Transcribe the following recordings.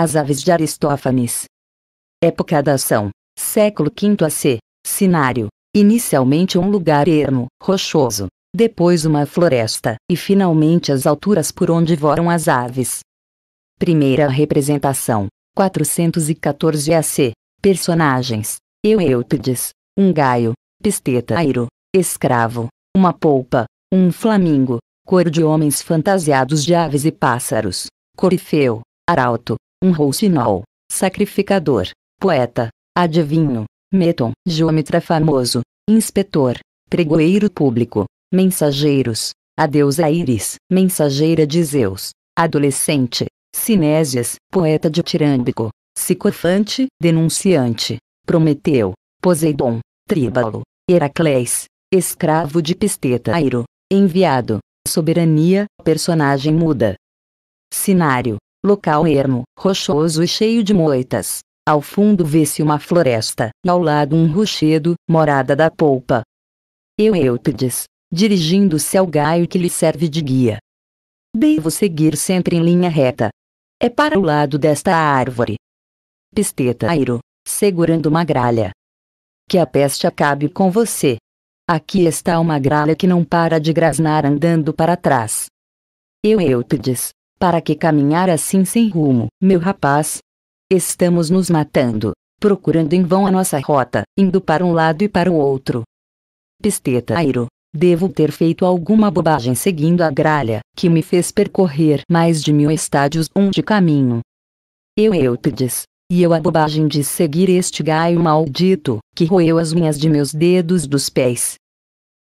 As aves de Aristófanes. Época da ação. Século V AC. Sinário. Inicialmente um lugar ermo, rochoso. Depois uma floresta, e finalmente as alturas por onde voam as aves. Primeira representação. 414 AC. Personagens. Eueutides. Um gaio. Pistetairo. Escravo. Uma polpa. Um flamingo. coro de homens fantasiados de aves e pássaros. Corifeu. Arauto um rouxinol, sacrificador, poeta, adivinho, meton, geômetra famoso, inspetor, pregoeiro público, mensageiros, a deusa mensageira de Zeus, adolescente, cinésias, poeta de tirâmbico, Sicofante, denunciante, Prometeu, Poseidon, Tríbalo, Heracles, escravo de Pisteta Airo, enviado, soberania, personagem muda. cenário local ermo, rochoso e cheio de moitas. Ao fundo vê-se uma floresta, e ao lado um rochedo, morada da polpa. Eu Eupides, dirigindo-se ao gaio que lhe serve de guia. Devo seguir sempre em linha reta. É para o lado desta árvore. Pisteta Airo, segurando uma gralha. Que a peste acabe com você. Aqui está uma gralha que não para de grasnar andando para trás. Eu Eupides, para que caminhar assim sem rumo, meu rapaz? Estamos nos matando, procurando em vão a nossa rota, indo para um lado e para o outro. Pisteta Airo. Devo ter feito alguma bobagem seguindo a gralha, que me fez percorrer mais de mil estádios um de caminho. Eu Eutides. E eu a bobagem de seguir este gaio maldito, que roeu as unhas de meus dedos dos pés.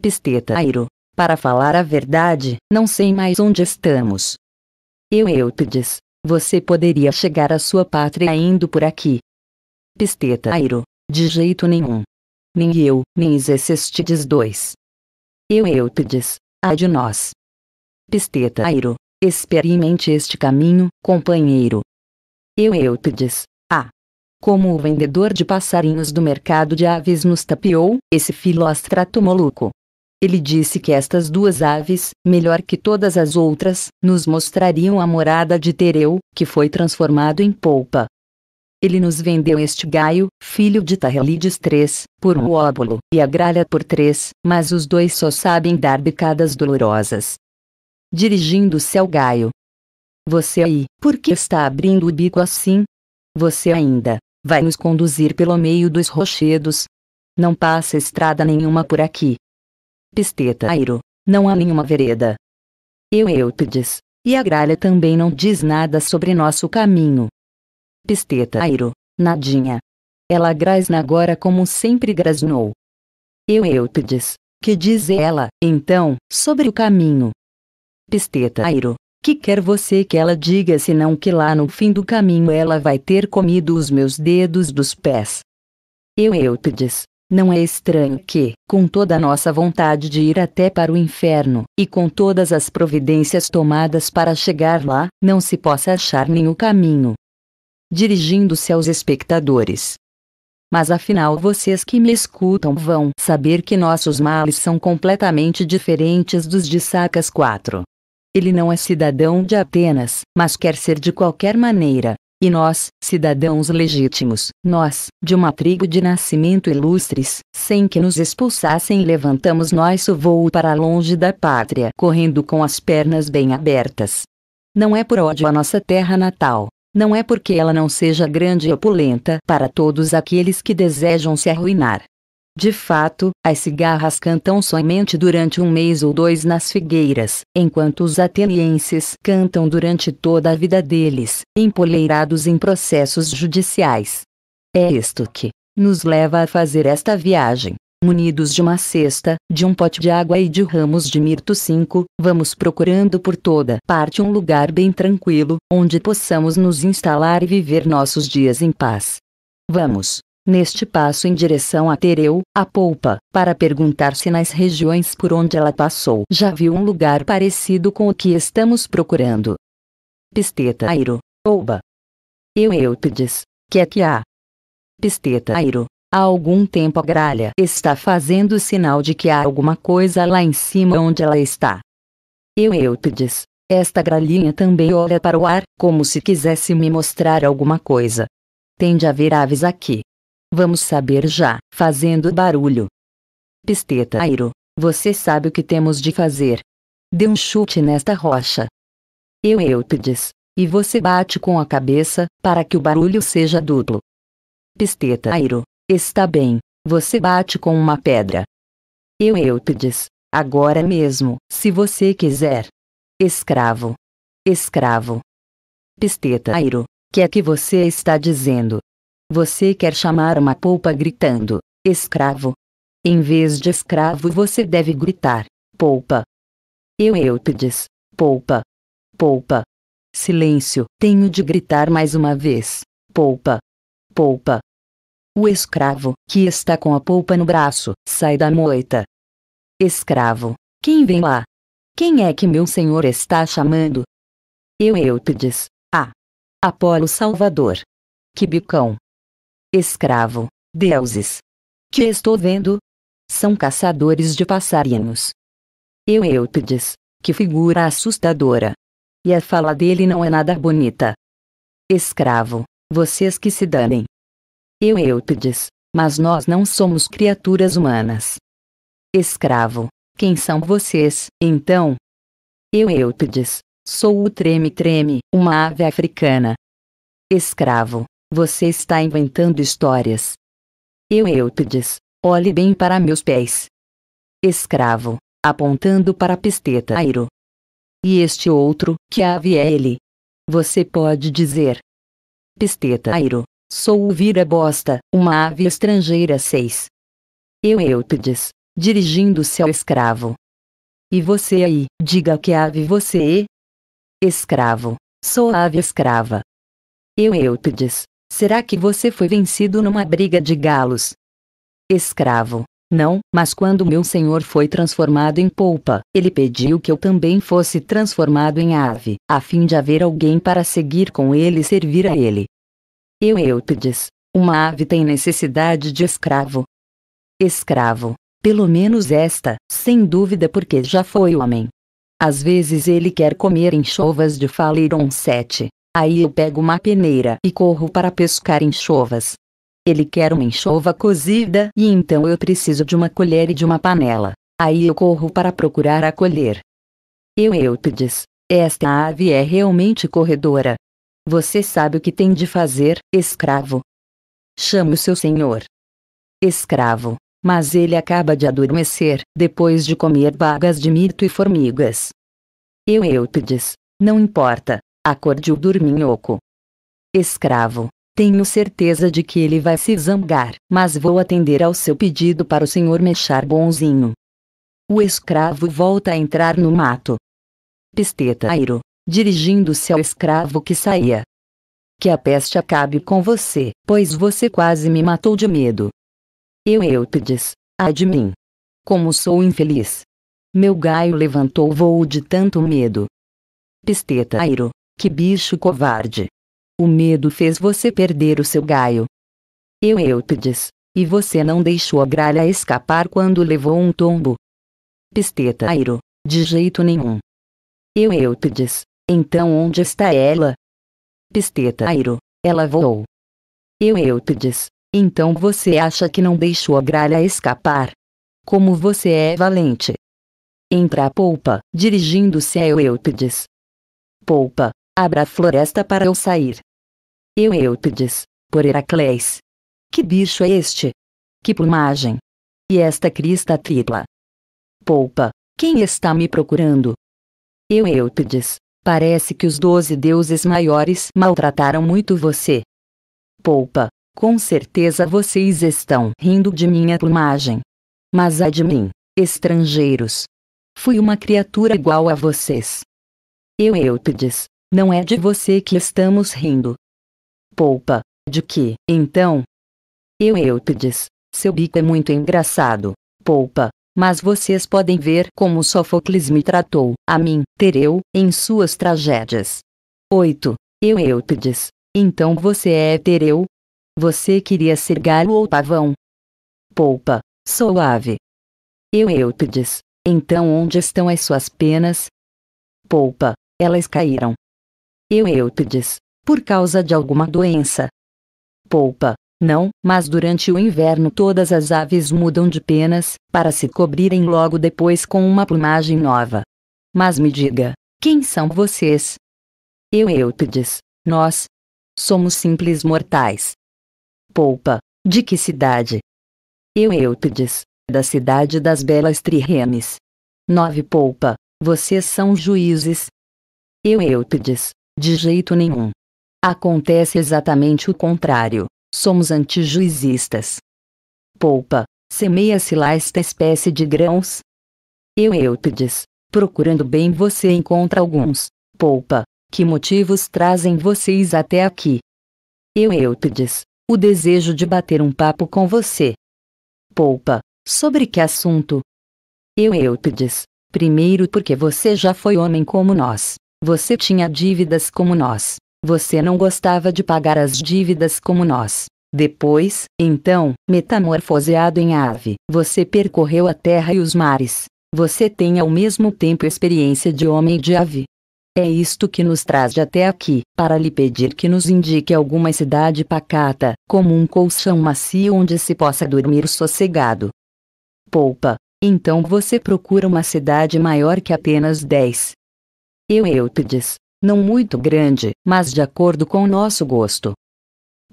Pisteta Airo. Para falar a verdade, não sei mais onde estamos. Eu Eupides, você poderia chegar à sua pátria indo por aqui. Pisteta Airo, de jeito nenhum. Nem eu, nem Zecestides dois. Eu Eupides, ai de nós. Pisteta Airo, experimente este caminho, companheiro. Eu Eupides, ah! Como o vendedor de passarinhos do mercado de aves nos tapeou, esse filóstrato maluco. Ele disse que estas duas aves, melhor que todas as outras, nos mostrariam a morada de Tereu, que foi transformado em polpa. Ele nos vendeu este gaio, filho de Tarrelides três, por um óbolo, e a gralha por três, mas os dois só sabem dar bicadas dolorosas. Dirigindo-se ao gaio. Você aí, por que está abrindo o bico assim? Você ainda, vai nos conduzir pelo meio dos rochedos. Não passa estrada nenhuma por aqui. Pisteta Airo, não há nenhuma vereda. Eu Eupides, e a gralha também não diz nada sobre nosso caminho. Pisteta Airo, nadinha. Ela grasna agora como sempre grasnou. Eu Eupides, que diz ela, então, sobre o caminho? Pisteta Airo, que quer você que ela diga senão que lá no fim do caminho ela vai ter comido os meus dedos dos pés? Eu Eupides, não é estranho que, com toda a nossa vontade de ir até para o inferno, e com todas as providências tomadas para chegar lá, não se possa achar nenhum caminho. Dirigindo-se aos espectadores. Mas afinal, vocês que me escutam vão saber que nossos males são completamente diferentes dos de Sacas 4. Ele não é cidadão de Atenas, mas quer ser de qualquer maneira, e nós, cidadãos legítimos, nós, de uma tribo de nascimento ilustres, sem que nos expulsassem, levantamos nosso voo para longe da pátria, correndo com as pernas bem abertas. Não é por ódio à nossa terra natal, não é porque ela não seja grande e opulenta para todos aqueles que desejam se arruinar, de fato, as cigarras cantam somente durante um mês ou dois nas figueiras, enquanto os atenienses cantam durante toda a vida deles, empoleirados em processos judiciais. É isto que nos leva a fazer esta viagem. Munidos de uma cesta, de um pote de água e de ramos de mirto 5, vamos procurando por toda parte um lugar bem tranquilo, onde possamos nos instalar e viver nossos dias em paz. Vamos! neste passo em direção a Tereu, a polpa, para perguntar se nas regiões por onde ela passou já viu um lugar parecido com o que estamos procurando. Pisteta Airo, Ouba. Eu Eupides, que é que há? Pisteta Airo, há algum tempo a gralha está fazendo sinal de que há alguma coisa lá em cima onde ela está. Eu Eupides, esta gralhinha também olha para o ar, como se quisesse me mostrar alguma coisa. Tende a haver aves aqui. Vamos saber já, fazendo barulho. Pisteta Airo, você sabe o que temos de fazer. Dê um chute nesta rocha. Eu Eupides, e você bate com a cabeça, para que o barulho seja duplo. Pisteta Airo, está bem, você bate com uma pedra. Eu Eupides, agora mesmo, se você quiser. Escravo. Escravo. Pisteta Airo, que é que você está dizendo? Você quer chamar uma polpa gritando: escravo. Em vez de escravo, você deve gritar: polpa. Eu Eupides, polpa. Polpa. Silêncio, tenho de gritar mais uma vez: polpa. Polpa. O escravo, que está com a polpa no braço, sai da moita. Escravo, quem vem lá? Quem é que meu senhor está chamando? Eu Eupides, ah! Apolo Salvador. Que bicão! escravo, deuses. Que estou vendo? São caçadores de passarinhos. Eu Eupides, que figura assustadora. E a fala dele não é nada bonita. Escravo, vocês que se danem. Eu Eupides, mas nós não somos criaturas humanas. Escravo, quem são vocês, então? Eu Eupides, sou o treme-treme, uma ave africana. Escravo, você está inventando histórias. Eu Eupides, olhe bem para meus pés. Escravo, apontando para Pistetairo. E este outro, que ave é ele? Você pode dizer. Pistetairo, sou o vira-bosta, uma ave estrangeira seis. Eu Eupides, dirigindo-se ao escravo. E você aí, diga que ave você é? Escravo, sou ave escrava. Eu Eupides, Será que você foi vencido numa briga de galos? Escravo. Não, mas quando meu senhor foi transformado em polpa, ele pediu que eu também fosse transformado em ave, a fim de haver alguém para seguir com ele e servir a ele. Eu Eupides. Uma ave tem necessidade de escravo. Escravo. Pelo menos esta, sem dúvida porque já foi homem. Às vezes ele quer comer enxovas de faleiron 7, Aí eu pego uma peneira e corro para pescar enxovas. Ele quer uma enxova cozida e então eu preciso de uma colher e de uma panela. Aí eu corro para procurar a colher. Eu Eupides, esta ave é realmente corredora. Você sabe o que tem de fazer, escravo. Chame o seu senhor. Escravo. Mas ele acaba de adormecer, depois de comer bagas de mirto e formigas. Eu Eupides, não importa, Acorde o dorminhoco. Escravo. Tenho certeza de que ele vai se zangar, mas vou atender ao seu pedido para o senhor mexer bonzinho. O escravo volta a entrar no mato. Pisteta Airo, dirigindo-se ao escravo que saía. Que a peste acabe com você, pois você quase me matou de medo. Eu Eupides, ai de mim. Como sou infeliz. Meu gaio levantou voo de tanto medo. Pisteta Airo, que bicho covarde! O medo fez você perder o seu gaio. Eu Eupides, e você não deixou a gralha escapar quando levou um tombo. Pisteta Airo, de jeito nenhum. Eu Eupides, então onde está ela? Pisteta Airo, ela voou. Eu Eupides, então você acha que não deixou a gralha escapar? Como você é valente! Entra a polpa, dirigindo-se a Eupides. Polpa, Abra a floresta para eu sair. Eu Eupides, por Heracles. Que bicho é este? Que plumagem! E esta crista tripla? Poupa, quem está me procurando? Eu Eupides, parece que os doze deuses maiores maltrataram muito você. Poupa, com certeza vocês estão rindo de minha plumagem. Mas ai de mim, estrangeiros. Fui uma criatura igual a vocês. Eu Eupides, não é de você que estamos rindo. Poupa, de que, então? Eu Eupides, seu bico é muito engraçado. Poupa, mas vocês podem ver como Sófocles me tratou, a mim, Tereu, em suas tragédias. 8. Eu Eupides, então você é Tereu? Você queria ser galo ou pavão? Poupa, sou ave. Eu Eupides, então onde estão as suas penas? Poupa, elas caíram. Eurípides, por causa de alguma doença. Poupa, não, mas durante o inverno todas as aves mudam de penas, para se cobrirem logo depois com uma plumagem nova. Mas me diga, quem são vocês? Eurípides, nós. Somos simples mortais. Poupa, de que cidade? Eurípides, da cidade das belas Triremes. Nove, Poupa, vocês são juízes. Eurípides, de jeito nenhum. Acontece exatamente o contrário. Somos antijuizistas. Poupa, semeia-se lá esta espécie de grãos? Eu Eupides, procurando bem você encontra alguns. Poupa, que motivos trazem vocês até aqui? Eu Eupides, o desejo de bater um papo com você. Poupa, sobre que assunto? Eu Eupides, primeiro porque você já foi homem como nós. Você tinha dívidas como nós. Você não gostava de pagar as dívidas como nós. Depois, então, metamorfoseado em ave, você percorreu a terra e os mares. Você tem ao mesmo tempo experiência de homem e de ave. É isto que nos traz de até aqui, para lhe pedir que nos indique alguma cidade pacata, como um colchão macio onde se possa dormir sossegado. Poupa. Então você procura uma cidade maior que apenas 10, eu não muito grande, mas de acordo com o nosso gosto.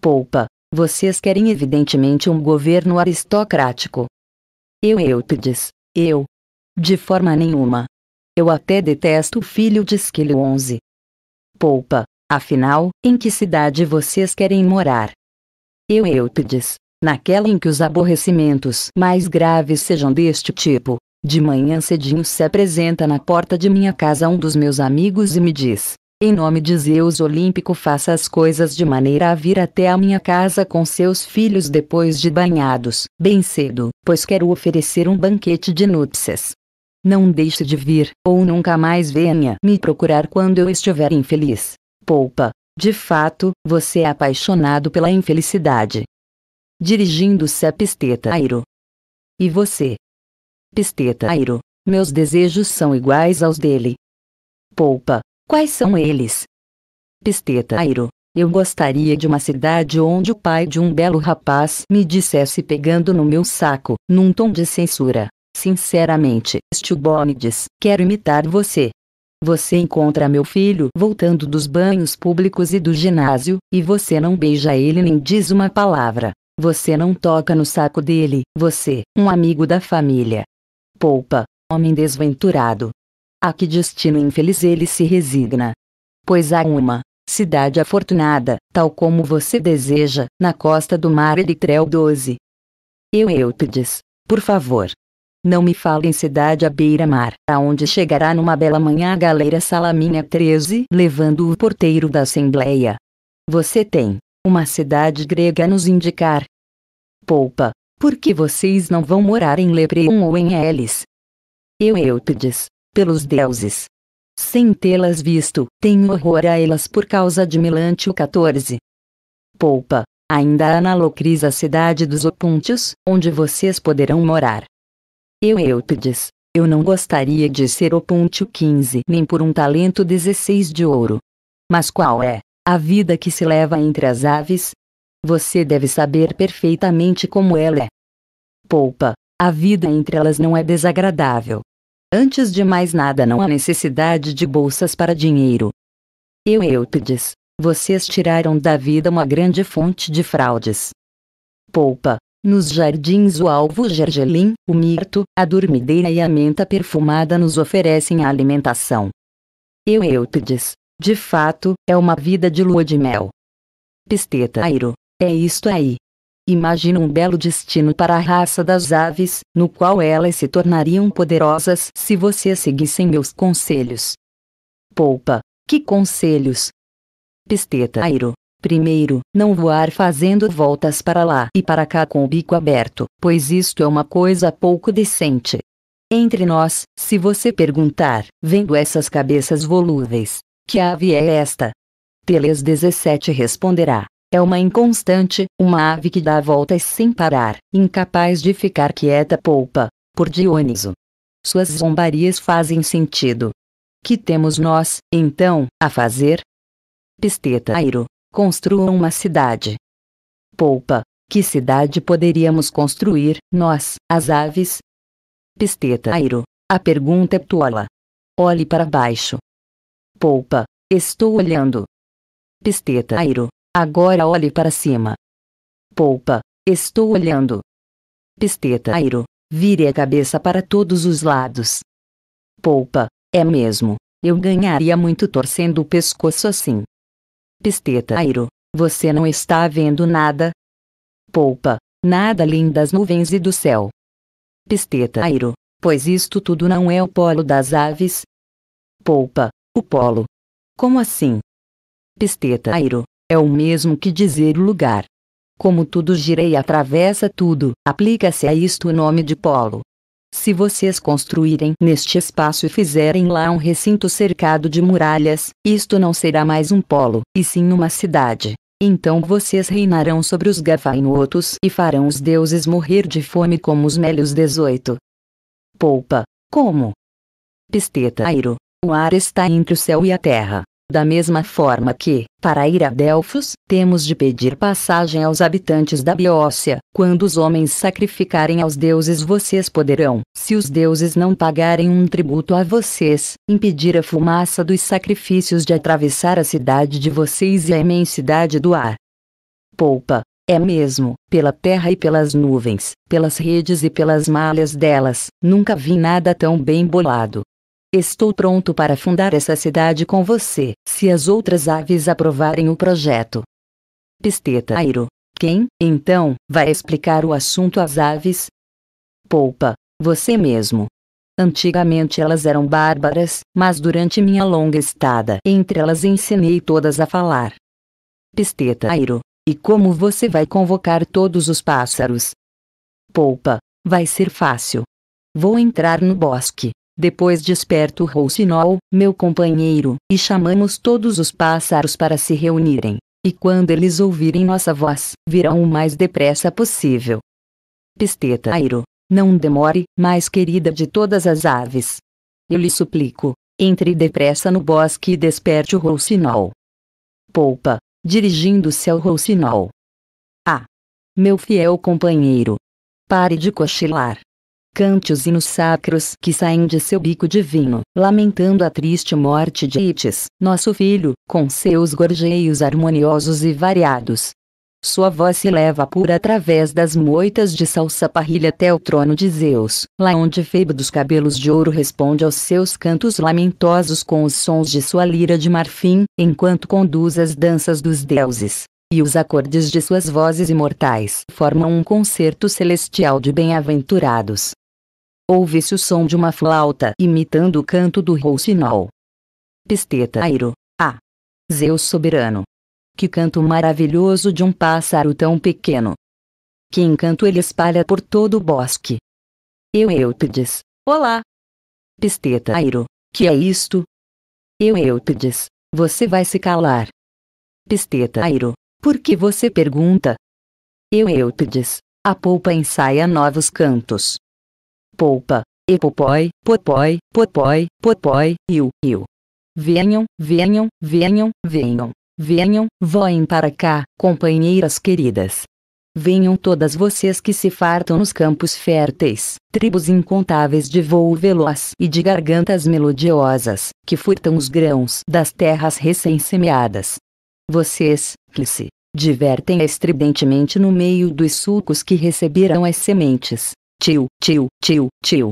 Poupa, vocês querem evidentemente um governo aristocrático. Eu eu. De forma nenhuma. Eu até detesto o filho de Esquilo 11. Poupa, afinal, em que cidade vocês querem morar? Eu naquela em que os aborrecimentos mais graves sejam deste tipo, de manhã cedinho se apresenta na porta de minha casa um dos meus amigos e me diz: Em nome de Zeus Olímpico, faça as coisas de maneira a vir até a minha casa com seus filhos depois de banhados, bem cedo, pois quero oferecer um banquete de núpcias. Não deixe de vir, ou nunca mais venha me procurar quando eu estiver infeliz. Poupa. De fato, você é apaixonado pela infelicidade. Dirigindo-se a Pisteta Airo. E você, Pisteta Airo, meus desejos são iguais aos dele. Poupa, quais são eles? Pisteta Airo, eu gostaria de uma cidade onde o pai de um belo rapaz me dissesse pegando no meu saco, num tom de censura. Sinceramente, Stubonides, quero imitar você. Você encontra meu filho voltando dos banhos públicos e do ginásio, e você não beija ele nem diz uma palavra. Você não toca no saco dele, você, um amigo da família, poupa, homem desventurado. A que destino infeliz ele se resigna. Pois há uma cidade afortunada, tal como você deseja, na costa do mar Eritreu 12. Eu Eupides, por favor. Não me fale em cidade à beira-mar, aonde chegará numa bela manhã a galera Salamina 13, levando o porteiro da Assembleia. Você tem uma cidade grega a nos indicar. Poupa, por que vocês não vão morar em Lepreum ou em Elis? Eu Eupides, pelos deuses. Sem tê-las visto, tenho horror a elas por causa de Milantio XIV. Poupa, ainda na Locris a cidade dos Opuntios, onde vocês poderão morar. Eu Eupides, eu não gostaria de ser Opuntio XV nem por um talento 16 de ouro. Mas qual é a vida que se leva entre as aves, você deve saber perfeitamente como ela é. Poupa, a vida entre elas não é desagradável. Antes de mais nada, não há necessidade de bolsas para dinheiro. Eu Eupides, vocês tiraram da vida uma grande fonte de fraudes. Poupa, nos jardins o alvo gergelim, o mirto, a dormideira e a menta perfumada nos oferecem a alimentação. Eu Eupides, de fato, é uma vida de lua de mel. Pisteta Airo, é isto aí. Imagina um belo destino para a raça das aves, no qual elas se tornariam poderosas se você seguissem meus conselhos. Poupa. Que conselhos? Pisteta Airo. Primeiro, não voar fazendo voltas para lá e para cá com o bico aberto, pois isto é uma coisa pouco decente. Entre nós, se você perguntar, vendo essas cabeças volúveis, que ave é esta? Teles 17 responderá: é uma inconstante, uma ave que dá voltas sem parar, incapaz de ficar quieta poupa, por Dioniso. Suas zombarias fazem sentido. Que temos nós, então, a fazer? Pistetairo, construa uma cidade. Poupa, que cidade poderíamos construir, nós, as aves? Pistetairo, a pergunta é tola. Olhe para baixo. Poupa, estou olhando. Pistetairo, Agora olhe para cima. Polpa, estou olhando. Pisteta Airo, vire a cabeça para todos os lados. Polpa, é mesmo, eu ganharia muito torcendo o pescoço assim. Pisteta Airo, você não está vendo nada? Polpa, nada além das nuvens e do céu. Pisteta Airo, pois isto tudo não é o polo das aves? Polpa, o polo. Como assim? Pisteta Airo, é o mesmo que dizer o lugar. Como tudo gira e atravessa tudo, aplica-se a isto o nome de polo. Se vocês construírem neste espaço e fizerem lá um recinto cercado de muralhas, isto não será mais um polo, e sim uma cidade. Então vocês reinarão sobre os gafanhotos e farão os deuses morrer de fome como os melhos 18. Poupa. Como? Pisteta Airo. O ar está entre o céu e a terra. Da mesma forma que, para ir a Delfos, temos de pedir passagem aos habitantes da Biócia, quando os homens sacrificarem aos deuses vocês poderão, se os deuses não pagarem um tributo a vocês, impedir a fumaça dos sacrifícios de atravessar a cidade de vocês e a imensidade do ar. Poupa, é mesmo, pela terra e pelas nuvens, pelas redes e pelas malhas delas, nunca vi nada tão bem bolado. Estou pronto para fundar essa cidade com você, se as outras aves aprovarem o projeto. Pisteta Airo. Quem, então, vai explicar o assunto às aves? Poupa, você mesmo. Antigamente elas eram bárbaras, mas durante minha longa estada entre elas ensinei todas a falar. Pisteta Airo. E como você vai convocar todos os pássaros? Poupa, vai ser fácil. Vou entrar no bosque, depois desperto rousinol, meu companheiro, e chamamos todos os pássaros para se reunirem. E quando eles ouvirem nossa voz, virão o mais depressa possível. Pisteta Airo. Não demore, mais querida de todas as aves. Eu lhe suplico, entre depressa no bosque e desperte o rousinol. Poupa, dirigindo-se ao rousinol. Ah! Meu fiel companheiro! Pare de cochilar cante os hinos sacros que saem de seu bico divino, lamentando a triste morte de Itis, nosso filho, com seus gorjeios harmoniosos e variados. Sua voz se leva pura através das moitas de parrilha até o trono de Zeus, lá onde Febo dos cabelos de ouro responde aos seus cantos lamentosos com os sons de sua lira de marfim, enquanto conduz as danças dos deuses e os acordes de suas vozes imortais formam um concerto celestial de bem-aventurados ouve-se o som de uma flauta imitando o canto do rouxinol. Pisteta Airo. Ah. Zeus soberano. Que canto maravilhoso de um pássaro tão pequeno. Que encanto ele espalha por todo o bosque. Eu Olá. Pisteta Airo. Que é isto? Eu Você vai se calar. Pisteta Airo. Por que você pergunta? Eu A polpa ensaia novos cantos poupa, epopói, popói, popói, popói, iu, iu. Venham, venham, venham, venham, venham, voem para cá, companheiras queridas. Venham todas vocês que se fartam nos campos férteis, tribos incontáveis de vôo veloz e de gargantas melodiosas, que furtam os grãos das terras recém-semeadas. Vocês, que se divertem estridentemente no meio dos sulcos que receberão as sementes, tio, tio, tio, tio.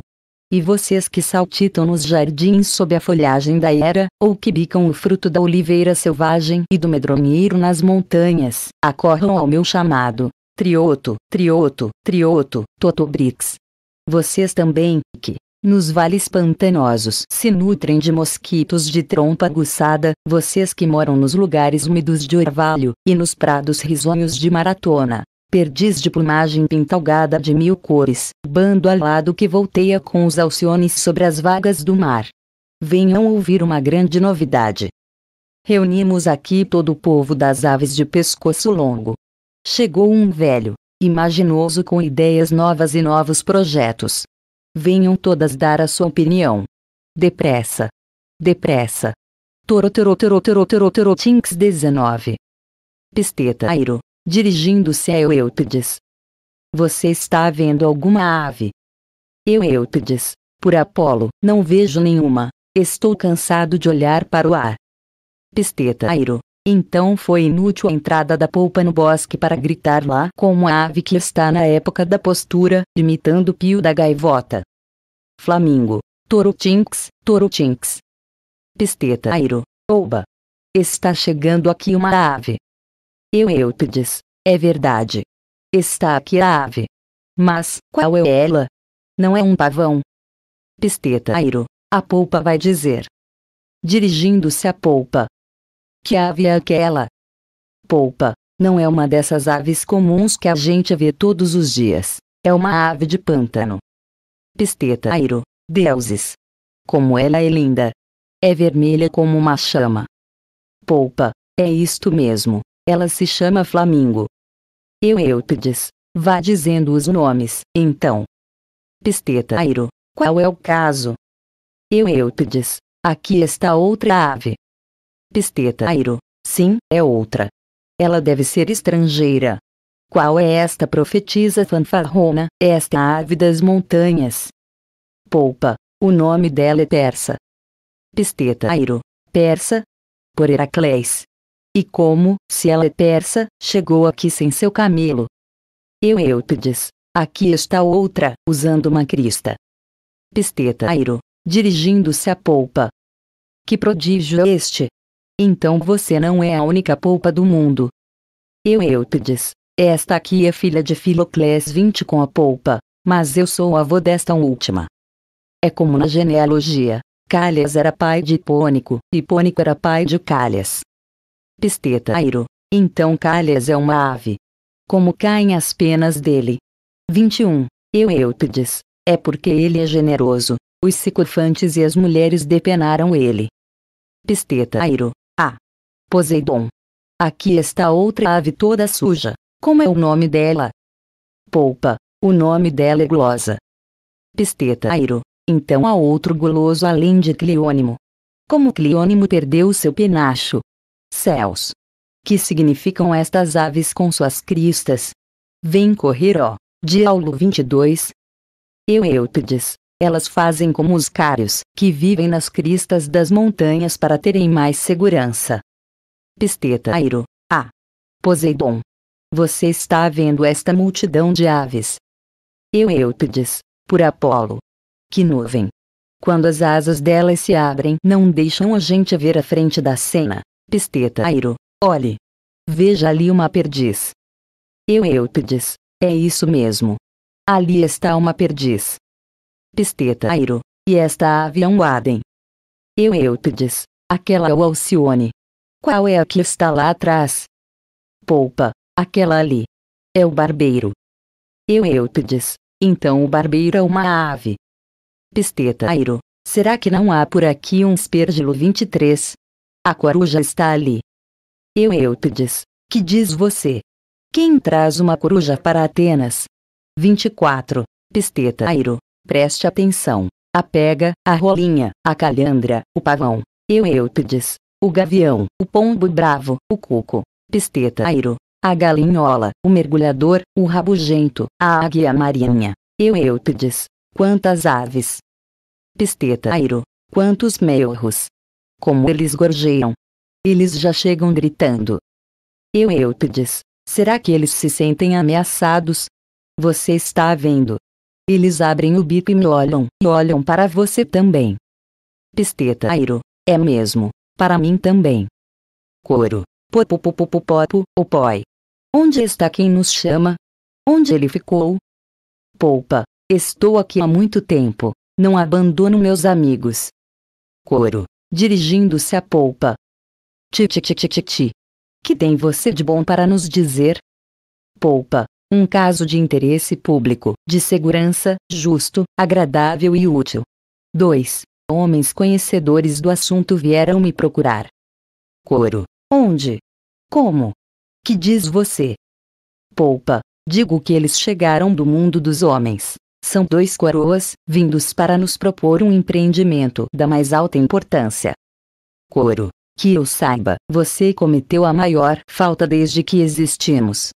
E vocês que saltitam nos jardins sob a folhagem da era, ou que bicam o fruto da oliveira selvagem e do medronheiro nas montanhas, acorram ao meu chamado. Trioto, trioto, trioto, totobrix. Vocês também, que, nos vales pantanosos se nutrem de mosquitos de trompa aguçada, vocês que moram nos lugares úmidos de orvalho, e nos prados risonhos de maratona, perdiz de plumagem pintalgada de mil cores, bando alado que volteia com os alciones sobre as vagas do mar. Venham ouvir uma grande novidade. Reunimos aqui todo o povo das aves de pescoço longo. Chegou um velho, imaginoso com ideias novas e novos projetos. Venham todas dar a sua opinião. Depressa. Depressa. Toro toro toro toro toro toro 19. Pisteta airo dirigindo-se a Eurípides. Você está vendo alguma ave? Eurípides, por Apolo, não vejo nenhuma. Estou cansado de olhar para o ar. Airo. Então foi inútil a entrada da polpa no bosque para gritar lá como a ave que está na época da postura, imitando o pio da gaivota. Flamingo. Torotinx. Pisteta Airo. oba, Está chegando aqui uma ave. Eu Eupides, é verdade. Está aqui a ave. Mas, qual é ela? Não é um pavão. Pisteta a polpa vai dizer. Dirigindo-se à polpa. Que ave é aquela? Polpa, não é uma dessas aves comuns que a gente vê todos os dias. É uma ave de pântano. Pisteta deuses. Como ela é linda. É vermelha como uma chama. Polpa, é isto mesmo. Ela se chama Flamingo. Eu Eupides. Vá dizendo os nomes, então. Airo. qual é o caso? Eu Eupides. Aqui está outra ave. Airo. sim, é outra. Ela deve ser estrangeira. Qual é esta profetisa fanfarrona, esta ave das montanhas? Poupa, o nome dela é persa. Airo, persa? Por Heracles, e como, se ela é persa, chegou aqui sem seu camelo? Eu Eupides. Aqui está outra, usando uma crista. Pisteta Airo, dirigindo-se à polpa. Que prodígio é este? Então você não é a única polpa do mundo. Eu Eupides. Esta aqui é filha de Filoclés 20 com a polpa, mas eu sou avô desta última. É como na genealogia. Calhas era pai de Hipônico, Hipônico era pai de Calhas. Pisteta Airo. Então Calhas é uma ave. Como caem as penas dele. 21. Eu Eupides. É porque ele é generoso. Os cicofantes e as mulheres depenaram ele. Pisteta Airo. Ah. Poseidon. Aqui está outra ave toda suja. Como é o nome dela? Polpa. O nome dela é Glosa. Pisteta Airo. Então há outro guloso além de Cleônimo. Como Cleônimo perdeu seu penacho, céus. Que significam estas aves com suas cristas? Vem correr, ó. Diálogo 22. Eu Eutides. Elas fazem como os cários, que vivem nas cristas das montanhas para terem mais segurança. Pisteta Airo. A. Poseidon. Você está vendo esta multidão de aves. Eu Eutides. Por Apolo. Que nuvem. Quando as asas delas se abrem, não deixam a gente ver a frente da cena. Pisteta Airo, olhe. Veja ali uma perdiz. Eu Eupides, é isso mesmo. Ali está uma perdiz. Pisteta Airo, e esta ave é um Adem. Eu Eupides, aquela é o Alcione. Qual é a que está lá atrás? Poupa, aquela ali. É o barbeiro. Eu Eupides, então o barbeiro é uma ave. Pisteta Airo, será que não há por aqui um espérgilo 23? A coruja está ali. Eu Eutides, que diz você? Quem traz uma coruja para Atenas? 24. Pisteta Airo, preste atenção. A pega, a rolinha, a calhandra, o pavão. Eu Eutides, o gavião, o pombo bravo, o cuco. Pisteta Airo, a galinhola, o mergulhador, o rabugento, a águia marinha. Eu Eutides, quantas aves? Pisteta Airo, quantos melros? como eles gorjeiam. Eles já chegam gritando. Eu Eupides, será que eles se sentem ameaçados? Você está vendo. Eles abrem o bico e me olham, e olham para você também. Pisteta Airo, é mesmo, para mim também. Coro, o opoi. Onde está quem nos chama? Onde ele ficou? Poupa, estou aqui há muito tempo, não abandono meus amigos. Coro, dirigindo-se à polpa. Ti ti ti ti ti ti. Que tem você de bom para nos dizer? Polpa. Um caso de interesse público, de segurança, justo, agradável e útil. 2. Homens conhecedores do assunto vieram me procurar. Coro. Onde? Como? Que diz você? Polpa. Digo que eles chegaram do mundo dos homens, são dois coroas, vindos para nos propor um empreendimento da mais alta importância. Coro. Que eu saiba, você cometeu a maior falta desde que existimos.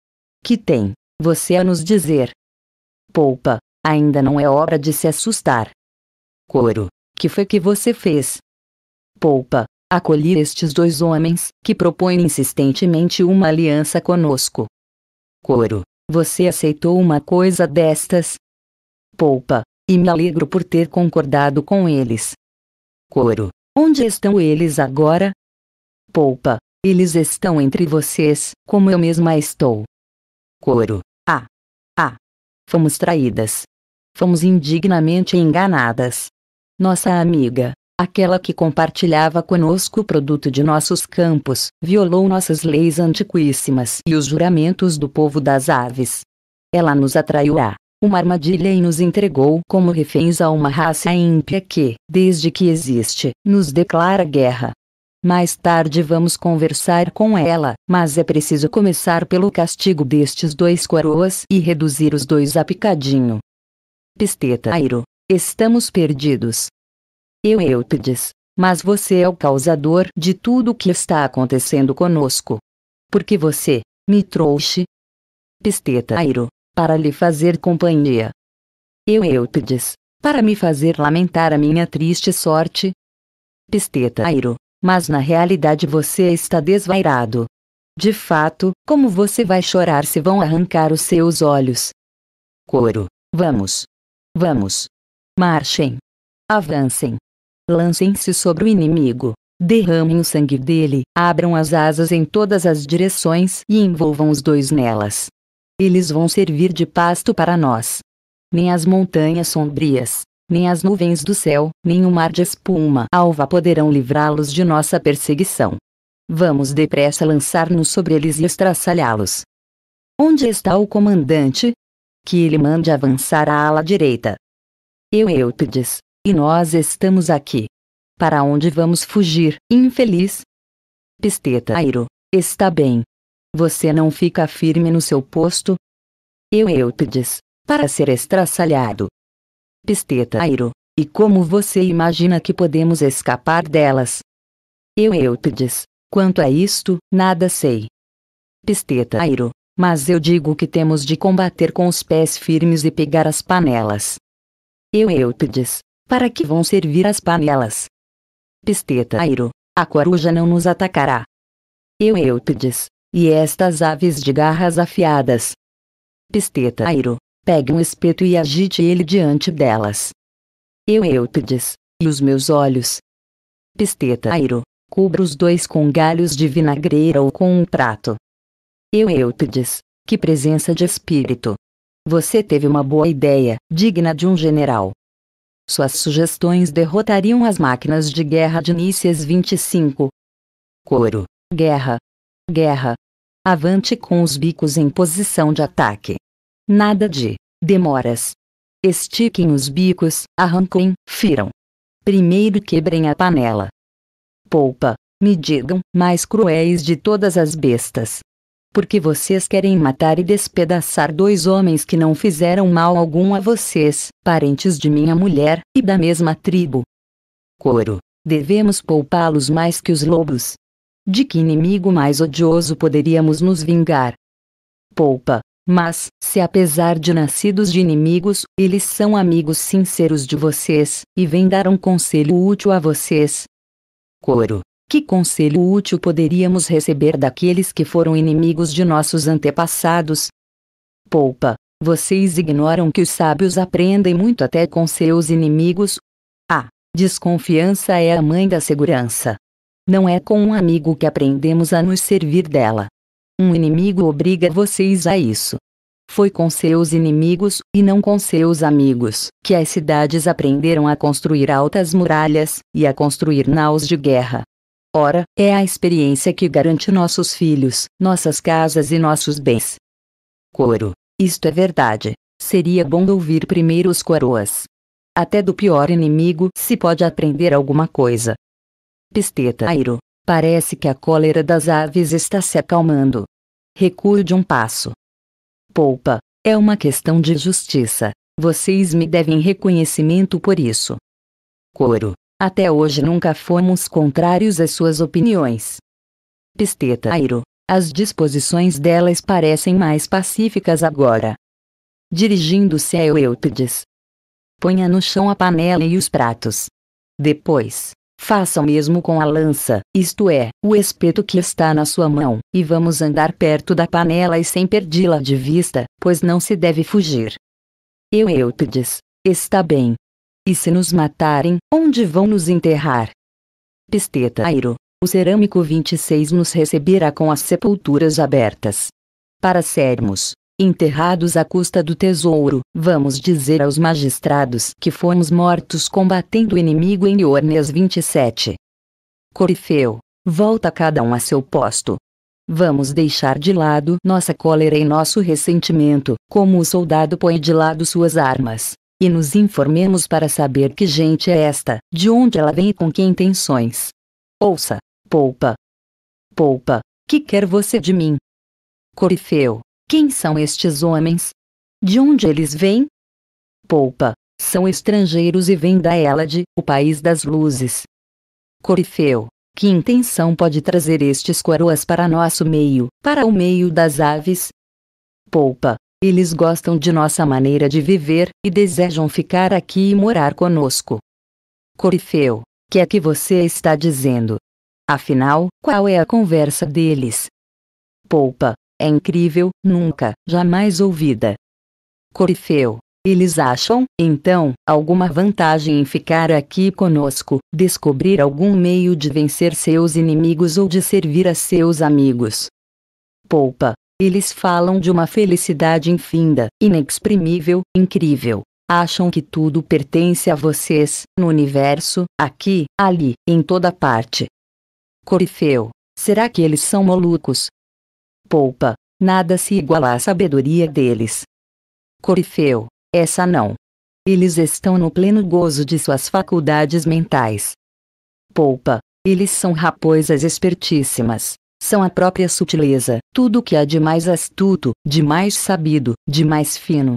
Que tem, você a nos dizer? Poupa, ainda não é hora de se assustar. Coro. Que foi que você fez? Poupa, acolhi estes dois homens, que propõem insistentemente uma aliança conosco. Coro. Você aceitou uma coisa destas, poupa, e me alegro por ter concordado com eles. Coro: Onde estão eles agora? Poupa: Eles estão entre vocês, como eu mesma estou. Coro: Ah! Ah! Fomos traídas. Fomos indignamente enganadas. Nossa amiga, aquela que compartilhava conosco o produto de nossos campos, violou nossas leis antiquíssimas e os juramentos do povo das aves. Ela nos atraiu a uma armadilha e nos entregou como reféns a uma raça ímpia que, desde que existe, nos declara guerra. Mais tarde vamos conversar com ela, mas é preciso começar pelo castigo destes dois coroas e reduzir os dois a picadinho. Pisteta Airo. Estamos perdidos. Eu Eupides. Mas você é o causador de tudo o que está acontecendo conosco. Porque você me trouxe. Pisteta Airo para lhe fazer companhia. Eu Eupides, para me fazer lamentar a minha triste sorte. Pisteta mas na realidade você está desvairado. De fato, como você vai chorar se vão arrancar os seus olhos? Coro, vamos. Vamos. Marchem. Avancem. Lancem-se sobre o inimigo. Derramem o sangue dele, abram as asas em todas as direções e envolvam os dois nelas. Eles vão servir de pasto para nós. Nem as montanhas sombrias, nem as nuvens do céu, nem o mar de espuma alva poderão livrá-los de nossa perseguição. Vamos depressa lançar-nos sobre eles e estraçalhá-los. Onde está o comandante? Que ele mande avançar à ala direita. Eu Eupides, e nós estamos aqui. Para onde vamos fugir, infeliz? Pisteta Airo, está bem, você não fica firme no seu posto? Eu para ser estraçalhado. Pisteta Airo, e como você imagina que podemos escapar delas? Eu quanto a isto, nada sei. Pisteta Airo, mas eu digo que temos de combater com os pés firmes e pegar as panelas. Eu para que vão servir as panelas? Pisteta Airo, a coruja não nos atacará. Eu e estas aves de garras afiadas. Pisteta Airo, pegue um espeto e agite ele diante delas. Eu Eutides, e os meus olhos. Pisteta Airo, cubra os dois com galhos de vinagreira ou com um prato. Eu Eutides, que presença de espírito. Você teve uma boa ideia, digna de um general. Suas sugestões derrotariam as máquinas de guerra de Nícias 25. Coro, guerra, Guerra. Avante com os bicos em posição de ataque. Nada de demoras. Estiquem os bicos, arranquem, firam. Primeiro quebrem a panela. Poupa, me digam, mais cruéis de todas as bestas. Porque vocês querem matar e despedaçar dois homens que não fizeram mal algum a vocês, parentes de minha mulher, e da mesma tribo. Coro. Devemos poupá-los mais que os lobos, de que inimigo mais odioso poderíamos nos vingar. Poupa, mas, se apesar de nascidos de inimigos, eles são amigos sinceros de vocês, e vêm dar um conselho útil a vocês. Coro. Que conselho útil poderíamos receber daqueles que foram inimigos de nossos antepassados? Poupa. Vocês ignoram que os sábios aprendem muito até com seus inimigos? A. Ah. Desconfiança é a mãe da segurança. Não é com um amigo que aprendemos a nos servir dela. Um inimigo obriga vocês a isso. Foi com seus inimigos, e não com seus amigos, que as cidades aprenderam a construir altas muralhas, e a construir naus de guerra. Ora, é a experiência que garante nossos filhos, nossas casas e nossos bens. Coro. Isto é verdade. Seria bom ouvir primeiro os coroas. Até do pior inimigo se pode aprender alguma coisa. Pisteta Airo. Parece que a cólera das aves está se acalmando. Recuo de um passo. Poupa, é uma questão de justiça. Vocês me devem reconhecimento por isso. Coro. Até hoje nunca fomos contrários às suas opiniões. Pisteta Airo. As disposições delas parecem mais pacíficas agora. Dirigindo-se a Eutídes. Ponha no chão a panela e os pratos. Depois, Faça o mesmo com a lança, isto é, o espeto que está na sua mão, e vamos andar perto da panela e sem perdê-la de vista, pois não se deve fugir. Eu Eupides. Está bem. E se nos matarem, onde vão nos enterrar? Pisteta O cerâmico 26 nos receberá com as sepulturas abertas. Para sermos, enterrados à custa do tesouro. Vamos dizer aos magistrados que fomos mortos combatendo o inimigo em Iornias 27. Corifeu, volta cada um a seu posto. Vamos deixar de lado nossa cólera e nosso ressentimento, como o soldado põe de lado suas armas. E nos informemos para saber que gente é esta, de onde ela vem e com que intenções. Ouça, poupa. Poupa, que quer você de mim? Corifeu, quem são estes homens? De onde eles vêm? Poupa, são estrangeiros e vêm da Elade, o país das luzes. Corifeu, que intenção pode trazer estes coroas para nosso meio, para o meio das aves? Poupa, eles gostam de nossa maneira de viver e desejam ficar aqui e morar conosco. Corifeu, que é que você está dizendo? Afinal, qual é a conversa deles? Poupa, é incrível, nunca, jamais ouvida. Corifeu. Eles acham, então, alguma vantagem em ficar aqui conosco, descobrir algum meio de vencer seus inimigos ou de servir a seus amigos. Poupa. Eles falam de uma felicidade infinda, inexprimível, incrível. Acham que tudo pertence a vocês, no universo, aqui, ali, em toda parte. Corifeu. Será que eles são molucos, poupa, nada se iguala à sabedoria deles. Corifeu, essa não. Eles estão no pleno gozo de suas faculdades mentais. Poupa, eles são raposas espertíssimas, são a própria sutileza, tudo o que há de mais astuto, de mais sabido, de mais fino.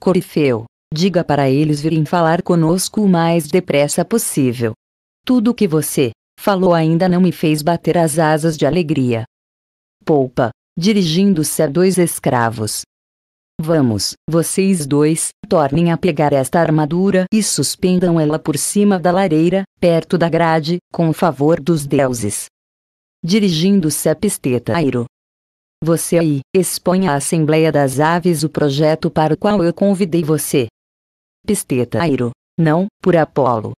Corifeu, diga para eles virem falar conosco o mais depressa possível. Tudo o que você falou ainda não me fez bater as asas de alegria. Poupa, dirigindo-se a dois escravos. Vamos, vocês dois, tornem a pegar esta armadura e suspendam ela por cima da lareira, perto da grade, com o favor dos deuses. Dirigindo-se a Pisteta Airo. Você aí, expõe à Assembleia das Aves o projeto para o qual eu convidei você. Pisteta Airo. Não, por Apolo.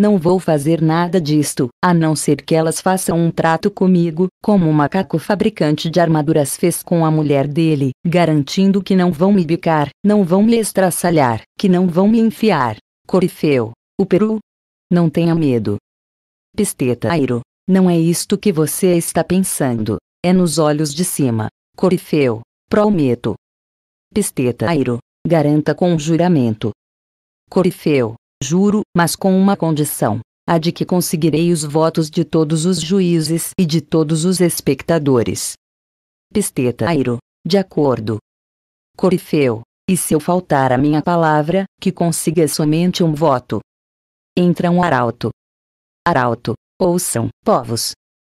Não vou fazer nada disto, a não ser que elas façam um trato comigo, como o macaco fabricante de armaduras fez com a mulher dele, garantindo que não vão me bicar, não vão me estraçalhar, que não vão me enfiar. Corifeu. O peru? Não tenha medo. Pisteta Airo. Não é isto que você está pensando. É nos olhos de cima. Corifeu. Prometo. Pisteta Airo. Garanta com juramento. Corifeu. Juro, mas com uma condição: a de que conseguirei os votos de todos os juízes e de todos os espectadores. Pisteta Airo. De acordo. Corifeu. E se eu faltar a minha palavra, que consiga somente um voto? Entra um arauto. Arauto. Ouçam, povos.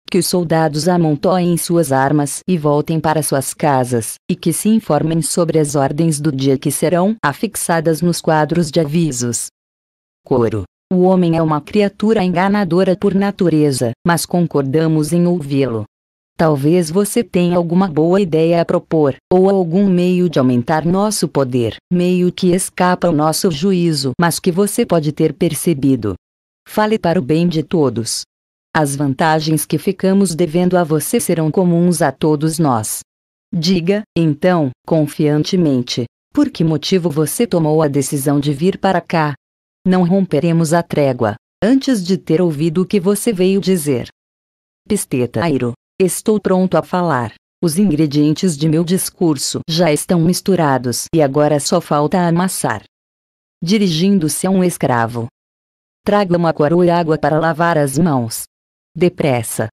Que os soldados amontoem suas armas e voltem para suas casas, e que se informem sobre as ordens do dia que serão afixadas nos quadros de avisos, coro. O homem é uma criatura enganadora por natureza, mas concordamos em ouvi-lo. Talvez você tenha alguma boa ideia a propor, ou algum meio de aumentar nosso poder, meio que escapa ao nosso juízo, mas que você pode ter percebido. Fale para o bem de todos. As vantagens que ficamos devendo a você serão comuns a todos nós. Diga, então, confiantemente, por que motivo você tomou a decisão de vir para cá? Não romperemos a trégua, antes de ter ouvido o que você veio dizer. Pisteta Airo, estou pronto a falar. Os ingredientes de meu discurso já estão misturados e agora só falta amassar. Dirigindo-se a um escravo. Traga uma coroa e água para lavar as mãos. Depressa.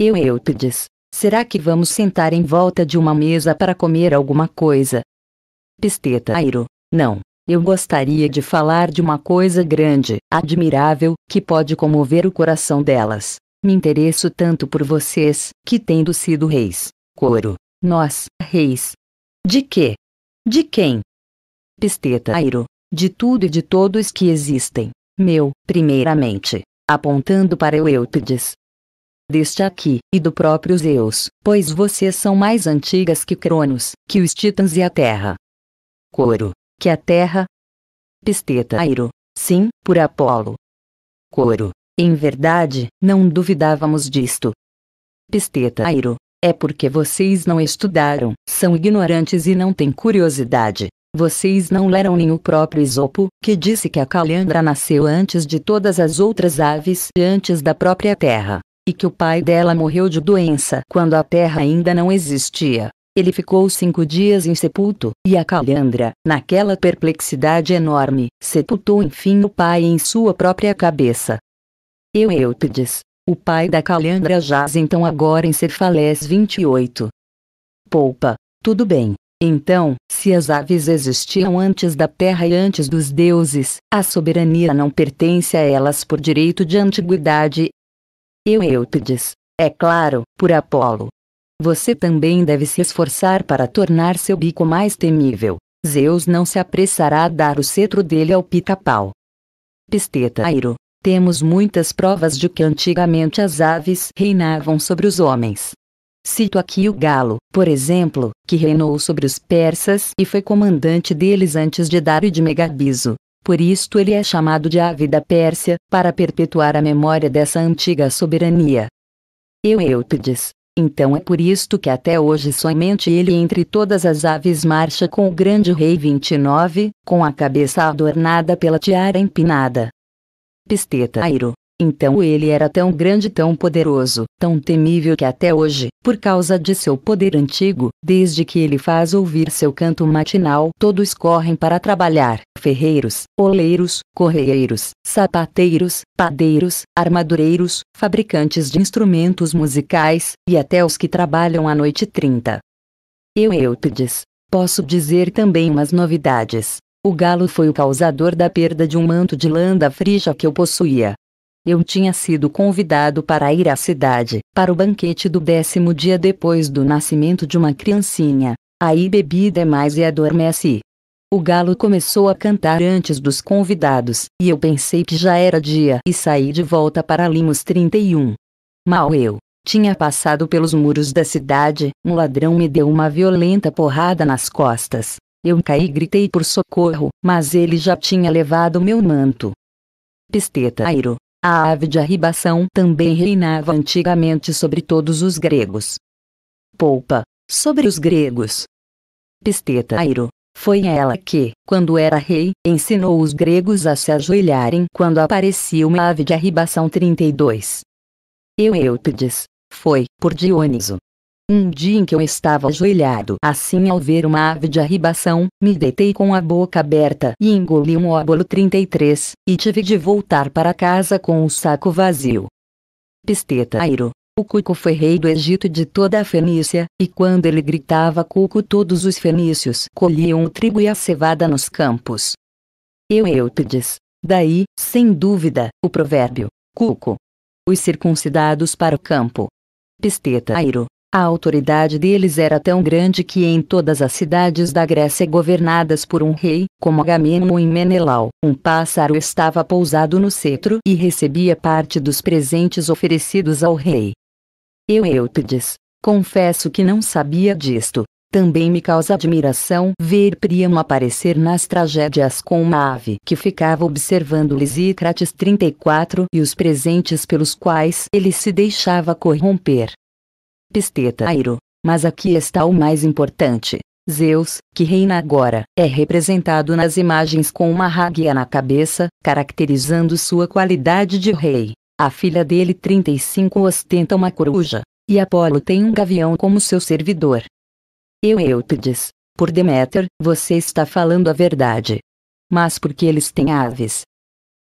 Eu Eutides, será que vamos sentar em volta de uma mesa para comer alguma coisa? Pisteta Airo, não, eu gostaria de falar de uma coisa grande, admirável, que pode comover o coração delas. Me interesso tanto por vocês, que tendo sido reis. Coro. Nós, reis. De quê? De quem? Pisteta Airo. De tudo e de todos que existem. Meu, primeiramente. Apontando para Eupides. Deste aqui, e do próprio Zeus, pois vocês são mais antigas que Cronos, que os titãs e a Terra. Coro que a terra. Pisteta Airo, sim, por Apolo. Coro, em verdade, não duvidávamos disto. Pisteta Airo, é porque vocês não estudaram, são ignorantes e não têm curiosidade. Vocês não leram nem o próprio Isopo, que disse que a calandra nasceu antes de todas as outras aves e antes da própria terra, e que o pai dela morreu de doença quando a terra ainda não existia. Ele ficou cinco dias insepulto, e a Calhandra, naquela perplexidade enorme, sepultou enfim o pai em sua própria cabeça. Eu Eupides, o pai da Calhandra jaz então agora em Cefalés 28. Poupa, tudo bem. Então, se as aves existiam antes da terra e antes dos deuses, a soberania não pertence a elas por direito de antiguidade. Eu Eupides, é claro, por Apolo, você também deve se esforçar para tornar seu bico mais temível. Zeus não se apressará a dar o cetro dele ao pica-pau. Pisteta Airo. Temos muitas provas de que antigamente as aves reinavam sobre os homens. Cito aqui o galo, por exemplo, que reinou sobre os persas e foi comandante deles antes de Dário de Megabiso. Por isto ele é chamado de ave da Pérsia, para perpetuar a memória dessa antiga soberania. Eu, Euêutides, então é por isto que até hoje somente ele entre todas as aves marcha com o grande rei 29, com a cabeça adornada pela tiara empinada. Pisteta Airo então ele era tão grande, tão poderoso, tão temível que até hoje, por causa de seu poder antigo, desde que ele faz ouvir seu canto matinal, todos correm para trabalhar: ferreiros, oleiros, correeiros, sapateiros, padeiros, armadureiros, fabricantes de instrumentos musicais, e até os que trabalham à noite 30. Eu Eupides. Posso dizer também umas novidades. O galo foi o causador da perda de um manto de lã da frígia que eu possuía. Eu tinha sido convidado para ir à cidade, para o banquete do décimo dia depois do nascimento de uma criancinha. Aí bebi demais e adormeci. O galo começou a cantar antes dos convidados, e eu pensei que já era dia e saí de volta para Limos 31. Mal eu tinha passado pelos muros da cidade, um ladrão me deu uma violenta porrada nas costas. Eu caí e gritei por socorro, mas ele já tinha levado meu manto. Pisteta Airo. A ave de arribação também reinava antigamente sobre todos os gregos. Polpa, sobre os gregos. Pistetairo, foi ela que, quando era rei, ensinou os gregos a se ajoelharem quando aparecia uma ave de arribação 32. Eupides, foi, por Dioniso, um dia em que eu estava ajoelhado assim ao ver uma ave de arribação, me deitei com a boca aberta e engoli um óbolo 33, e tive de voltar para casa com o um saco vazio. Pisteta Airo. O Cuco foi rei do Egito e de toda a Fenícia, e quando ele gritava Cuco todos os fenícios colhiam o trigo e a cevada nos campos. Eu Eupides. Daí, sem dúvida, o provérbio, Cuco. Os circuncidados para o campo. Pisteta Airo. A autoridade deles era tão grande que em todas as cidades da Grécia governadas por um rei, como Agamemnon e Menelau, um pássaro estava pousado no cetro e recebia parte dos presentes oferecidos ao rei. Eu Eupides, confesso que não sabia disto. Também me causa admiração ver Príamo aparecer nas tragédias com uma ave que ficava observando Lisícrates 34 e os presentes pelos quais ele se deixava corromper. Pisteta Airo. Mas aqui está o mais importante. Zeus, que reina agora, é representado nas imagens com uma ráguia na cabeça, caracterizando sua qualidade de rei. A filha dele 35 ostenta uma coruja, e Apolo tem um gavião como seu servidor. Eu Eutides, por Deméter, você está falando a verdade. Mas por que eles têm aves?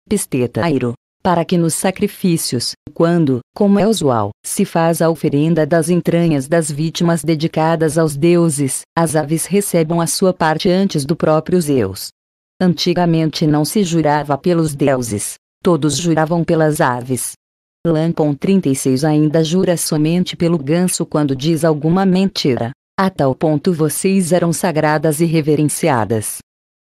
Pisteta Airo, para que nos sacrifícios, quando, como é usual, se faz a oferenda das entranhas das vítimas dedicadas aos deuses, as aves recebam a sua parte antes do próprio Zeus. Antigamente não se jurava pelos deuses, todos juravam pelas aves. Lampon 36 ainda jura somente pelo ganso quando diz alguma mentira. A tal ponto vocês eram sagradas e reverenciadas.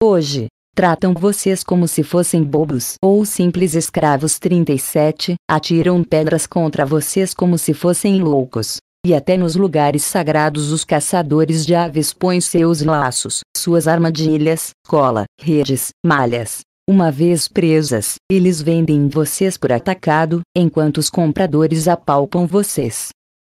Hoje, Tratam vocês como se fossem bobos ou simples escravos. 37. Atiram pedras contra vocês como se fossem loucos. E até nos lugares sagrados os caçadores de aves põem seus laços, suas armadilhas, cola, redes, malhas. Uma vez presas, eles vendem vocês por atacado, enquanto os compradores apalpam vocês.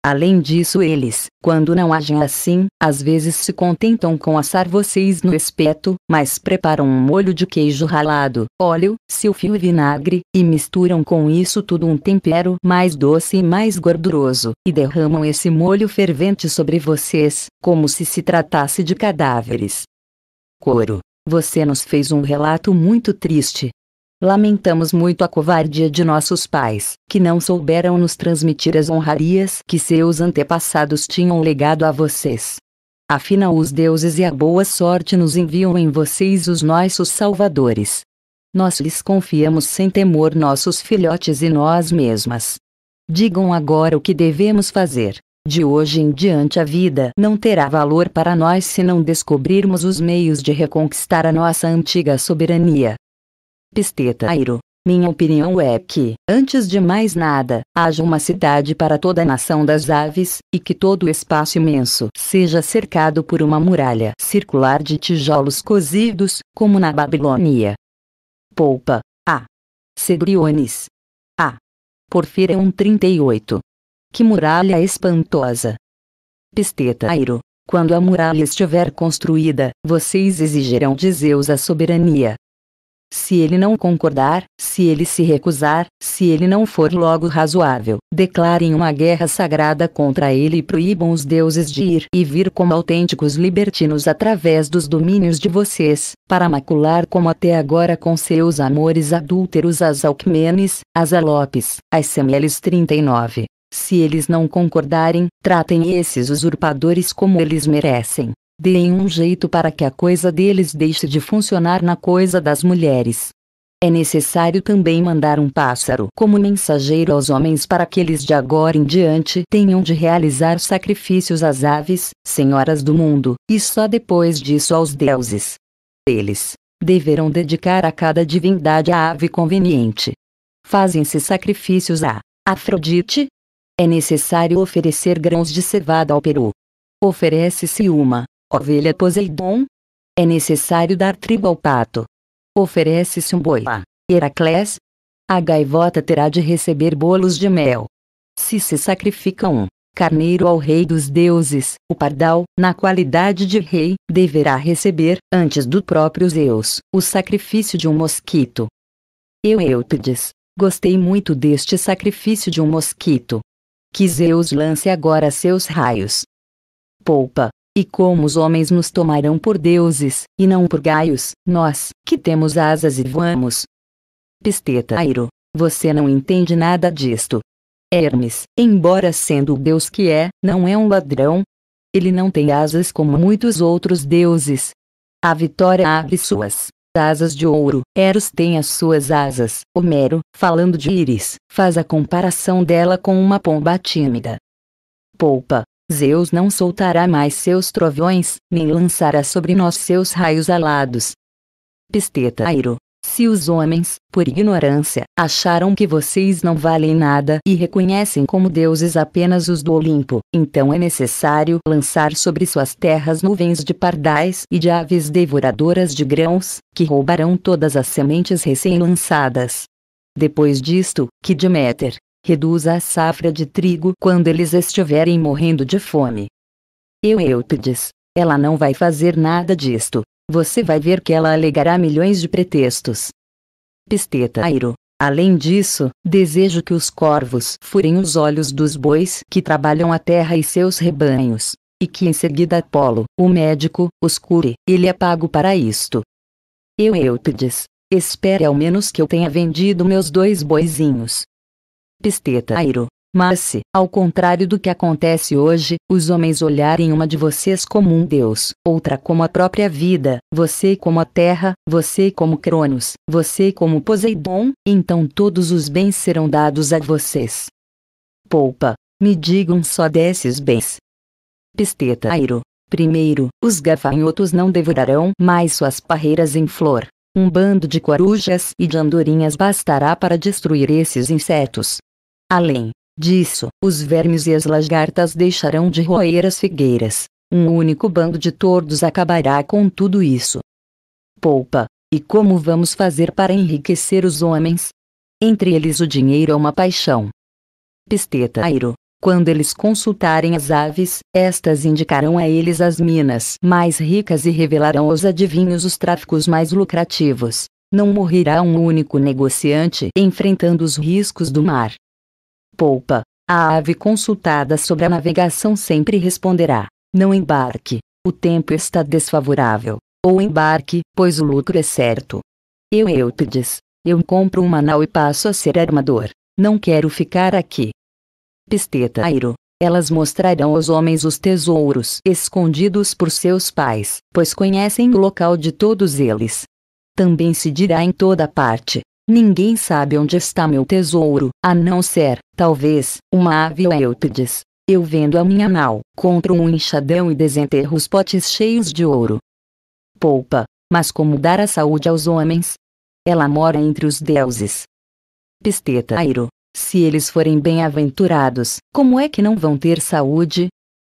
Além disso, eles, quando não agem assim, às vezes se contentam com assar vocês no espeto, mas preparam um molho de queijo ralado, óleo, silfio e vinagre, e misturam com isso tudo um tempero mais doce e mais gorduroso, e derramam esse molho fervente sobre vocês, como se se tratasse de cadáveres. Coro. Você nos fez um relato muito triste, Lamentamos muito a covardia de nossos pais, que não souberam nos transmitir as honrarias que seus antepassados tinham legado a vocês. Afinal, os deuses e a boa sorte nos enviam em vocês os nossos salvadores. Nós lhes confiamos sem temor nossos filhotes e nós mesmas. Digam agora o que devemos fazer. De hoje em diante a vida não terá valor para nós se não descobrirmos os meios de reconquistar a nossa antiga soberania. Pisteta Airo. Minha opinião é que, antes de mais nada, haja uma cidade para toda a nação das aves, e que todo o espaço imenso seja cercado por uma muralha circular de tijolos cozidos, como na Babilônia. Poupa. A. Cedriones. A. Porfira é 138. Que muralha espantosa. Pisteta Airo. Quando a muralha estiver construída, vocês exigirão de Zeus a soberania se ele não concordar, se ele se recusar, se ele não for logo razoável, declarem uma guerra sagrada contra ele e proíbam os deuses de ir e vir como autênticos libertinos através dos domínios de vocês, para macular como até agora com seus amores adúlteros as Alcmenes, as Alopes, as Semeles 39. Se eles não concordarem, tratem esses usurpadores como eles merecem deem um jeito para que a coisa deles deixe de funcionar na coisa das mulheres. É necessário também mandar um pássaro como mensageiro aos homens para que eles de agora em diante tenham de realizar sacrifícios às aves, senhoras do mundo, e só depois disso aos deuses. Eles deverão dedicar a cada divindade a ave conveniente. Fazem-se sacrifícios a Afrodite? É necessário oferecer grãos de cevada ao Peru. Oferece-se uma Ovelha Poseidon? É necessário dar tribo ao pato. Oferece-se um boi a ah. Heracles? A gaivota terá de receber bolos de mel. Se se sacrifica um carneiro ao rei dos deuses, o pardal, na qualidade de rei, deverá receber, antes do próprio Zeus, o sacrifício de um mosquito. Eu Eutides, gostei muito deste sacrifício de um mosquito. Que Zeus lance agora seus raios. Poupa, e como os homens nos tomarão por deuses, e não por gaios, nós, que temos asas e voamos. Pisteta você não entende nada disto. Hermes, embora sendo o deus que é, não é um ladrão. Ele não tem asas como muitos outros deuses. A vitória abre suas asas de ouro, Eros tem as suas asas. Homero, falando de Íris, faz a comparação dela com uma pomba tímida. Polpa, Zeus não soltará mais seus trovões, nem lançará sobre nós seus raios alados. Pisteta Se os homens, por ignorância, acharam que vocês não valem nada e reconhecem como deuses apenas os do Olimpo, então é necessário lançar sobre suas terras nuvens de pardais e de aves devoradoras de grãos, que roubarão todas as sementes recém-lançadas. Depois disto, que Deméter, reduza a safra de trigo quando eles estiverem morrendo de fome. Eu Eupides, ela não vai fazer nada disto. Você vai ver que ela alegará milhões de pretextos. Pisteta Airo. Além disso, desejo que os corvos furem os olhos dos bois que trabalham a terra e seus rebanhos, e que em seguida Apolo, o médico, os cure, ele é pago para isto. Eu Eupides, espere ao menos que eu tenha vendido meus dois boizinhos, pisteta airo. Mas se, ao contrário do que acontece hoje, os homens olharem uma de vocês como um Deus, outra como a própria vida, você como a terra, você como Cronos, você como Poseidon, então todos os bens serão dados a vocês. Poupa, me digam só desses bens. Pisteta Airo. Primeiro, os gafanhotos não devorarão mais suas parreiras em flor. Um bando de corujas e de andorinhas bastará para destruir esses insetos. Além disso, os vermes e as lagartas deixarão de roer as figueiras. Um único bando de tordos acabará com tudo isso. Poupa. E como vamos fazer para enriquecer os homens? Entre eles o dinheiro é uma paixão. Pistetairo. Quando eles consultarem as aves, estas indicarão a eles as minas mais ricas e revelarão aos adivinhos os tráficos mais lucrativos. Não morrerá um único negociante enfrentando os riscos do mar. Poupa. A ave consultada sobre a navegação sempre responderá: Não embarque. O tempo está desfavorável. Ou embarque, pois o lucro é certo. Eu Eutides. Eu compro uma nau e passo a ser armador. Não quero ficar aqui. Pisteta Airo. Elas mostrarão aos homens os tesouros escondidos por seus pais, pois conhecem o local de todos eles. Também se dirá em toda parte: Ninguém sabe onde está meu tesouro, a não ser, talvez, uma ave ou Eúpides. Eu vendo a minha nau contra um enxadão e desenterro os potes cheios de ouro. Poupa, mas como dar a saúde aos homens? Ela mora entre os deuses. Pisteta Airo. Se eles forem bem-aventurados, como é que não vão ter saúde?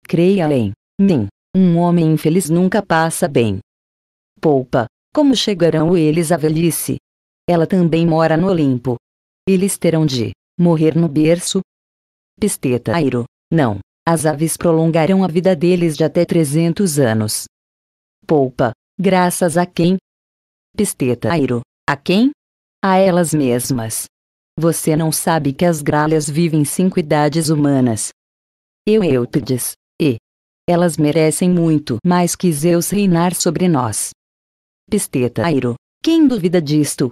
Creia em mim. Um homem infeliz nunca passa bem. Poupa, como chegarão eles à velhice? Ela também mora no Olimpo. Eles terão de morrer no berço? Pisteta Airo, não. As aves prolongarão a vida deles de até 300 anos. Poupa, graças a quem? Pisteta Airo, a quem? A elas mesmas. Você não sabe que as gralhas vivem cinco idades humanas. Eu e Eutides, e. Elas merecem muito mais que Zeus reinar sobre nós. Pisteta Airo. Quem duvida disto?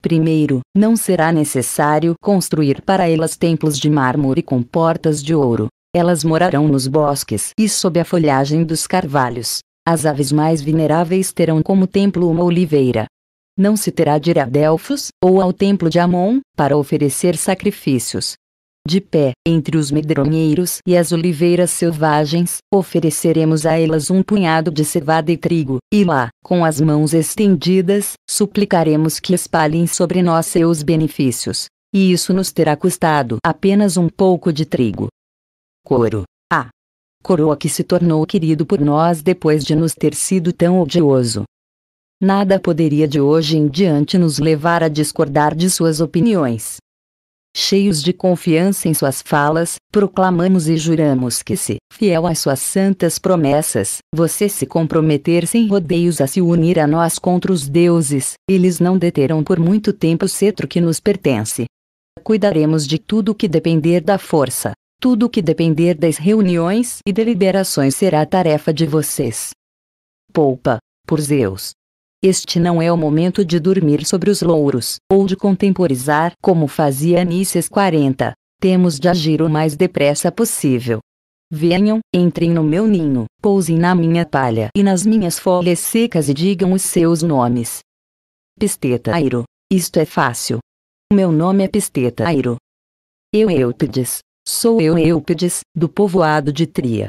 Primeiro, não será necessário construir para elas templos de mármore com portas de ouro. Elas morarão nos bosques e sob a folhagem dos carvalhos. As aves mais veneráveis terão como templo uma oliveira, não se terá de ir a Delfos, ou ao templo de Amon, para oferecer sacrifícios. De pé, entre os medronheiros e as oliveiras selvagens, ofereceremos a elas um punhado de cevada e trigo, e lá, com as mãos estendidas, suplicaremos que espalhem sobre nós seus benefícios. E isso nos terá custado apenas um pouco de trigo. Coro. A ah. coroa que se tornou querido por nós depois de nos ter sido tão odioso nada poderia de hoje em diante nos levar a discordar de suas opiniões. Cheios de confiança em suas falas, proclamamos e juramos que, se, fiel às suas santas promessas, você se comprometer sem rodeios a se unir a nós contra os deuses, eles não deterão por muito tempo o cetro que nos pertence. Cuidaremos de tudo que depender da força. Tudo que depender das reuniões e deliberações será tarefa de vocês. Poupa, por Zeus, este não é o momento de dormir sobre os louros, ou de contemporizar como fazia Anícias 40. Temos de agir o mais depressa possível. Venham, entrem no meu ninho, pousem na minha palha e nas minhas folhas secas e digam os seus nomes. Pisteta Airo. Isto é fácil. Meu nome é Pisteta Airo. Eu Eupides. Sou eu Eupides, do povoado de Tria.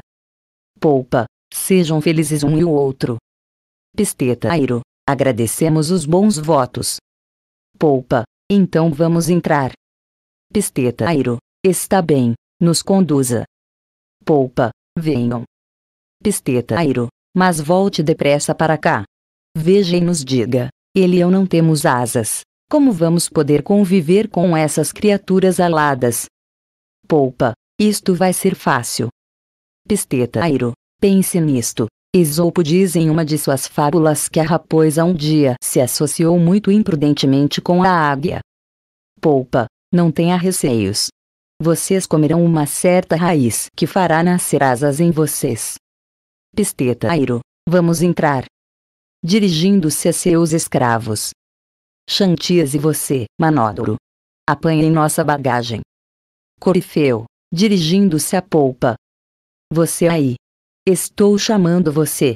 Poupa. Sejam felizes um e o outro. Pisteta Airo. Agradecemos os bons votos. Poupa, então vamos entrar. Pisteta Airo, está bem, nos conduza. Poupa, venham. Pisteta Airo, mas volte depressa para cá. Veja e nos diga, ele e eu não temos asas, como vamos poder conviver com essas criaturas aladas? Poupa, isto vai ser fácil. Pisteta Airo, pense nisto, Esopo diz em uma de suas fábulas que a raposa um dia se associou muito imprudentemente com a águia. Poupa, não tenha receios. Vocês comerão uma certa raiz que fará nascer asas em vocês. Pisteta Airo, vamos entrar. Dirigindo-se a seus escravos. Xantias e você, Manodoro. Apanhem nossa bagagem. Corifeu, dirigindo-se a Poupa. Você aí, Estou chamando você.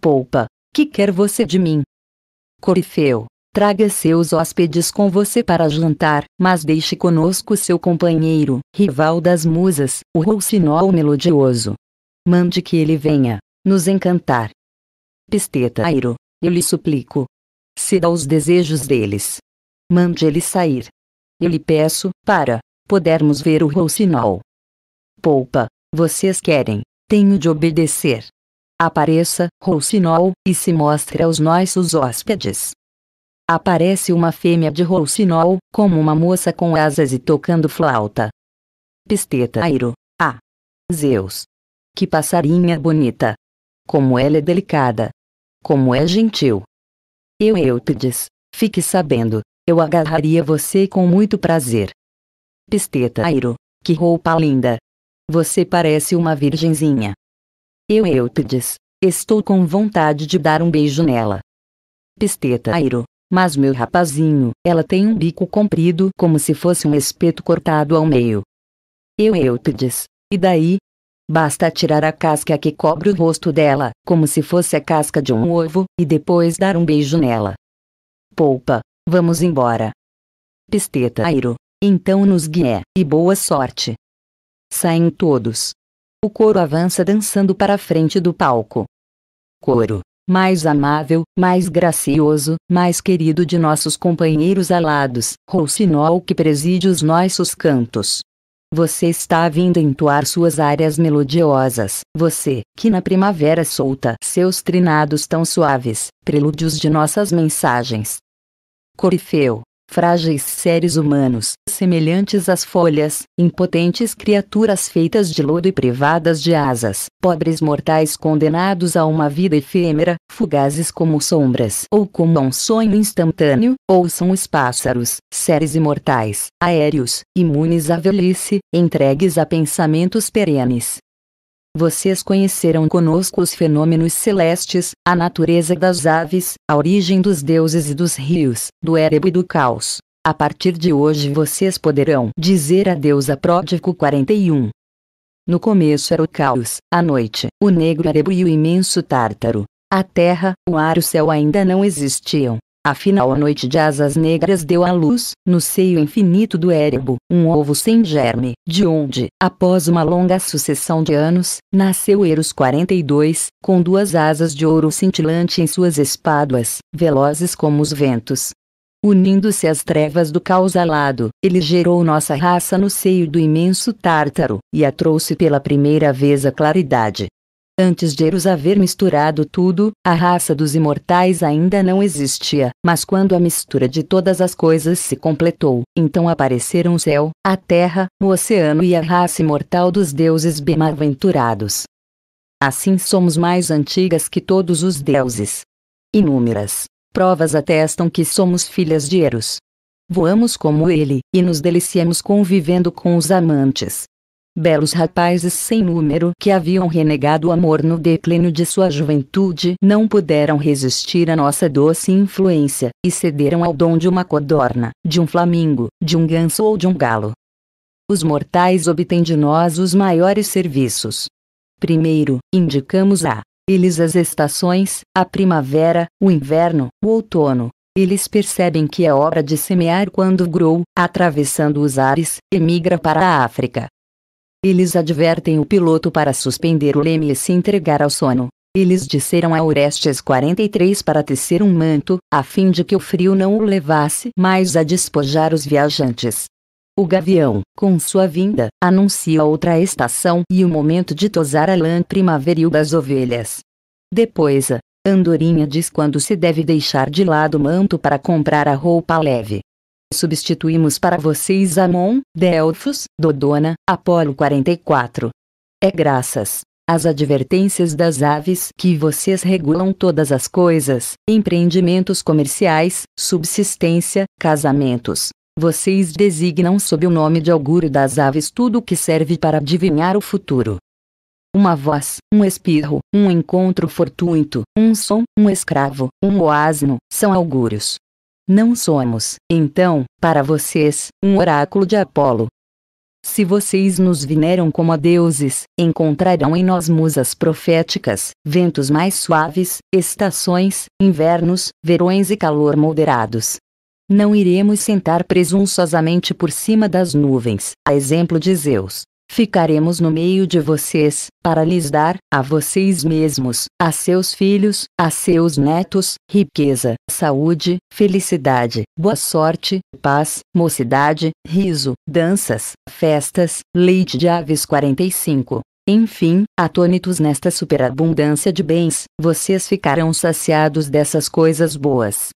Poupa, que quer você de mim? Corifeu, traga seus hóspedes com você para jantar, mas deixe conosco seu companheiro, rival das musas, o Roucinol melodioso. Mande que ele venha, nos encantar. Pisteta Airo, eu lhe suplico. Ceda aos desejos deles. Mande ele sair. Eu lhe peço, para, podermos ver o Roucinol. Poupa, vocês querem, tenho de obedecer. Apareça, Rousinol, e se mostre aos nossos hóspedes. Aparece uma fêmea de Rousinol, como uma moça com asas e tocando flauta. Pisteta Airo. Ah! Zeus! Que passarinha bonita! Como ela é delicada! Como é gentil! Eu Eupides, fique sabendo, eu agarraria você com muito prazer. Pisteta Airo. Que roupa linda! Você parece uma virgenzinha. Eu Eupides, estou com vontade de dar um beijo nela. Pisteta Airo. Mas meu rapazinho, ela tem um bico comprido como se fosse um espeto cortado ao meio. Eu Eupides. E daí? Basta tirar a casca que cobre o rosto dela, como se fosse a casca de um ovo, e depois dar um beijo nela. Poupa, vamos embora. Pisteta Airo. Então nos guie, e boa sorte. Saem todos. O coro avança dançando para a frente do palco. Coro, mais amável, mais gracioso, mais querido de nossos companheiros alados, o que preside os nossos cantos. Você está vindo entoar suas áreas melodiosas, você, que na primavera solta seus trinados tão suaves, prelúdios de nossas mensagens. Corifeu, frágeis seres humanos, semelhantes às folhas, impotentes criaturas feitas de lodo e privadas de asas, pobres mortais condenados a uma vida efêmera, fugazes como sombras ou como um sonho instantâneo, ou são os pássaros, seres imortais, aéreos, imunes à velhice, entregues a pensamentos perenes, vocês conheceram conosco os fenômenos celestes, a natureza das aves, a origem dos deuses e dos rios, do erebo e do caos. A partir de hoje vocês poderão dizer adeus a Pródigo 41. No começo era o caos, a noite, o negro erebo e o imenso tártaro. A terra, o ar e o céu ainda não existiam, Afinal a noite de asas negras deu à luz, no seio infinito do Erebo, um ovo sem germe, de onde, após uma longa sucessão de anos, nasceu Eros 42, com duas asas de ouro cintilante em suas espáduas, velozes como os ventos. Unindo-se às trevas do caos alado, ele gerou nossa raça no seio do imenso Tártaro, e a trouxe pela primeira vez à claridade. Antes de Eros haver misturado tudo, a raça dos imortais ainda não existia, mas quando a mistura de todas as coisas se completou, então apareceram o céu, a terra, o oceano e a raça imortal dos deuses bem-aventurados. Assim somos mais antigas que todos os deuses. Inúmeras provas atestam que somos filhas de Eros. Voamos como ele, e nos deliciamos convivendo com os amantes, Belos rapazes sem número que haviam renegado o amor no declínio de sua juventude não puderam resistir à nossa doce influência, e cederam ao dom de uma codorna, de um flamingo, de um ganso ou de um galo. Os mortais obtêm de nós os maiores serviços. Primeiro, indicamos a eles as estações, a primavera, o inverno, o outono, eles percebem que é hora de semear quando Grow, atravessando os ares, emigra para a África, eles advertem o piloto para suspender o leme e se entregar ao sono. Eles disseram a Orestes 43 para tecer um manto, a fim de que o frio não o levasse mais a despojar os viajantes. O gavião, com sua vinda, anuncia outra estação e o momento de tosar a lã primaveril das ovelhas. Depois a andorinha diz quando se deve deixar de lado o manto para comprar a roupa leve. Substituímos para vocês Amon, Delfos, Dodona, Apolo 44. É graças às advertências das aves que vocês regulam todas as coisas, empreendimentos comerciais, subsistência, casamentos. Vocês designam sob o nome de augúrio das aves tudo o que serve para adivinhar o futuro. Uma voz, um espirro, um encontro fortuito, um som, um escravo, um asno, são augúrios. Não somos, então, para vocês, um oráculo de Apolo. Se vocês nos veneram como a deuses, encontrarão em nós musas proféticas, ventos mais suaves, estações, invernos, verões e calor moderados. Não iremos sentar presunçosamente por cima das nuvens, a exemplo de Zeus ficaremos no meio de vocês, para lhes dar, a vocês mesmos, a seus filhos, a seus netos, riqueza, saúde, felicidade, boa sorte, paz, mocidade, riso, danças, festas, leite de aves 45. Enfim, atônitos nesta superabundância de bens, vocês ficarão saciados dessas coisas boas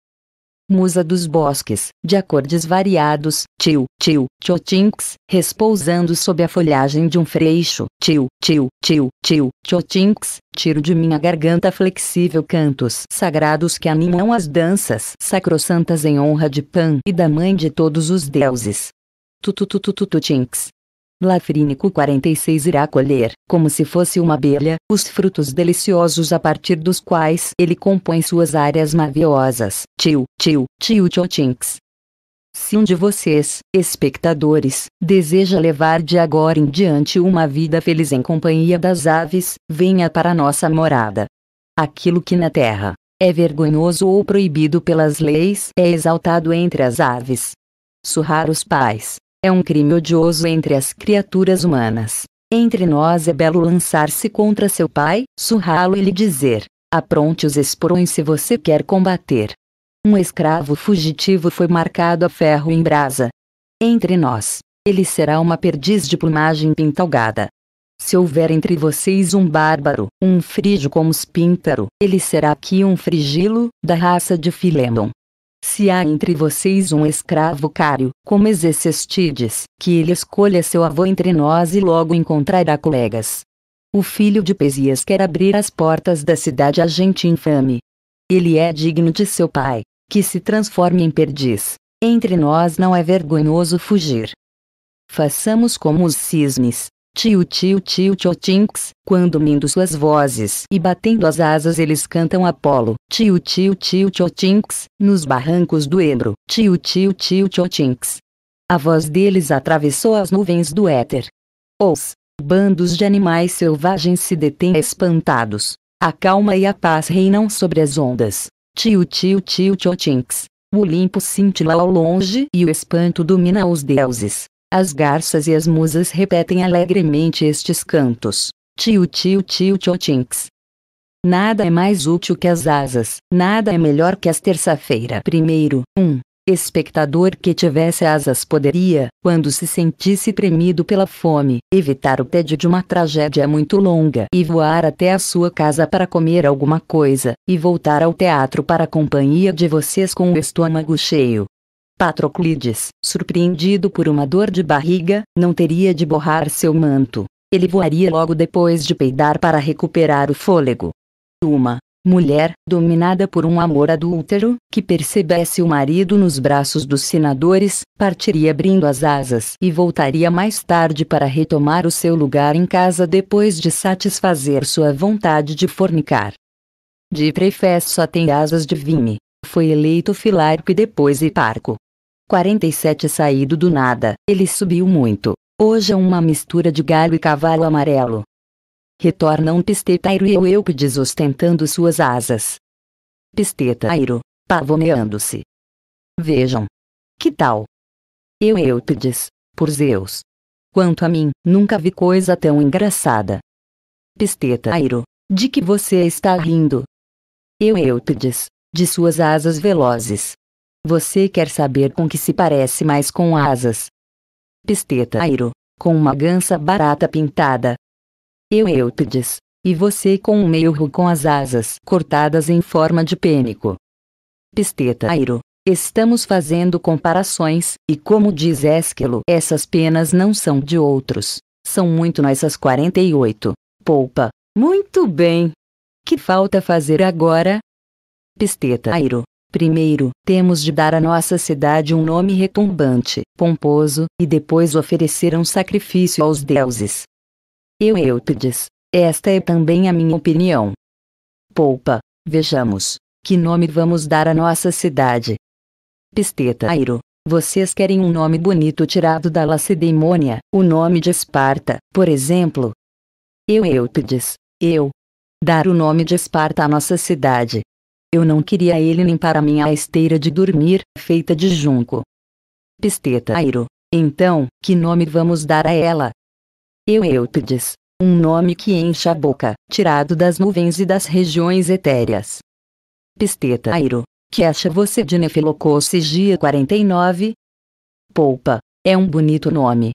musa dos bosques, de acordes variados, tio, tio, tio tiotinx, respousando sob a folhagem de um freixo, tio, tio, tio, tio, tio tiotinx, tiro de minha garganta flexível cantos sagrados que animam as danças sacrossantas em honra de Pan e da mãe de todos os deuses. Tutututututinx, Lafrínico 46 irá colher, como se fosse uma abelha, os frutos deliciosos a partir dos quais ele compõe suas áreas maviosas. Tio, tio, tio Tchotchinks. Se um de vocês, espectadores, deseja levar de agora em diante uma vida feliz em companhia das aves, venha para nossa morada. Aquilo que na terra é vergonhoso ou proibido pelas leis é exaltado entre as aves. Surrar os pais, é um crime odioso entre as criaturas humanas. Entre nós é belo lançar-se contra seu pai, surrá-lo e lhe dizer: apronte os esporões se você quer combater. Um escravo fugitivo foi marcado a ferro em brasa. Entre nós, ele será uma perdiz de plumagem pintalgada. Se houver entre vocês um bárbaro, um frígio como Spíntaro, ele será aqui um frigilo, da raça de Filendon. Se há entre vocês um escravo caro, como exercestides, que ele escolha seu avô entre nós e logo encontrará colegas. O filho de Pesias quer abrir as portas da cidade a gente infame. Ele é digno de seu pai, que se transforme em perdiz. Entre nós não é vergonhoso fugir. Façamos como os cisnes, Tio tio tio tio tiotinks, quando mindo suas vozes e batendo as asas eles cantam Apolo. Tio tio tio tio tiotinks, nos barrancos do Ebro. Tio tio tio tio tiotinks. A voz deles atravessou as nuvens do éter. Os bandos de animais selvagens se detêm espantados. A calma e a paz reinam sobre as ondas. Tio tio tio tio tiotinks. O Olimpo cintila ao longe e o espanto domina os deuses. As garças e as musas repetem alegremente estes cantos. Tio tio tio tio tinks. Nada é mais útil que as asas, nada é melhor que as terça-feira. Primeiro, um espectador que tivesse asas poderia, quando se sentisse tremido pela fome, evitar o tédio de uma tragédia muito longa e voar até a sua casa para comer alguma coisa, e voltar ao teatro para a companhia de vocês com o estômago cheio. Patroclides, surpreendido por uma dor de barriga, não teria de borrar seu manto. Ele voaria logo depois de peidar para recuperar o fôlego. Uma mulher, dominada por um amor adúltero, que percebesse o marido nos braços dos senadores, partiria abrindo as asas e voltaria mais tarde para retomar o seu lugar em casa depois de satisfazer sua vontade de fornicar. De prefesso só tem asas de vime. Foi eleito Filarco e depois Hiparco. 47 saído do nada. Ele subiu muito. Hoje é uma mistura de galho e cavalo amarelo. Retornam Pistetairo e Eupides ostentando suas asas. Pistetairo, pavoneando-se. Vejam. Que tal? Eu Eupides, por Zeus. Quanto a mim, nunca vi coisa tão engraçada. Pistetairo, de que você está rindo? Eu Eupides, de suas asas velozes. Você quer saber com que se parece mais com asas? Pisteta Airo, com uma gança barata pintada. Eu Eutides, e você com um meio com as asas cortadas em forma de pênico. Pisteta Airo, estamos fazendo comparações, e como diz Ésquilo, essas penas não são de outros, são muito nossas 48. Poupa. Muito bem. Que falta fazer agora? Pisteta Airo, Primeiro, temos de dar à nossa cidade um nome retumbante, pomposo, e depois oferecer um sacrifício aos deuses. Eu Eupides. Esta é também a minha opinião. Poupa, vejamos. Que nome vamos dar à nossa cidade? Pisteta Airo. Vocês querem um nome bonito tirado da Lacedemônia, o nome de Esparta, por exemplo? Eu Eupides. Eu. Dar o nome de Esparta à nossa cidade, eu não queria ele nem para minha esteira de dormir, feita de junco. Pisteta Airo. Então, que nome vamos dar a ela? Eu Eupides. Um nome que enche a boca, tirado das nuvens e das regiões etéreas. Pisteta Airo. Que acha você de Nefilocosse Gia 49? Poupa. É um bonito nome.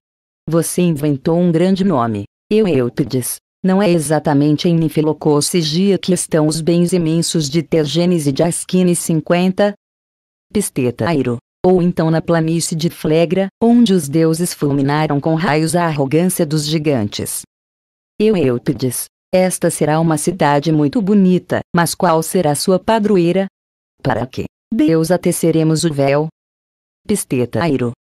Você inventou um grande nome. Eu não é exatamente em Nifilococcigia que estão os bens imensos de Tergênese de Asquine 50? Pistetairo ou então na planície de Flegra, onde os deuses fulminaram com raios a arrogância dos gigantes. Eu Eupides, esta será uma cidade muito bonita, mas qual será sua padroeira? Para que, Deus teceremos o véu? Pisteta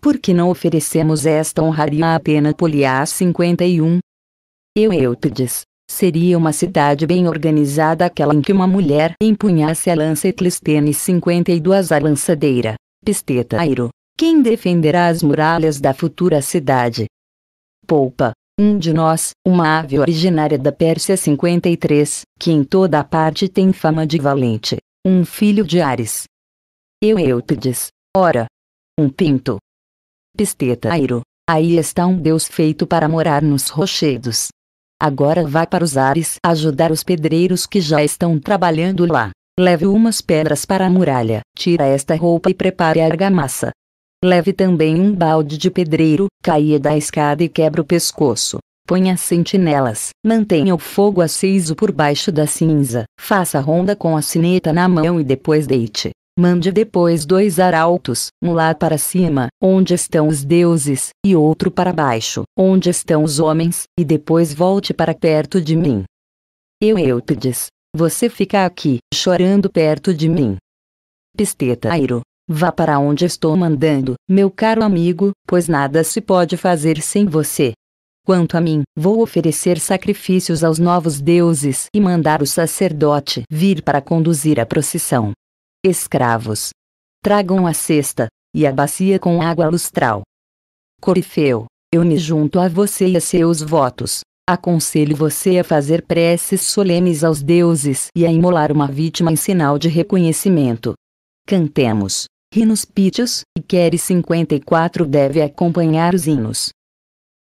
por que não oferecemos esta honraria a Atena Polias 51, Eurípides, seria uma cidade bem organizada aquela em que uma mulher empunhasse a lança Eclistene 52 a lançadeira, Pisteta Airo. Quem defenderá as muralhas da futura cidade? Poupa, um de nós, uma ave originária da Pérsia 53, que em toda a parte tem fama de valente, um filho de Ares. Eurípides, ora, um pinto. Pisteta Airo, aí está um deus feito para morar nos rochedos. Agora vá para os ares ajudar os pedreiros que já estão trabalhando lá. Leve umas pedras para a muralha, tira esta roupa e prepare a argamassa. Leve também um balde de pedreiro, caia da escada e quebra o pescoço. Ponha sentinelas, mantenha o fogo aceso por baixo da cinza, faça ronda com a sineta na mão e depois deite. Mande depois dois arautos, um lá para cima, onde estão os deuses, e outro para baixo, onde estão os homens, e depois volte para perto de mim. Eu Eupides, você fica aqui, chorando perto de mim. Pisteta Airo, vá para onde estou mandando, meu caro amigo, pois nada se pode fazer sem você. Quanto a mim, vou oferecer sacrifícios aos novos deuses e mandar o sacerdote vir para conduzir a procissão. Escravos. Tragam a cesta, e a bacia com água lustral. Corifeu, eu me junto a você e a seus votos. Aconselho você a fazer preces solenes aos deuses e a imolar uma vítima em sinal de reconhecimento. Cantemos. Rinos Pítios, e Quere 54 deve acompanhar os hinos.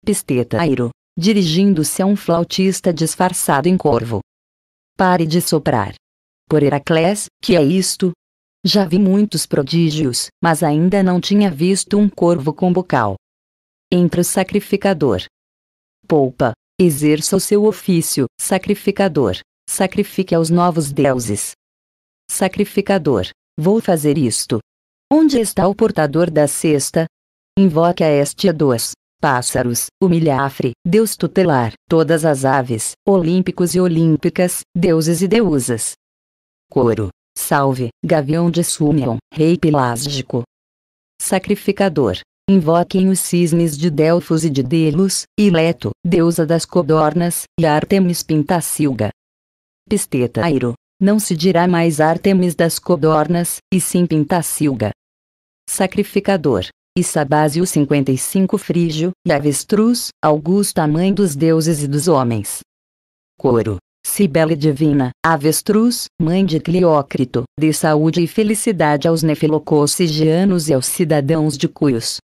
Pisteta Airo, dirigindo-se a um flautista disfarçado em corvo. Pare de soprar. Por Heracles, que é isto, já vi muitos prodígios, mas ainda não tinha visto um corvo com bocal. Entre o sacrificador. Poupa, exerça o seu ofício, sacrificador. Sacrifique aos novos deuses. Sacrificador, vou fazer isto. Onde está o portador da cesta? Invoca este a dois pássaros, o milhafre, deus tutelar, todas as aves, olímpicos e olímpicas, deuses e deusas. Coro, Salve, Gavião de Sumion, Rei Pelágico. Sacrificador. Invoquem os cisnes de Delfos e de Delos, e Leto, deusa das codornas, e Artemis Pintacilga. Pisteta Airo. Não se dirá mais Artemis das codornas, e sim Pintacilga. Sacrificador. E Sabásio 55 Frígio, e Avestruz, Augusta mãe dos deuses e dos homens. Coro. Cibele divina, avestruz, mãe de Cleócrito, dê saúde e felicidade aos nefilococigianos e aos cidadãos de Cuios.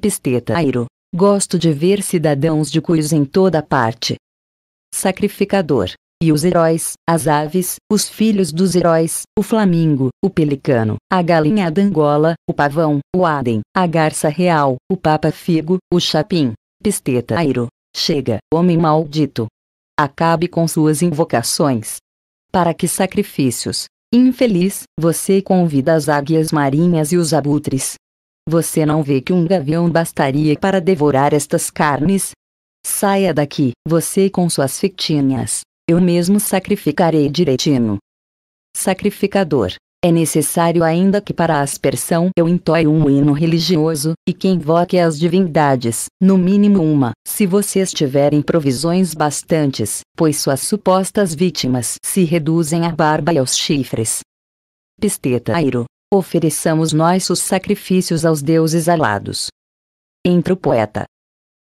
Pisteta Airo, gosto de ver cidadãos de Cuios em toda parte. Sacrificador, e os heróis, as aves, os filhos dos heróis, o flamingo, o pelicano, a galinha d'Angola, o pavão, o adem, a garça real, o papa figo, o chapim, Pisteta Airo, chega, homem maldito, acabe com suas invocações. Para que sacrifícios, infeliz, você convida as águias marinhas e os abutres? Você não vê que um gavião bastaria para devorar estas carnes? Saia daqui, você com suas fictinhas. Eu mesmo sacrificarei direitinho. Sacrificador, é necessário ainda que para a aspersão eu entoie um hino religioso, e que invoque as divindades, no mínimo uma, se vocês tiverem provisões bastantes, pois suas supostas vítimas se reduzem à barba e aos chifres. Pisteta Airo. Ofereçamos nossos sacrifícios aos deuses alados. Entra o poeta.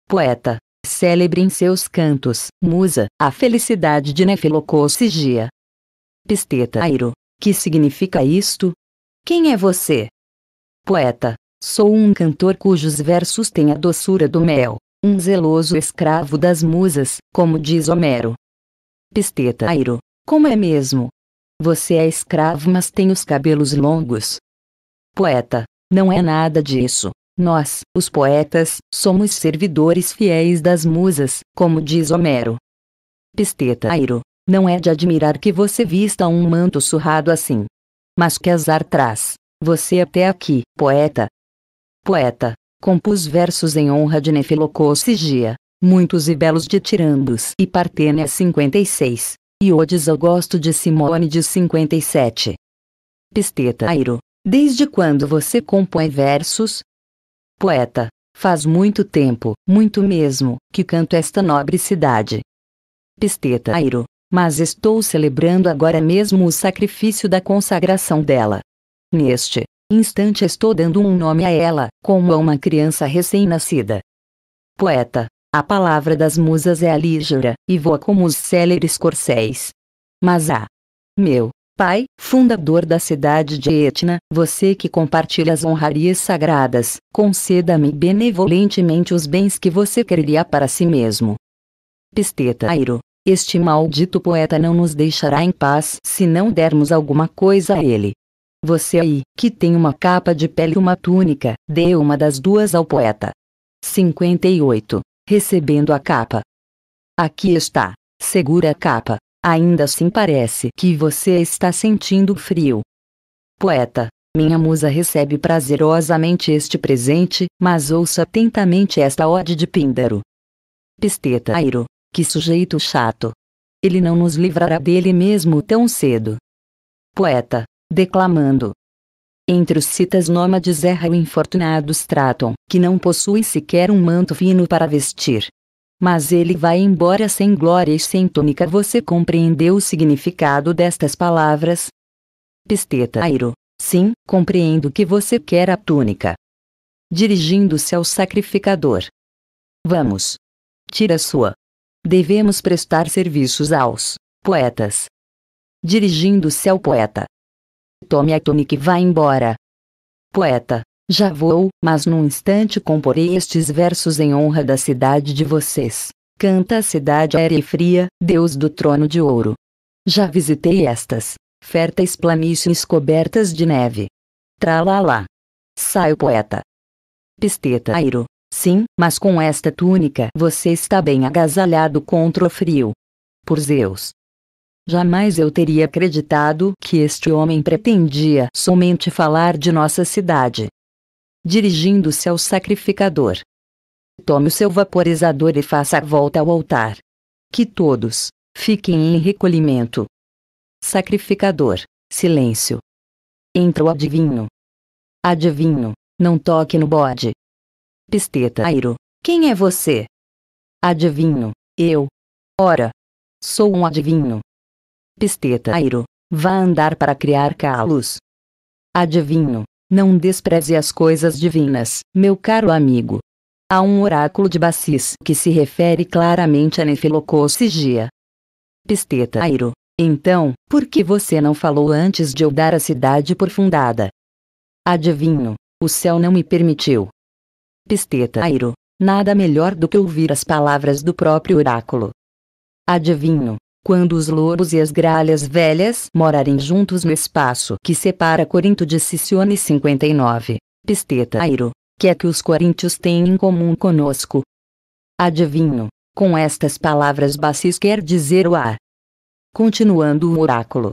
Poeta, célebre em seus cantos, musa, a felicidade de Gia. Pisteta Airo que significa isto? Quem é você? Poeta, sou um cantor cujos versos têm a doçura do mel, um zeloso escravo das musas, como diz Homero. Pisteta Airo, como é mesmo? Você é escravo, mas tem os cabelos longos. Poeta, não é nada disso. Nós, os poetas, somos servidores fiéis das musas, como diz Homero. Pisteta Airo, não é de admirar que você vista um manto surrado assim. Mas que azar traz, você até aqui, poeta. Poeta, compus versos em honra de Nefilocosse Gia, muitos e belos de Tirandos e Partênia 56, e Odes Augusto de Simone de 57. Pisteta Airo, desde quando você compõe versos? Poeta, faz muito tempo, muito mesmo, que canto esta nobre cidade. Pisteta Airo, mas estou celebrando agora mesmo o sacrifício da consagração dela. Neste instante estou dando um nome a ela, como a uma criança recém-nascida. Poeta, a palavra das musas é alígera, e voa como os céleres corcéis. Mas há. meu pai, fundador da cidade de Etna, você que compartilha as honrarias sagradas, conceda-me benevolentemente os bens que você queria para si mesmo. Pisteta Airo este maldito poeta não nos deixará em paz se não dermos alguma coisa a ele. Você aí, que tem uma capa de pele e uma túnica, dê uma das duas ao poeta. 58. Recebendo a capa. Aqui está. Segura a capa. Ainda assim parece que você está sentindo frio. Poeta, minha musa recebe prazerosamente este presente, mas ouça atentamente esta ode de Píndaro. Pisteta Airo. Que sujeito chato! Ele não nos livrará dele mesmo tão cedo. Poeta, declamando. Entre os citas nômades erra é o infortunado Straton, que não possui sequer um manto fino para vestir. Mas ele vai embora sem glória e sem túnica. Você compreendeu o significado destas palavras? Pisteta Airo. Sim, compreendo que você quer a túnica. Dirigindo-se ao sacrificador. Vamos. Tira sua devemos prestar serviços aos poetas. Dirigindo-se ao poeta. Tome a tônica e vá embora. Poeta, já vou, mas num instante comporei estes versos em honra da cidade de vocês. Canta a cidade aérea e fria, Deus do trono de ouro. Já visitei estas férteis planícies cobertas de neve. Tralala. Sai o poeta. Pisteta Airo. Sim, mas com esta túnica você está bem agasalhado contra o frio. Por Zeus. Jamais eu teria acreditado que este homem pretendia somente falar de nossa cidade. Dirigindo-se ao sacrificador. Tome o seu vaporizador e faça a volta ao altar. Que todos fiquem em recolhimento. Sacrificador, silêncio. Entra o adivinho. Adivinho, não toque no bode, Pisteta Airo. Quem é você? Adivinho. Eu. Ora. Sou um adivinho. Pisteta Airo. Vá andar para criar calos. Adivinho. Não despreze as coisas divinas, meu caro amigo. Há um oráculo de Bacis que se refere claramente a Nefilocossigia. Pisteta Airo. Então, por que você não falou antes de eu dar a cidade por fundada? Adivinho. O céu não me permitiu. Pisteta Airo. Nada melhor do que ouvir as palavras do próprio oráculo. Adivinho. Quando os lobos e as gralhas velhas morarem juntos no espaço que separa Corinto de Sicione 59, Pisteta Airo, que é que os coríntios têm em comum conosco? Adivinho. Com estas palavras Bacis quer dizer o ar. Continuando o oráculo.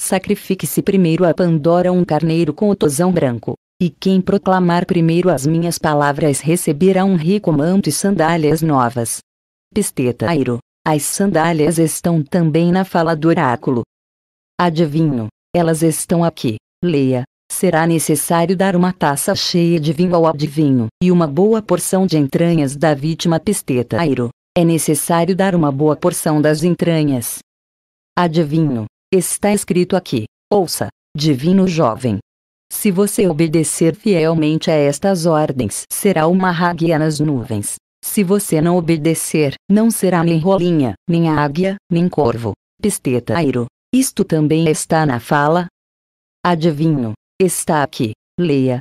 Sacrifique-se primeiro a Pandora um carneiro com o tosão branco. E quem proclamar primeiro as minhas palavras receberá um rico manto e sandálias novas. Pisteta As sandálias estão também na fala do oráculo. Adivinho, elas estão aqui. Leia. Será necessário dar uma taça cheia de vinho ao adivinho e uma boa porção de entranhas da vítima Pisteta É necessário dar uma boa porção das entranhas. Adivinho, está escrito aqui. Ouça, divino jovem, se você obedecer fielmente a estas ordens, será uma águia nas nuvens. Se você não obedecer, não será nem rolinha, nem águia, nem corvo. Pisteta Airo. Isto também está na fala? Adivinho. Está aqui. Leia.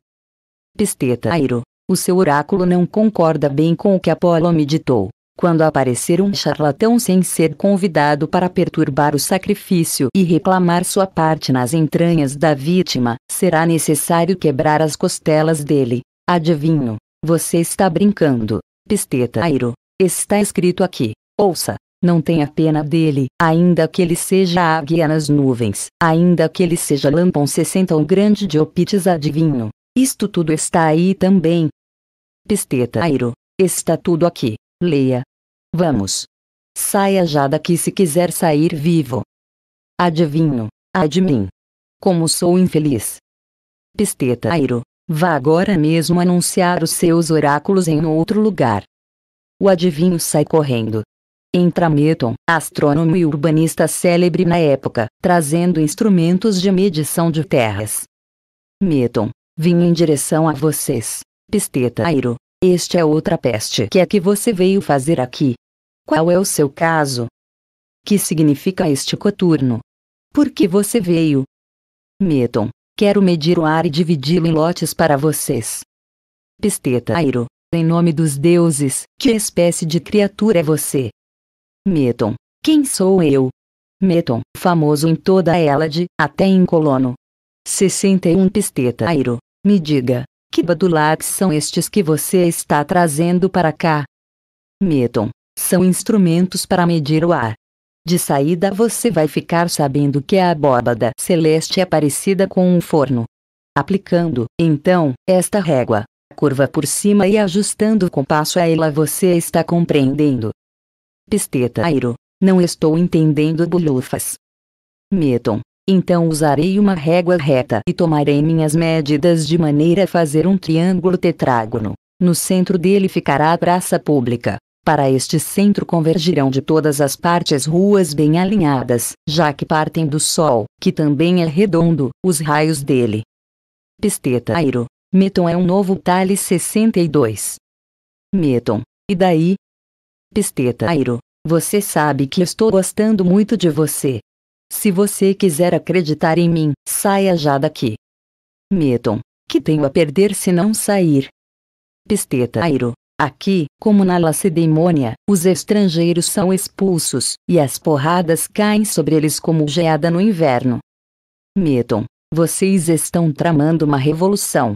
Pisteta Airo. O seu oráculo não concorda bem com o que Apolo meditou. Quando aparecer um charlatão sem ser convidado para perturbar o sacrifício e reclamar sua parte nas entranhas da vítima, será necessário quebrar as costelas dele. Adivinho, você está brincando. Pisteta Airo, está escrito aqui. Ouça, não tenha pena dele, ainda que ele seja águia nas nuvens, ainda que ele seja lampão 60 ou grande diopites adivinho. Isto tudo está aí também. Pisteta Airo, está tudo aqui. Leia. Vamos. Saia já daqui se quiser sair vivo. Adivinho. Admin. Como sou infeliz. Pisteta Airo. Vá agora mesmo anunciar os seus oráculos em outro lugar. O adivinho sai correndo. Entra Meton, astrônomo e urbanista célebre na época, trazendo instrumentos de medição de terras. Meton, vim em direção a vocês. Pisteta Airo, este é outra peste que é que você veio fazer aqui. Qual é o seu caso? Que significa este coturno? Por que você veio? Meton, quero medir o ar e dividi-lo em lotes para vocês. Pisteta Airo, em nome dos deuses, que espécie de criatura é você? Meton, quem sou eu? Meton, famoso em toda a Elade, até em Colono. 61 Pisteta Airo, me diga, que badulaques são estes que você está trazendo para cá? Medon. São instrumentos para medir o ar. De saída você vai ficar sabendo que a abóbada celeste é parecida com um forno. Aplicando, então, esta régua, curva por cima e ajustando o compasso a ela você está compreendendo. Pisteta Airo. Não estou entendendo bolufas. Meton. Então usarei uma régua reta e tomarei minhas medidas de maneira a fazer um triângulo tetrágono. No centro dele ficará a praça pública. Para este centro convergirão de todas as partes ruas bem alinhadas, já que partem do Sol, que também é redondo, os raios dele. Pisteta Airo. Meton é um novo Tale 62. Meton. E daí? Pisteta Airo. Você sabe que estou gostando muito de você. Se você quiser acreditar em mim, saia já daqui. Meton, que tenho a perder se não sair? Pisteta Airo. Aqui, como na Lacedemônia, os estrangeiros são expulsos, e as porradas caem sobre eles como geada no inverno. Meton, vocês estão tramando uma revolução.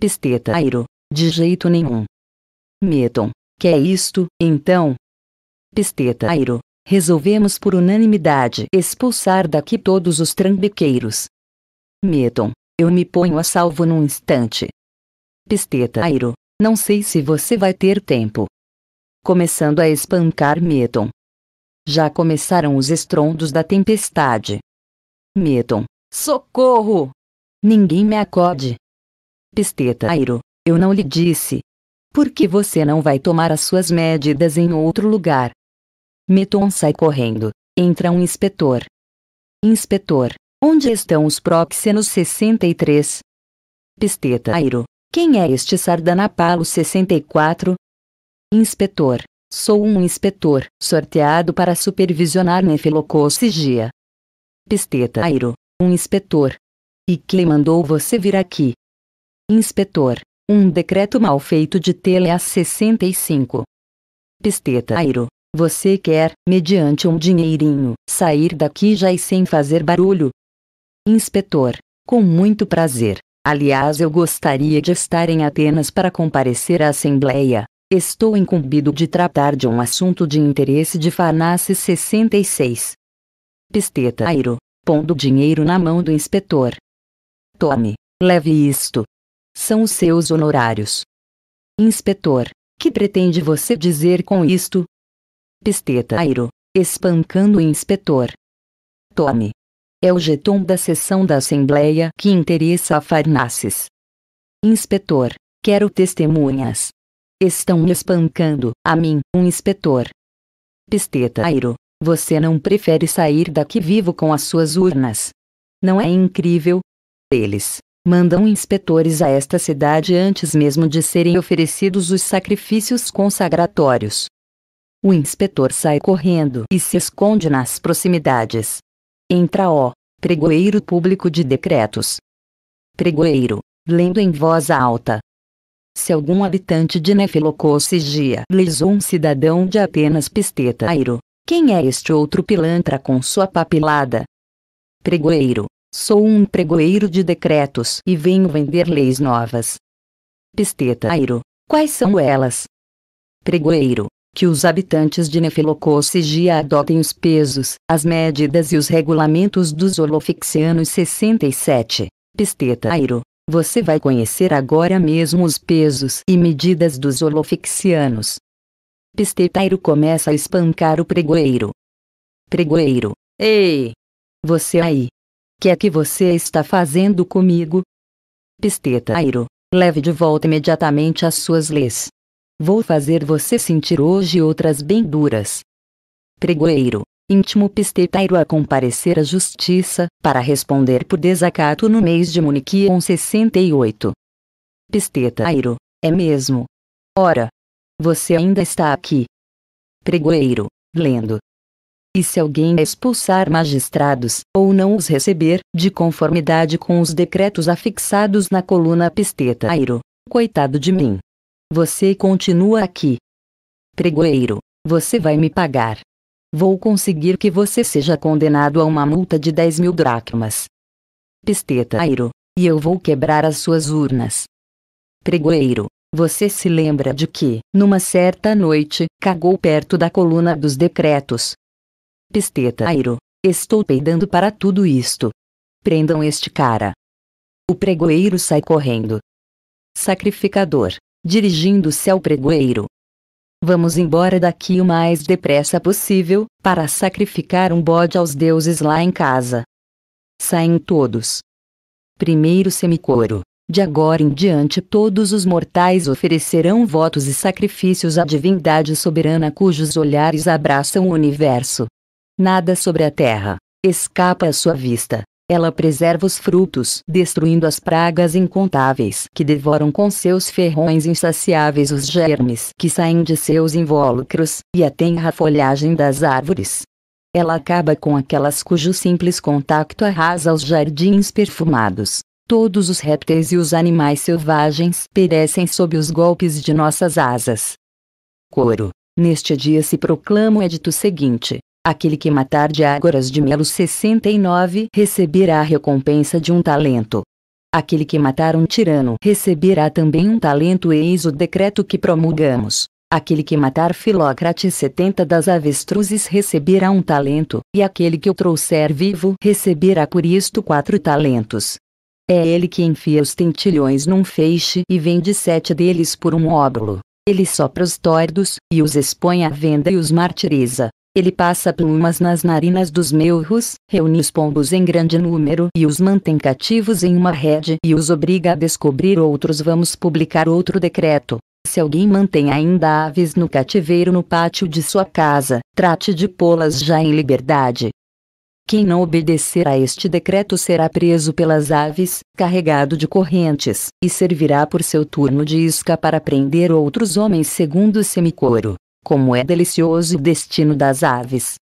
Pisteta Airo, de jeito nenhum. Meton, que é isto, então? Pisteta Airo, resolvemos por unanimidade expulsar daqui todos os trambiqueiros. Meton, eu me ponho a salvo num instante. Pisteta Airo, não sei se você vai ter tempo. Começando a espancar Meton. Já começaram os estrondos da tempestade. Meton, socorro! Ninguém me acode. Pisteta Airo, eu não lhe disse. Por que você não vai tomar as suas medidas em outro lugar? Meton sai correndo. Entra um inspetor. Inspetor, onde estão os próxenos 63? Pisteta Airo, quem é este Sardanapalo 64? Inspetor, sou um inspetor, sorteado para supervisionar nefilococigia. Pisteta Airo, um inspetor. E quem mandou você vir aqui? Inspetor, um decreto mal feito de Telea 65. Pisteta Airo, você quer, mediante um dinheirinho, sair daqui já e sem fazer barulho? Inspetor, com muito prazer. Aliás, eu gostaria de estar em Atenas para comparecer à Assembleia. Estou incumbido de tratar de um assunto de interesse de Farnace 66. Pisteta Airo, pondo dinheiro na mão do inspetor. Tome, leve isto. São os seus honorários. Inspetor, que pretende você dizer com isto? Pisteta Airo, espancando o inspetor. Tome. É o jeton da sessão da Assembleia que interessa a Farnaces. Inspetor, quero testemunhas. Estão me espancando, a mim, um inspetor. Pisteta Airo, você não prefere sair daqui vivo com as suas urnas. Não é incrível? Eles mandam inspetores a esta cidade antes mesmo de serem oferecidos os sacrifícios consagratórios. O inspetor sai correndo e se esconde nas proximidades. Entra o pregoeiro público de decretos. Pregoeiro, lendo em voz alta. Se algum habitante de Nefilococigia lisou um cidadão de apenas pistetairo, quem é este outro pilantra com sua papilada? Pregoeiro, sou um pregoeiro de decretos e venho vender leis novas. Pistetairo, quais são elas? Pregoeiro, que os habitantes de Nefelocossigia adotem os pesos, as medidas e os regulamentos dos holofixianos 67. Pisteta Airo. Você vai conhecer agora mesmo os pesos e medidas dos holofixianos. Pisteta começa a espancar o pregoeiro. Pregoeiro. Ei! Você aí. Que é que você está fazendo comigo? Pisteta Leve de volta imediatamente as suas leis. Vou fazer você sentir hoje outras bem duras. Pregoeiro, íntimo pisteteiro a comparecer à justiça, para responder por desacato no mês de Muniquion 68. Pisteteiro, é mesmo. Ora, você ainda está aqui. Pregoeiro, lendo. E se alguém expulsar magistrados, ou não os receber, de conformidade com os decretos afixados na coluna Pistetairo, coitado de mim. Você continua aqui. Pregoeiro, você vai me pagar. Vou conseguir que você seja condenado a uma multa de 10 mil dracmas. Pistetairo, e eu vou quebrar as suas urnas. Pregoeiro, você se lembra de que, numa certa noite, cagou perto da coluna dos decretos. Pistetairo, estou peidando para tudo isto. Prendam este cara. O pregoeiro sai correndo. Sacrificador, dirigindo-se ao pregoeiro. Vamos embora daqui o mais depressa possível, para sacrificar um bode aos deuses lá em casa. Saem todos. Primeiro semicoro. De agora em diante todos os mortais oferecerão votos e sacrifícios à divindade soberana cujos olhares abraçam o universo. Nada sobre a terra escapa à sua vista. Ela preserva os frutos, destruindo as pragas incontáveis que devoram com seus ferrões insaciáveis os germes que saem de seus invólucros, e a a folhagem das árvores. Ela acaba com aquelas cujo simples contacto arrasa os jardins perfumados. Todos os répteis e os animais selvagens perecem sob os golpes de nossas asas. Coro. Neste dia se proclama o edito seguinte: Aquele que matar de ágoras de melo 69 receberá a recompensa de um talento. Aquele que matar um tirano receberá também um talento, eis o decreto que promulgamos. Aquele que matar Filócrates 70 das avestruzes receberá um talento, e aquele que o trouxer vivo receberá por isto quatro talentos. É ele que enfia os tentilhões num feixe e vende sete deles por um óbolo. Ele sopra os tordos, e os expõe à venda e os martiriza. Ele passa plumas nas narinas dos melros, reúne os pombos em grande número e os mantém cativos em uma rede e os obriga a descobrir outros. Vamos publicar outro decreto. Se alguém mantém ainda aves no cativeiro no pátio de sua casa, trate de pô-las já em liberdade. Quem não obedecer a este decreto será preso pelas aves, carregado de correntes, e servirá por seu turno de isca para prender outros homens, segundo o semicoro como é delicioso o destino das aves.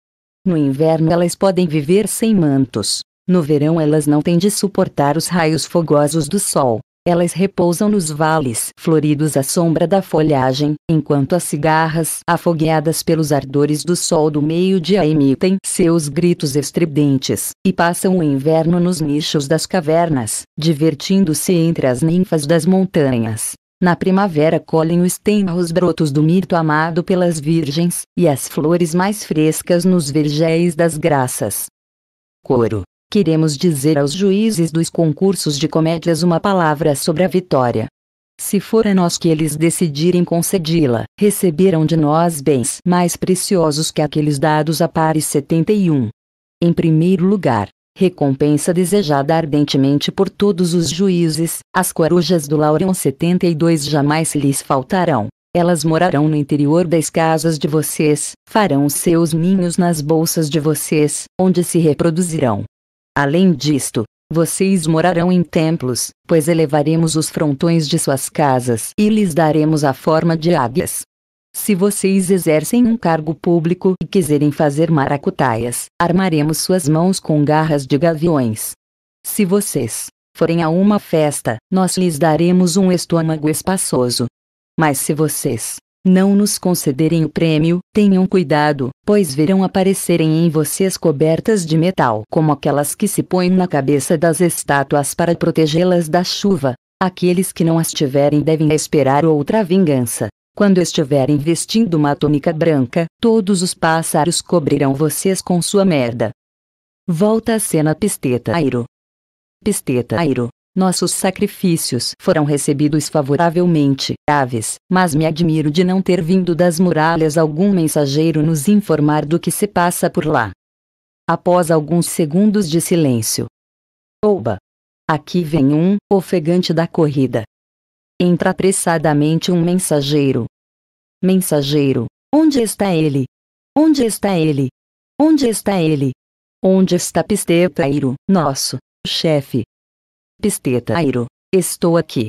No inverno elas podem viver sem mantos, no verão elas não têm de suportar os raios fogosos do sol. Elas repousam nos vales floridos à sombra da folhagem, enquanto as cigarras, afogueadas pelos ardores do sol do meio-dia, emitem seus gritos estridentes, e passam o inverno nos nichos das cavernas, divertindo-se entre as ninfas das montanhas. Na primavera colhem os tenros brotos do mirto amado pelas virgens, e as flores mais frescas nos vergéis das graças. Coro. Queremos dizer aos juízes dos concursos de comédias uma palavra sobre a vitória. Se for a nós que eles decidirem concedi-la, receberão de nós bens mais preciosos que aqueles dados a pares 71. Em primeiro lugar, recompensa desejada ardentemente por todos os juízes, as corujas do Laureon 72 jamais lhes faltarão. Elas morarão no interior das casas de vocês, farão seus ninhos nas bolsas de vocês, onde se reproduzirão. Além disto, vocês morarão em templos, pois elevaremos os frontões de suas casas e lhes daremos a forma de águias. Se vocês exercem um cargo público e quiserem fazer maracutaias, armaremos suas mãos com garras de gaviões. Se vocês forem a uma festa, nós lhes daremos um estômago espaçoso. Mas se vocês não nos concederem o prêmio, tenham cuidado, pois verão aparecerem em vocês cobertas de metal, como aquelas que se põem na cabeça das estátuas para protegê-las da chuva. Aqueles que não as tiverem devem esperar outra vingança, quando estiverem vestindo uma túnica branca, todos os pássaros cobrirão vocês com sua merda. Volta à cena Pisteta Airo. Pisteta Airo. Nossos sacrifícios foram recebidos favoravelmente, aves, mas me admiro de não ter vindo das muralhas algum mensageiro nos informar do que se passa por lá. Após alguns segundos de silêncio. Oba! Aqui vem um, ofegante da corrida. Entra apressadamente um mensageiro. Mensageiro, onde está ele? Onde está ele? Onde está ele? Onde está Pistetairo, nosso chefe? Pistetairo, estou aqui.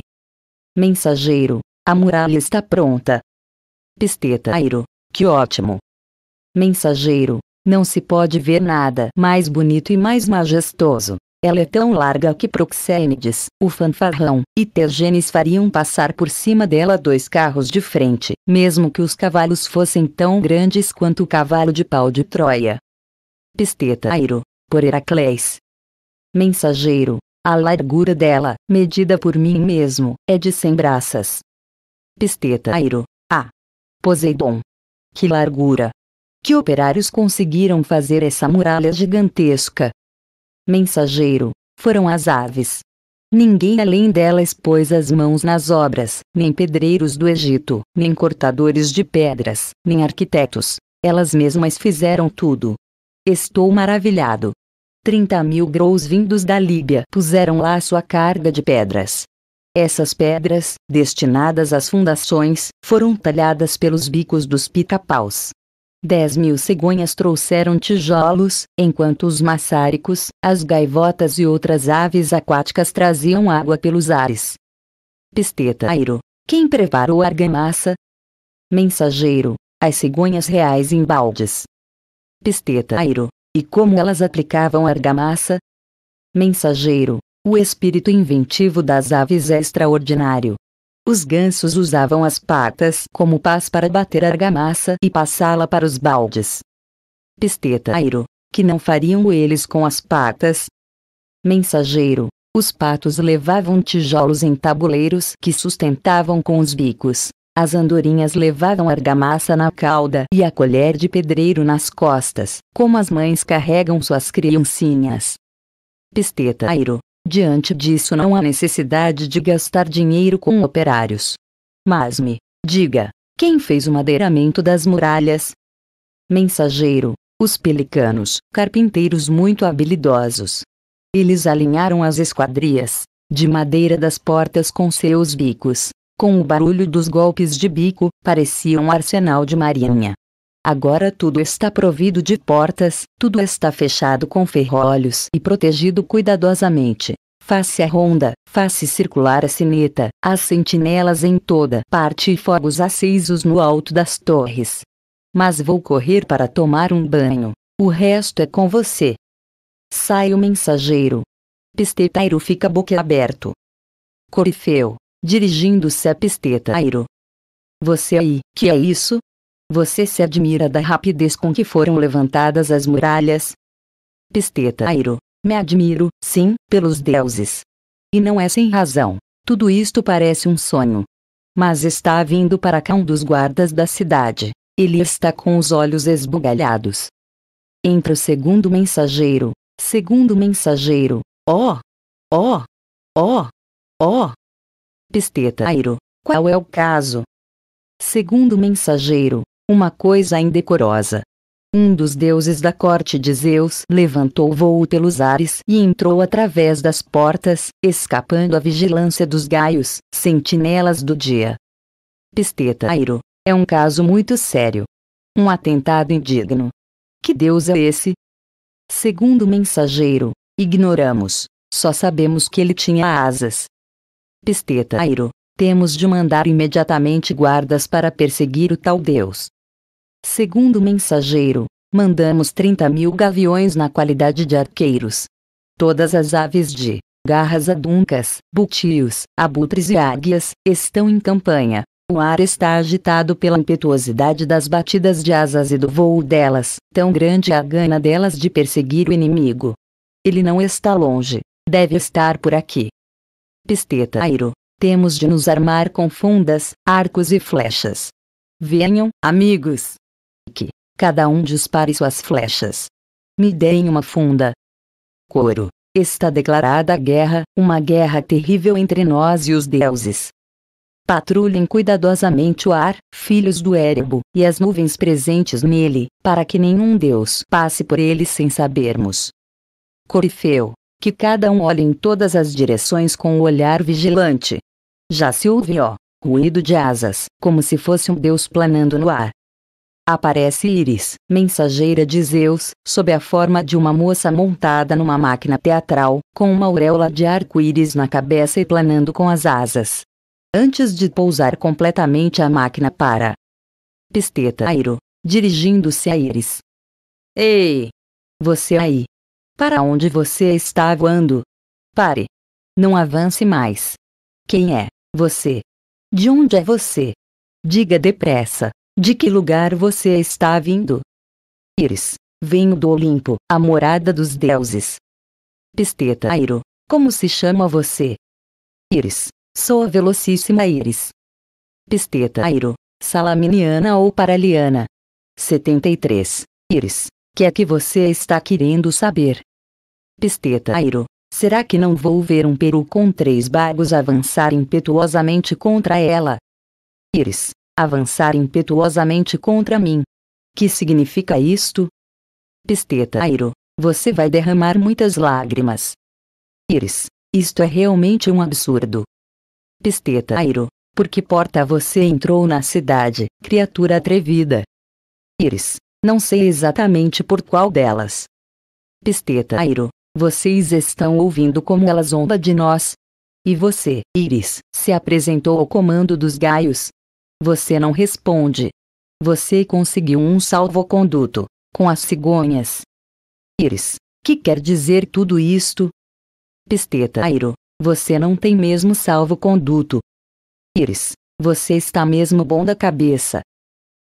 Mensageiro, a muralha está pronta. Pistetairo, que ótimo. Mensageiro, não se pode ver nada mais bonito e mais majestoso. Ela é tão larga que Proxênides, o fanfarrão, e Tergenes fariam passar por cima dela dois carros de frente, mesmo que os cavalos fossem tão grandes quanto o cavalo de pau de Troia. Pisteta Airo, por Heracles. Mensageiro, a largura dela, medida por mim mesmo, é de cem braças. Pisteta Airo, a. Poseidon. Que largura! Que operários conseguiram fazer essa muralha gigantesca? mensageiro, foram as aves. Ninguém além delas pôs as mãos nas obras, nem pedreiros do Egito, nem cortadores de pedras, nem arquitetos. Elas mesmas fizeram tudo. Estou maravilhado. Trinta mil grous vindos da Líbia puseram lá sua carga de pedras. Essas pedras, destinadas às fundações, foram talhadas pelos bicos dos pica-paus. Dez mil cegonhas trouxeram tijolos, enquanto os maçáricos, as gaivotas e outras aves aquáticas traziam água pelos ares. Pisteta Airo. Quem preparou a argamassa? Mensageiro. As cegonhas reais em baldes. Pisteta Airo. E como elas aplicavam argamassa? Mensageiro. O espírito inventivo das aves é extraordinário. Os gansos usavam as patas como pás para bater argamassa e passá-la para os baldes. Pisteta airo, que não fariam eles com as patas. Mensageiro, os patos levavam tijolos em tabuleiros que sustentavam com os bicos. As andorinhas levavam argamassa na cauda e a colher de pedreiro nas costas, como as mães carregam suas criancinhas. Pisteta airo, Diante disso não há necessidade de gastar dinheiro com hum. operários. Mas me, diga, quem fez o madeiramento das muralhas? Mensageiro, os pelicanos, carpinteiros muito habilidosos. Eles alinharam as esquadrias, de madeira das portas com seus bicos, com o barulho dos golpes de bico, parecia um arsenal de marinha. Agora tudo está provido de portas, tudo está fechado com ferrolhos e protegido cuidadosamente. Faça a ronda, faça circular a sineta, as sentinelas em toda parte e fogos acesos no alto das torres. Mas vou correr para tomar um banho. O resto é com você. Sai o mensageiro. Pistetairo fica boquiaberto. Corifeu, dirigindo-se a Pistetairo. Você aí, que é isso? Você se admira da rapidez com que foram levantadas as muralhas? Pisteta Airo. Me admiro, sim, pelos deuses. E não é sem razão. Tudo isto parece um sonho. Mas está vindo para cá um dos guardas da cidade. Ele está com os olhos esbugalhados. Entra o segundo mensageiro. Segundo mensageiro. Ó! Ó! Ó! Ó! Pisteta Airo. Qual é o caso? Segundo mensageiro uma coisa indecorosa. Um dos deuses da corte de Zeus levantou voo pelos ares e entrou através das portas, escapando à vigilância dos gaios, sentinelas do dia. Pisteta Airo. É um caso muito sério. Um atentado indigno. Que deus é esse? Segundo o mensageiro, ignoramos. Só sabemos que ele tinha asas. Pisteta Airo. Temos de mandar imediatamente guardas para perseguir o tal deus. Segundo o mensageiro, mandamos 30 mil gaviões na qualidade de arqueiros. Todas as aves de garras aduncas, butios, abutres e águias estão em campanha. O ar está agitado pela impetuosidade das batidas de asas e do vôo delas, tão grande a gana delas de perseguir o inimigo. Ele não está longe, deve estar por aqui. Pisteta Airo, temos de nos armar com fundas, arcos e flechas. Venham, amigos, Cada um dispare suas flechas. Me deem uma funda. Coro. Está declarada a guerra, uma guerra terrível entre nós e os deuses. Patrulhem cuidadosamente o ar, filhos do Erebo, e as nuvens presentes nele, para que nenhum deus passe por ele sem sabermos. Corifeu. Que cada um olhe em todas as direções com o olhar vigilante. Já se ouviu ruído de asas, como se fosse um deus planando no ar, Aparece Iris, mensageira de Zeus, sob a forma de uma moça montada numa máquina teatral, com uma auréola de arco-íris na cabeça e planando com as asas. Antes de pousar completamente a máquina para Pisteta Airo, dirigindo-se a Iris. Ei! Você aí! Para onde você está voando? Pare! Não avance mais. Quem é você? De onde é você? Diga depressa. De que lugar você está vindo? Íris. Venho do Olimpo, a morada dos deuses. Pisteta Airo. Como se chama você? Íris. Sou a velocíssima Íris. Pisteta Airo. Salaminiana ou Paraliana? 73. Íris. Que é que você está querendo saber? Pisteta Airo. Será que não vou ver um peru com três bagos avançar impetuosamente contra ela? Íris avançar impetuosamente contra mim. Que significa isto? Pisteta Airo, você vai derramar muitas lágrimas. Iris, isto é realmente um absurdo. Pisteta Airo, por que porta você entrou na cidade, criatura atrevida? Iris, não sei exatamente por qual delas. Pisteta Airo, vocês estão ouvindo como ela zomba de nós. E você, Iris, se apresentou ao comando dos gaios, você não responde. Você conseguiu um salvo-conduto com as cigonhas. Iris, que quer dizer tudo isto? Pisteta Airo, você não tem mesmo salvo-conduto. Iris, você está mesmo bom da cabeça.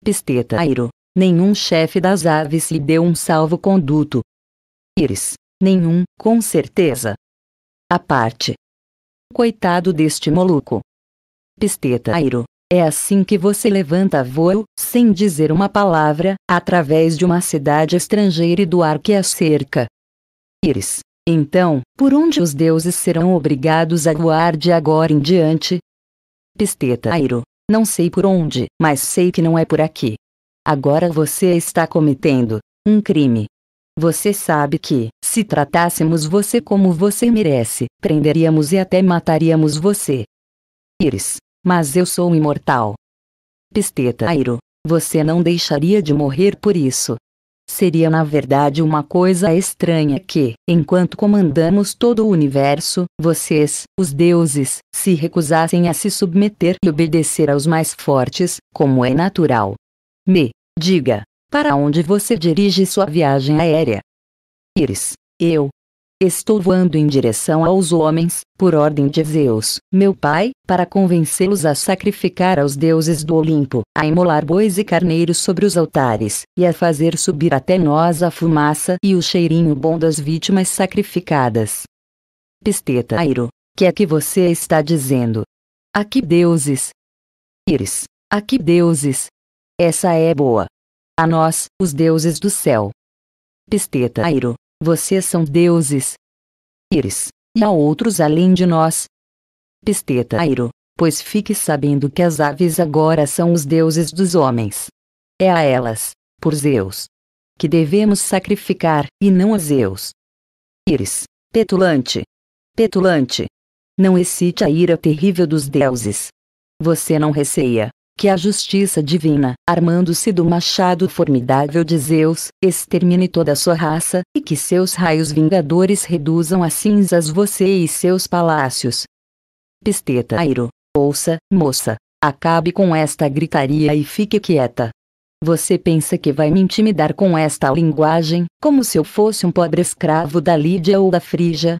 Pisteta Airo, nenhum chefe das aves lhe deu um salvo-conduto. Iris, nenhum, com certeza. A parte. Coitado deste maluco. Pisteta Airo, é assim que você levanta voo, sem dizer uma palavra, através de uma cidade estrangeira e do ar que a cerca. Iris. Então, por onde os deuses serão obrigados a voar de agora em diante? Pisteta Airo. Não sei por onde, mas sei que não é por aqui. Agora você está cometendo um crime. Você sabe que, se tratássemos você como você merece, prenderíamos e até mataríamos você. Iris. Mas eu sou imortal. Pisteta Airo, você não deixaria de morrer por isso. Seria na verdade uma coisa estranha que, enquanto comandamos todo o universo, vocês, os deuses, se recusassem a se submeter e obedecer aos mais fortes, como é natural. Me, diga, para onde você dirige sua viagem aérea? Iris, eu, Estou voando em direção aos homens, por ordem de Zeus, meu pai, para convencê-los a sacrificar aos deuses do Olimpo, a imolar bois e carneiros sobre os altares, e a fazer subir até nós a fumaça e o cheirinho bom das vítimas sacrificadas. Pisteta Airo, que é que você está dizendo? A que deuses? Iris, a que deuses? Essa é boa. A nós, os deuses do céu. Pisteta Airo, vocês são deuses. Iris. E a outros além de nós. Pisteta Airo. Pois fique sabendo que as aves agora são os deuses dos homens. É a elas, por Zeus. Que devemos sacrificar, e não a Zeus. Iris. Petulante. Petulante. Não excite a ira terrível dos deuses. Você não receia, que a justiça divina, armando-se do machado formidável de Zeus, extermine toda a sua raça, e que seus raios vingadores reduzam a cinzas você e seus palácios. Pisteta Airo, ouça, moça, acabe com esta gritaria e fique quieta. Você pensa que vai me intimidar com esta linguagem, como se eu fosse um pobre escravo da Lídia ou da Frígia,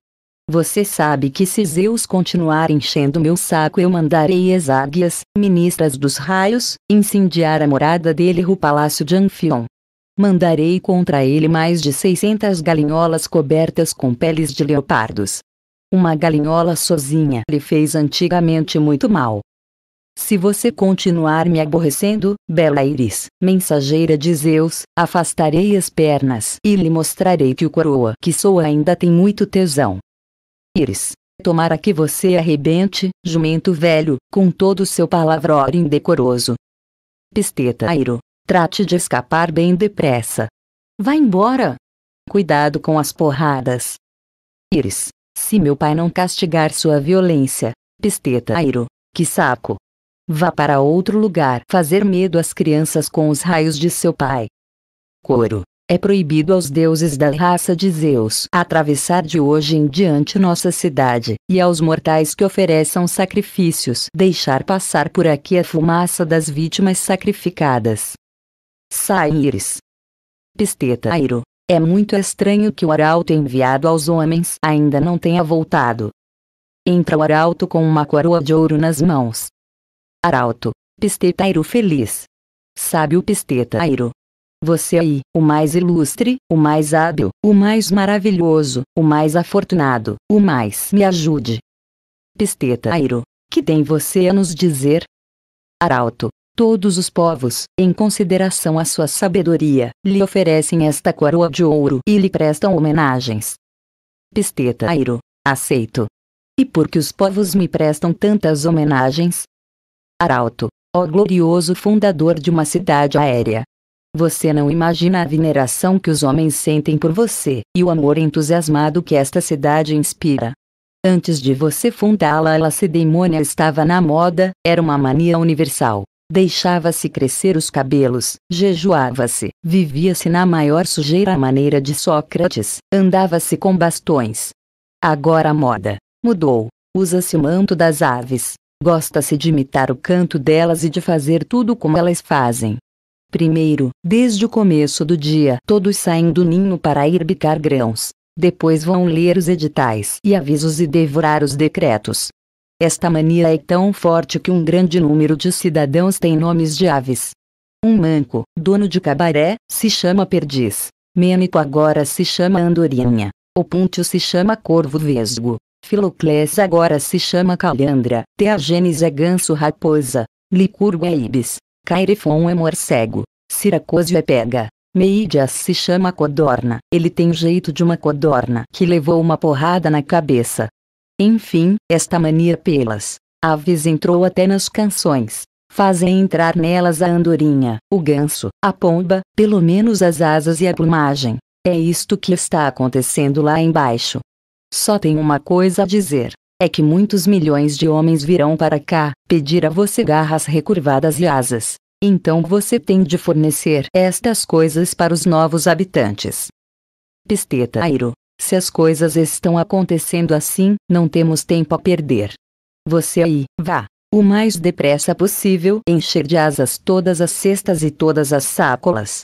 você sabe que se Zeus continuar enchendo meu saco eu mandarei as águias, ministras dos raios, incendiar a morada dele o palácio de Anfion. Mandarei contra ele mais de 600 galinholas cobertas com peles de leopardos. Uma galinhola sozinha lhe fez antigamente muito mal. Se você continuar me aborrecendo, Bela Iris, mensageira de Zeus, afastarei as pernas e lhe mostrarei que o coroa que sou ainda tem muito tesão. Pires. Tomara que você arrebente, jumento velho, com todo o seu palavrório indecoroso. Pisteta Airo. Trate de escapar bem depressa. Vá embora. Cuidado com as porradas. Iris, Se meu pai não castigar sua violência. Pisteta Airo. Que saco. Vá para outro lugar fazer medo às crianças com os raios de seu pai. Coro é proibido aos deuses da raça de Zeus atravessar de hoje em diante nossa cidade, e aos mortais que ofereçam sacrifícios deixar passar por aqui a fumaça das vítimas sacrificadas. Saíres. Pisteta Airo. É muito estranho que o arauto enviado aos homens ainda não tenha voltado. Entra o arauto com uma coroa de ouro nas mãos. Arauto. Pisteta Airo feliz. Sábio Pisteta Airo você aí, o mais ilustre, o mais hábil, o mais maravilhoso, o mais afortunado, o mais me ajude. Pisteta Airo, que tem você a nos dizer? Arauto, todos os povos, em consideração à sua sabedoria, lhe oferecem esta coroa de ouro e lhe prestam homenagens. Pisteta Airo, aceito. E por que os povos me prestam tantas homenagens? Arauto, ó glorioso fundador de uma cidade aérea, você não imagina a veneração que os homens sentem por você e o amor entusiasmado que esta cidade inspira. Antes de você fundá-la, ela sedemônia estava na moda, era uma mania universal. Deixava-se crescer os cabelos, jejuava-se, vivia-se na maior sujeira à maneira de Sócrates, andava-se com bastões. Agora a moda mudou. Usa-se o manto das aves. Gosta-se de imitar o canto delas e de fazer tudo como elas fazem. Primeiro, desde o começo do dia, todos saem do ninho para ir bicar grãos. Depois vão ler os editais e avisos e devorar os decretos. Esta mania é tão forte que um grande número de cidadãos tem nomes de aves. Um manco, dono de cabaré, se chama perdiz. Mênico agora se chama andorinha. O Púntio se chama corvo vesgo. Filoclés agora se chama calandra. Teagenes é ganso raposa. Licurgo é ibis. Cairefon é morcego. Siracosio é pega. Meidias se chama codorna. Ele tem jeito de uma codorna que levou uma porrada na cabeça. Enfim, esta mania pelas aves entrou até nas canções. Fazem entrar nelas a andorinha, o ganso, a pomba, pelo menos as asas e a plumagem. É isto que está acontecendo lá embaixo. Só tem uma coisa a dizer é que muitos milhões de homens virão para cá, pedir a você garras recurvadas e asas. Então você tem de fornecer estas coisas para os novos habitantes. Pisteta Airo. Se as coisas estão acontecendo assim, não temos tempo a perder. Você aí, vá. O mais depressa possível encher de asas todas as cestas e todas as sacolas.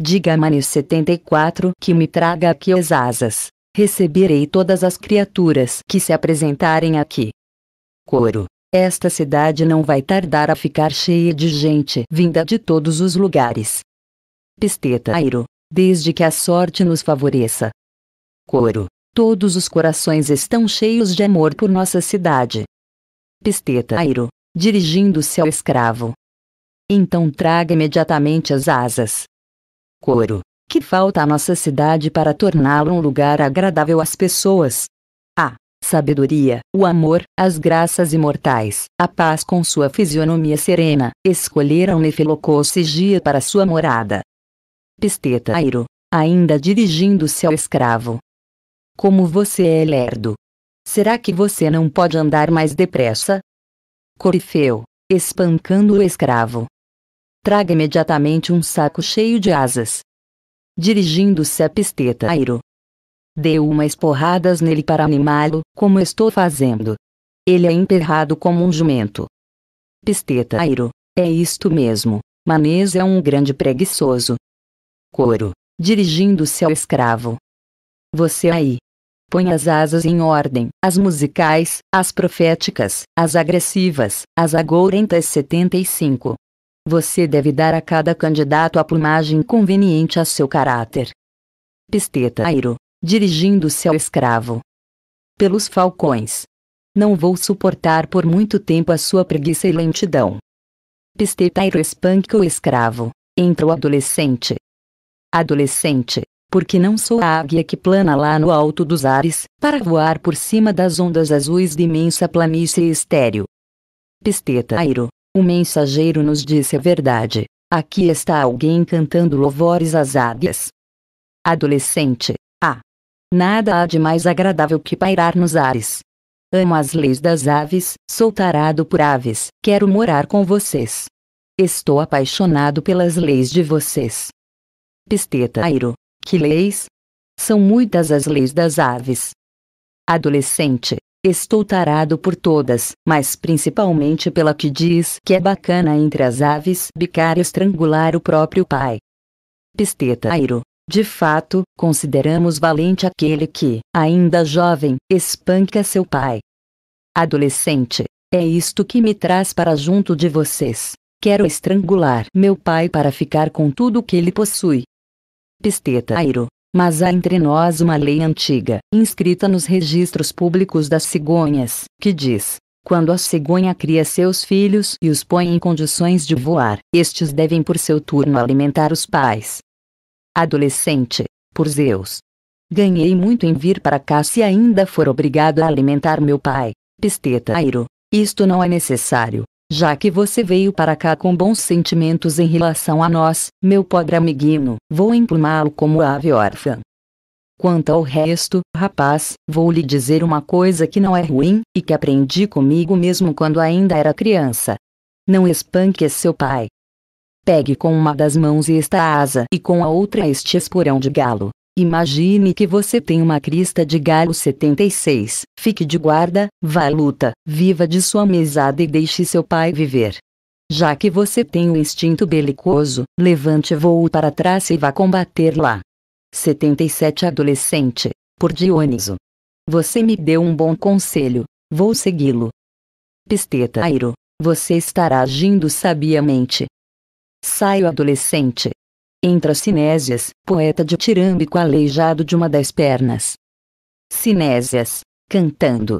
Diga a Manis 74 que me traga aqui as asas receberei todas as criaturas que se apresentarem aqui. Coro. Esta cidade não vai tardar a ficar cheia de gente vinda de todos os lugares. Pisteta Airo. Desde que a sorte nos favoreça. Coro. Todos os corações estão cheios de amor por nossa cidade. Pisteta Airo. Dirigindo-se ao escravo. Então traga imediatamente as asas. Coro que falta à nossa cidade para torná-lo um lugar agradável às pessoas. A sabedoria, o amor, as graças imortais, a paz com sua fisionomia serena, escolheram e Gia para sua morada. Pisteta Airo, ainda dirigindo-se ao escravo. Como você é lerdo. Será que você não pode andar mais depressa? Corifeu, espancando o escravo. Traga imediatamente um saco cheio de asas, dirigindo-se a Pisteta Airo. Deu umas porradas nele para animá-lo, como estou fazendo. Ele é emperrado como um jumento. Pisteta Airo. É isto mesmo. Manês é um grande preguiçoso. Coro. Dirigindo-se ao escravo. Você aí. Põe as asas em ordem, as musicais, as proféticas, as agressivas, as agourentas 75. Você deve dar a cada candidato a plumagem conveniente a seu caráter. Pisteta Airo, dirigindo-se ao escravo. Pelos falcões. Não vou suportar por muito tempo a sua preguiça e lentidão. Pisteta Airo espanca o escravo. Entra o adolescente. Adolescente, porque não sou a águia que plana lá no alto dos ares, para voar por cima das ondas azuis de imensa planície estéril. Pisteta Airo, o mensageiro nos disse a verdade. Aqui está alguém cantando louvores às águias. Adolescente. Ah! Nada há de mais agradável que pairar nos ares. Amo as leis das aves, sou tarado por aves, quero morar com vocês. Estou apaixonado pelas leis de vocês. Pisteta Que leis? São muitas as leis das aves. Adolescente. Estou tarado por todas, mas principalmente pela que diz que é bacana entre as aves bicar e estrangular o próprio pai. Pistetairo. De fato, consideramos valente aquele que, ainda jovem, espanca seu pai. Adolescente. É isto que me traz para junto de vocês. Quero estrangular meu pai para ficar com tudo o que ele possui. Pistetairo mas há entre nós uma lei antiga, inscrita nos registros públicos das cegonhas, que diz: quando a cegonha cria seus filhos e os põe em condições de voar, estes devem por seu turno alimentar os pais. Adolescente, por Zeus. Ganhei muito em vir para cá se ainda for obrigado a alimentar meu pai, Pisteta Airo. Isto não é necessário, já que você veio para cá com bons sentimentos em relação a nós, meu pobre amiguinho, vou emplumá-lo como ave órfã. Quanto ao resto, rapaz, vou lhe dizer uma coisa que não é ruim, e que aprendi comigo mesmo quando ainda era criança. Não espanque seu pai. Pegue com uma das mãos esta asa e com a outra este esporão de galo, Imagine que você tem uma crista de galo 76. Fique de guarda, vá à luta, viva de sua mesada e deixe seu pai viver. Já que você tem o um instinto belicoso, levante voo para trás e vá combater lá. 77 Adolescente, por Dioniso. Você me deu um bom conselho, vou segui-lo. Pisteta Airo, você estará agindo sabiamente. Saio adolescente, Entra Sinésias, poeta de tirâmbico aleijado de uma das pernas. Sinésias, cantando.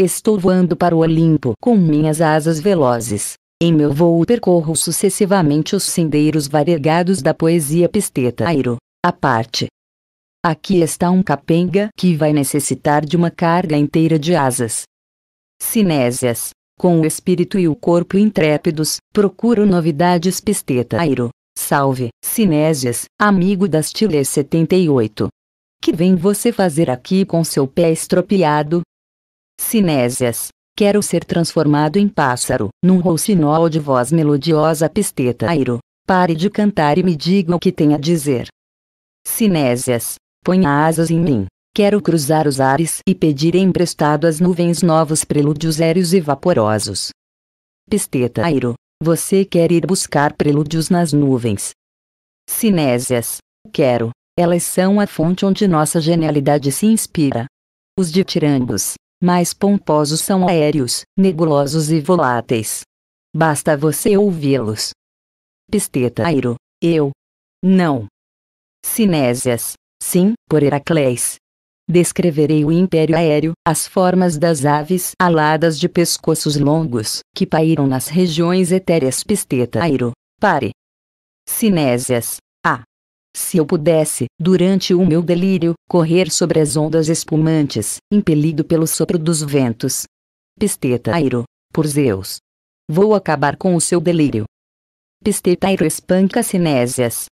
Estou voando para o Olimpo com minhas asas velozes. Em meu voo percorro sucessivamente os sendeiros variegados da poesia pisteta airo. A parte. Aqui está um capenga que vai necessitar de uma carga inteira de asas. Sinésias, com o espírito e o corpo intrépidos, procuro novidades pisteta airo. Salve, Sinésias, amigo das Chile 78. Que vem você fazer aqui com seu pé estropiado? Sinésias, quero ser transformado em pássaro, num roucinol de voz melodiosa pisteta airo. Pare de cantar e me diga o que tem a dizer. Sinésias, ponha asas em mim. Quero cruzar os ares e pedir emprestado às nuvens novos prelúdios aéreos e vaporosos. Pisteta Airo, você quer ir buscar prelúdios nas nuvens. Cinésias. Quero. Elas são a fonte onde nossa genialidade se inspira. Os ditirambos, mais pomposos são aéreos, nebulosos e voláteis. Basta você ouvi-los. Pistetairo. Eu. Não. Cinésias. Sim, por Heracles, Descreverei o império aéreo, as formas das aves aladas de pescoços longos, que pairam nas regiões etéreas Pisteta Airo, Pare, Cinésias, Ah. Se eu pudesse, durante o meu delírio, correr sobre as ondas espumantes, impelido pelo sopro dos ventos. Pisteta Airo, por Zeus. Vou acabar com o seu delírio. Pisteta Airo espanca Cinésias.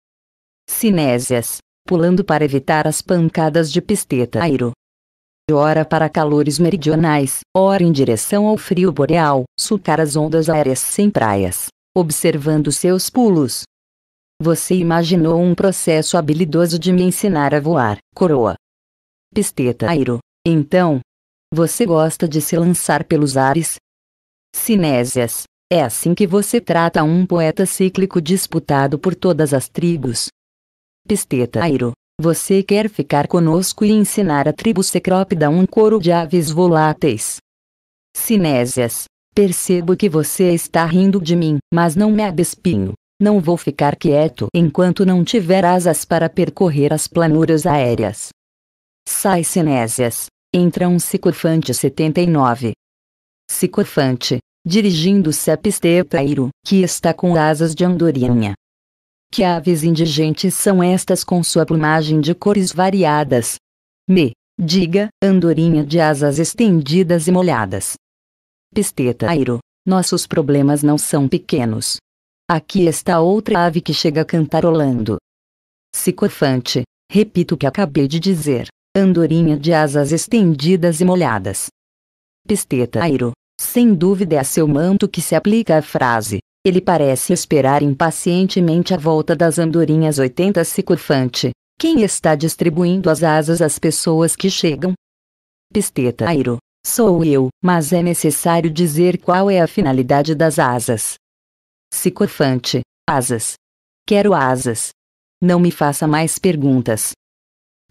Cinésias, pulando para evitar as pancadas de pisteta airo. Ora para calores meridionais, ora em direção ao frio boreal, sulcar as ondas aéreas sem praias, observando seus pulos. Você imaginou um processo habilidoso de me ensinar a voar, coroa. Pisteta airo. Então, você gosta de se lançar pelos ares? Cinésias. É assim que você trata um poeta cíclico disputado por todas as tribos, Pisteta Airo. Você quer ficar conosco e ensinar a tribo Cecrópida um coro de aves voláteis? Cinésias. Percebo que você está rindo de mim, mas não me abespinho. Não vou ficar quieto enquanto não tiver asas para percorrer as planuras aéreas. Sai Cinésias. Entra um Cicofante 79. Cicofante, dirigindo-se a Pistetairo, que está com asas de andorinha. Que aves indigentes são estas com sua plumagem de cores variadas? Me, diga, andorinha de asas estendidas e molhadas. Pisteta Airo, nossos problemas não são pequenos. Aqui está outra ave que chega cantarolando. Cicofante, repito o que acabei de dizer, andorinha de asas estendidas e molhadas. Pisteta Airo, sem dúvida é a seu manto que se aplica à frase. Ele parece esperar impacientemente a volta das andorinhas 80 sicofante. Quem está distribuindo as asas às pessoas que chegam? Pisteta Airo. Sou eu, mas é necessário dizer qual é a finalidade das asas. Sicofante. Asas. Quero asas. Não me faça mais perguntas.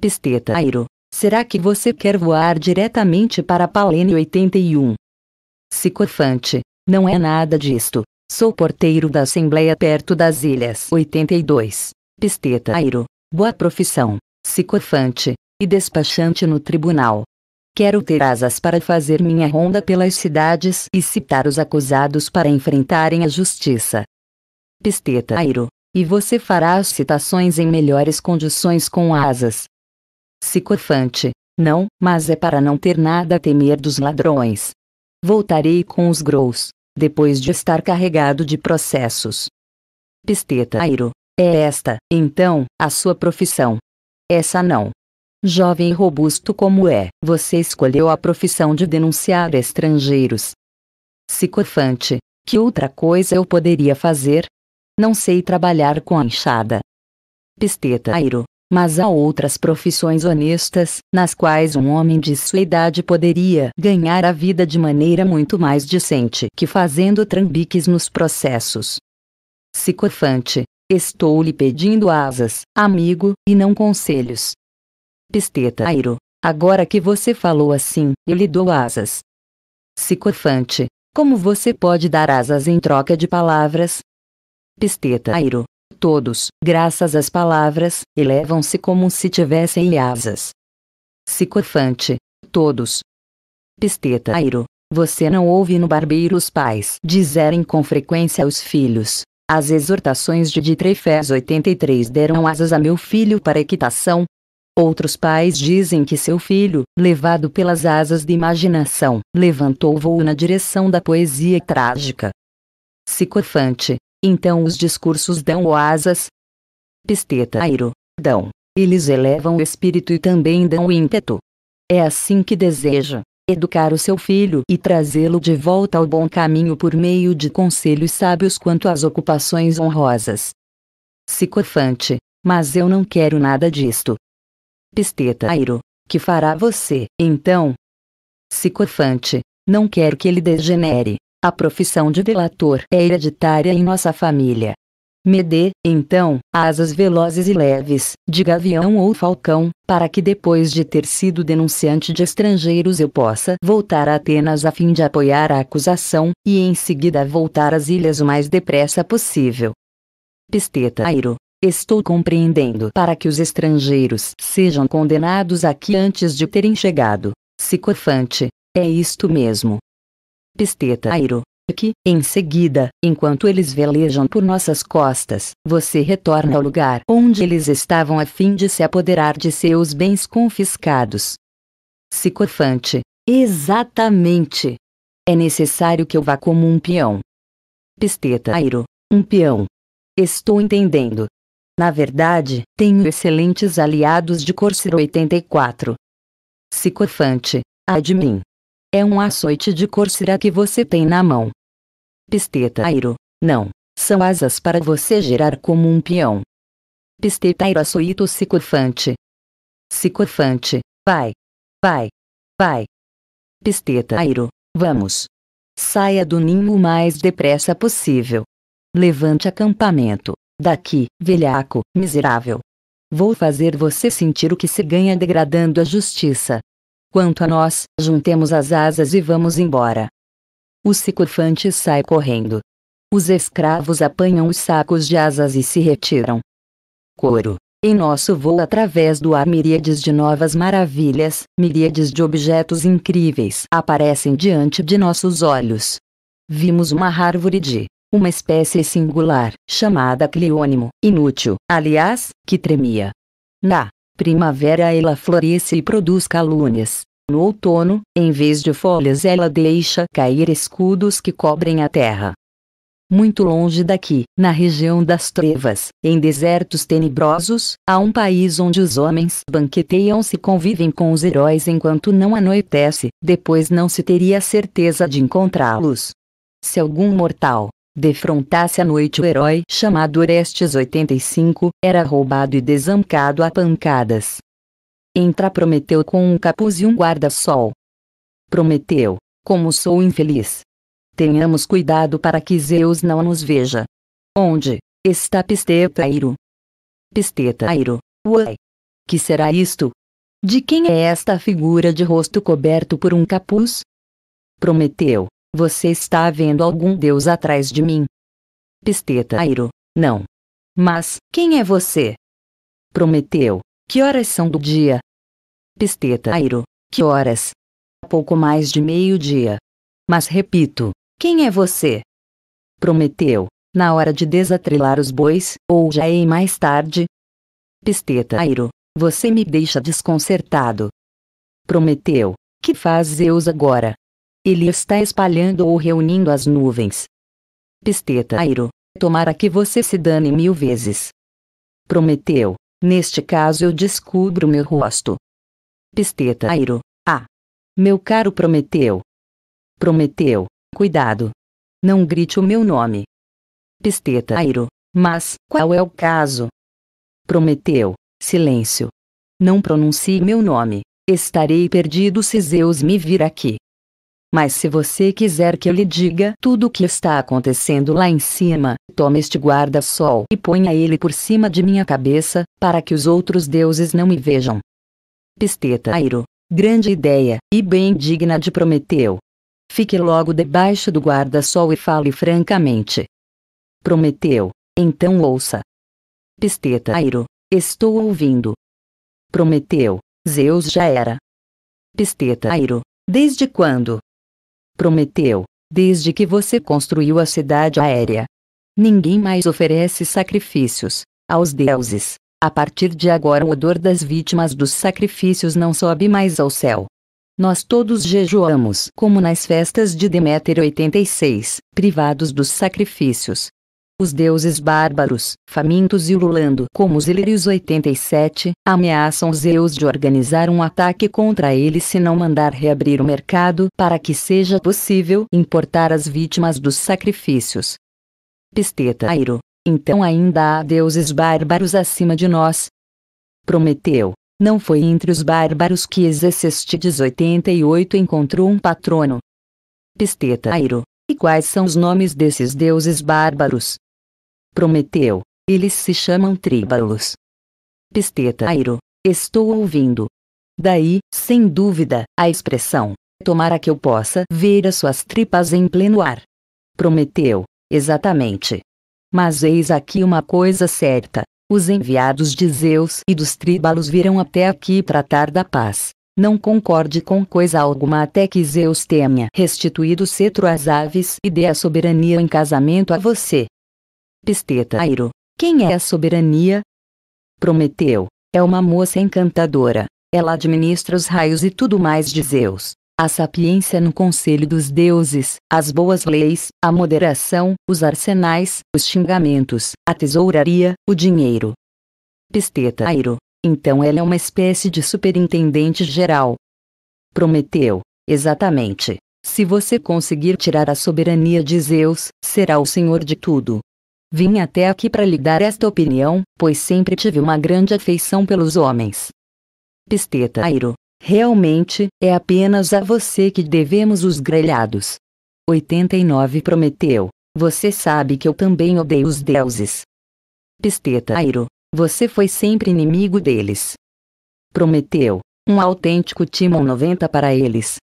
Pisteta Airo. Será que você quer voar diretamente para Palene 81? Sicofante. Não é nada disto. Sou porteiro da Assembleia perto das Ilhas 82. Pisteta Airo. Boa profissão, Sicofante. e despachante no tribunal. Quero ter asas para fazer minha ronda pelas cidades e citar os acusados para enfrentarem a justiça. Pisteta Airo. E você fará as citações em melhores condições com asas. Sicofante. Não, mas é para não ter nada a temer dos ladrões. Voltarei com os grous depois de estar carregado de processos. Pisteta Airo. É esta, então, a sua profissão. Essa não. Jovem e robusto como é, você escolheu a profissão de denunciar estrangeiros. Sicofante, que outra coisa eu poderia fazer? Não sei trabalhar com a enxada. Pisteta Airo mas há outras profissões honestas, nas quais um homem de sua idade poderia ganhar a vida de maneira muito mais decente que fazendo trambiques nos processos. Sicofante, estou lhe pedindo asas, amigo, e não conselhos. Pisteta Airo, agora que você falou assim, eu lhe dou asas. Sicofante, como você pode dar asas em troca de palavras? Pisteta Airo, todos, graças às palavras, elevam-se como se tivessem asas. Sicofante, todos. Pistetairo, você não ouve no barbeiro os pais dizerem com frequência aos filhos. As exortações de Ditrefés 83 deram asas a meu filho para equitação. Outros pais dizem que seu filho, levado pelas asas de imaginação, levantou voo na direção da poesia trágica. Sicofante, então os discursos dão asas. Pisteta airo, dão. Eles elevam o espírito e também dão ímpeto. É assim que deseja educar o seu filho e trazê-lo de volta ao bom caminho por meio de conselhos sábios quanto às ocupações honrosas. Sicofante, mas eu não quero nada disto. Pisteta Airo, que fará você, então? Sicofante, não quero que ele degenere, a profissão de delator é hereditária em nossa família. Me dê, então, asas velozes e leves, de gavião ou falcão, para que depois de ter sido denunciante de estrangeiros eu possa voltar a Atenas a fim de apoiar a acusação, e em seguida voltar às ilhas o mais depressa possível. Pisteta Airo. Estou compreendendo para que os estrangeiros sejam condenados aqui antes de terem chegado. Sicofante. É isto mesmo. Pisteta Airo. Que, em seguida, enquanto eles velejam por nossas costas, você retorna ao lugar onde eles estavam a fim de se apoderar de seus bens confiscados. Sicofante, Exatamente. É necessário que eu vá como um peão. Pisteta Airo. Um peão. Estou entendendo. Na verdade, tenho excelentes aliados de Corsair 84. de Admin. É um açoite de corcira que você tem na mão. Pistetairo. Não. São asas para você girar como um peão. Pistetairo açoito cicofante. Cicofante. Vai. Vai. Vai. Pistetairo. Vamos. Saia do ninho o mais depressa possível. Levante acampamento. Daqui, velhaco, miserável. Vou fazer você sentir o que se ganha degradando a justiça. Quanto a nós, juntemos as asas e vamos embora. O sicofante sai correndo. Os escravos apanham os sacos de asas e se retiram. Coro. Em nosso voo através do ar miríades de novas maravilhas, miríades de objetos incríveis aparecem diante de nossos olhos. Vimos uma árvore de uma espécie singular, chamada cliônimo, inútil, aliás, que tremia. Na primavera ela floresce e produz calúnias. No outono, em vez de folhas, ela deixa cair escudos que cobrem a terra. Muito longe daqui, na região das trevas, em desertos tenebrosos, há um país onde os homens banqueteiam-se e convivem com os heróis enquanto não anoitece, depois não se teria certeza de encontrá-los. Se algum mortal, Defrontasse à noite o herói chamado Orestes 85, era roubado e desancado a pancadas. Entra Prometeu com um capuz e um guarda-sol. Prometeu, como sou infeliz. Tenhamos cuidado para que Zeus não nos veja. Onde está Pisteta Pistetairo, uai! Que será isto? De quem é esta figura de rosto coberto por um capuz? Prometeu, você está vendo algum deus atrás de mim? Pisteta Airo. Não. Mas, quem é você? Prometeu. Que horas são do dia? Pisteta Airo. Que horas? Pouco mais de meio-dia. Mas repito, quem é você? Prometeu. Na hora de desatrelar os bois, ou já é mais tarde? Pisteta Airo. Você me deixa desconcertado. Prometeu. Que faz Zeus agora? Ele está espalhando ou reunindo as nuvens. Pisteta Airo, tomara que você se dane mil vezes. Prometeu, neste caso eu descubro meu rosto. Pisteta Airo, ah! Meu caro Prometeu. Prometeu, cuidado! Não grite o meu nome. Pisteta Airo, mas, qual é o caso? Prometeu, silêncio. Não pronuncie meu nome, estarei perdido se Zeus me vir aqui. Mas se você quiser que eu lhe diga tudo o que está acontecendo lá em cima, tome este guarda-sol e ponha ele por cima de minha cabeça, para que os outros deuses não me vejam. Pisteta Airo. Grande ideia, e bem digna de Prometeu. Fique logo debaixo do guarda-sol e fale francamente. Prometeu. Então ouça. Pisteta Airo. Estou ouvindo. Prometeu. Zeus já era. Pisteta Airo. Desde quando? prometeu, desde que você construiu a cidade aérea. Ninguém mais oferece sacrifícios aos deuses. A partir de agora, o odor das vítimas dos sacrifícios não sobe mais ao céu. Nós todos jejuamos, como nas festas de Deméter 86, privados dos sacrifícios, os deuses bárbaros, famintos e ululando como os Ilírios 87, ameaçam Zeus de organizar um ataque contra ele se não mandar reabrir o mercado para que seja possível importar as vítimas dos sacrifícios. Pisteta Airo. Então ainda há deuses bárbaros acima de nós? Prometeu. Não foi entre os bárbaros que Execestides 88 encontrou um patrono. Pisteta Airo. E quais são os nomes desses deuses bárbaros? prometeu. Eles se chamam tríbalos. Pistetairo, estou ouvindo. Daí, sem dúvida, a expressão, tomara que eu possa ver as suas tripas em pleno ar. Prometeu, exatamente. Mas eis aqui uma coisa certa, os enviados de Zeus e dos tríbalos virão até aqui tratar da paz. Não concorde com coisa alguma até que Zeus tenha restituído o cetro às aves e dê a soberania em casamento a você. Pisteta Airo. Quem é a soberania? Prometeu. É uma moça encantadora. Ela administra os raios e tudo mais de Zeus. A sapiência no conselho dos deuses, as boas leis, a moderação, os arsenais, os xingamentos, a tesouraria, o dinheiro. Pisteta Airo. Então ela é uma espécie de superintendente geral. Prometeu. Exatamente. Se você conseguir tirar a soberania de Zeus, será o senhor de tudo. Vim até aqui para lhe dar esta opinião, pois sempre tive uma grande afeição pelos homens. Pisteta Airo. Realmente, é apenas a você que devemos os grelhados. 89 Prometeu. Você sabe que eu também odeio os deuses. Pisteta Airo. Você foi sempre inimigo deles. Prometeu. Um autêntico Timon 90 para eles.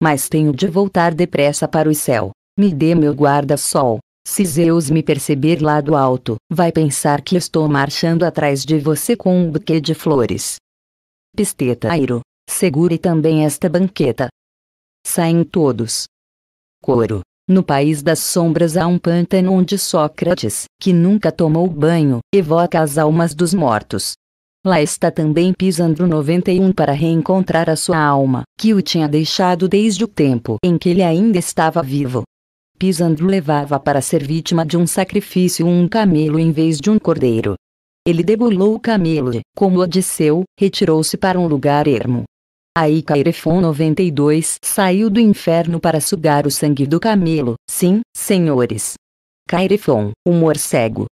Mas tenho de voltar depressa para o céu. Me dê meu guarda-sol. Se Zeus me perceber lá do alto, vai pensar que estou marchando atrás de você com um buquê de flores. Pisteta Airo, segure também esta banqueta. Saem todos. Coro. No país das sombras há um pântano onde Sócrates, que nunca tomou banho, evoca as almas dos mortos. Lá está também Pisandro 91 para reencontrar a sua alma, que o tinha deixado desde o tempo em que ele ainda estava vivo. Pisandro levava para ser vítima de um sacrifício um camelo em vez de um cordeiro. Ele debulou o camelo e, como Odisseu, retirou-se para um lugar ermo. Aí Cairefon 92 saiu do inferno para sugar o sangue do camelo, sim, senhores. Cairefon, o morcego.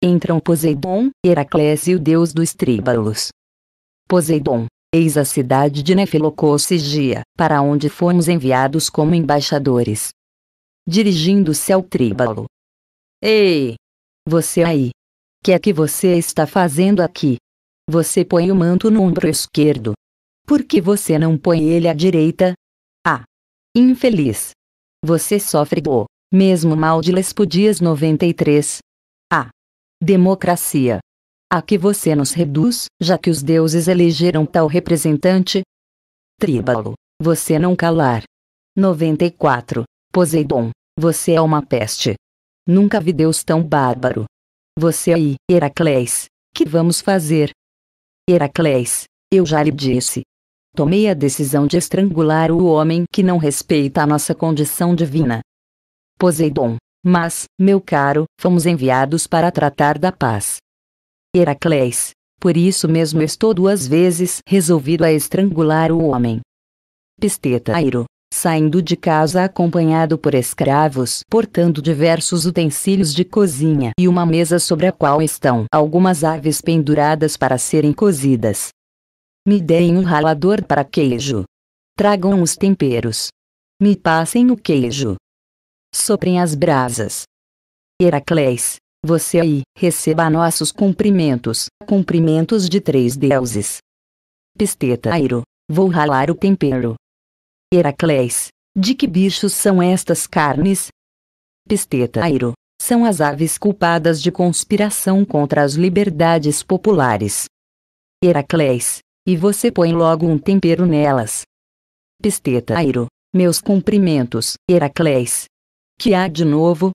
Entram Poseidon, Heracles e o deus dos tríbalos. Poseidon, eis a cidade de Nefelococigia, para onde fomos enviados como embaixadores dirigindo-se ao tríbalo. Ei! Você aí! Que é que você está fazendo aqui? Você põe o manto no ombro esquerdo. Por que você não põe ele à direita? Ah! Infeliz! Você sofre do mesmo mal de Lespodias 93. Ah! Democracia! A que você nos reduz, já que os deuses elegeram tal representante? Tríbalo, você não calar. 94. Poseidon, você é uma peste. Nunca vi Deus tão bárbaro. Você aí, Heracles, que vamos fazer? Heracles, eu já lhe disse. Tomei a decisão de estrangular o homem que não respeita a nossa condição divina. Poseidon, mas, meu caro, fomos enviados para tratar da paz. Heracles, por isso mesmo estou duas vezes resolvido a estrangular o homem. Pisteta Airo, saindo de casa acompanhado por escravos, portando diversos utensílios de cozinha e uma mesa sobre a qual estão algumas aves penduradas para serem cozidas. Me deem um ralador para queijo. Tragam os temperos. Me passem o queijo. Soprem as brasas. Heracles, você aí, receba nossos cumprimentos, cumprimentos de três deuses. Pistetairo, vou ralar o tempero. Heracles, de que bichos são estas carnes? Pistetairo, são as aves culpadas de conspiração contra as liberdades populares. Heracles, e você põe logo um tempero nelas. Pistetairo, meus cumprimentos, Heracles. Que há de novo?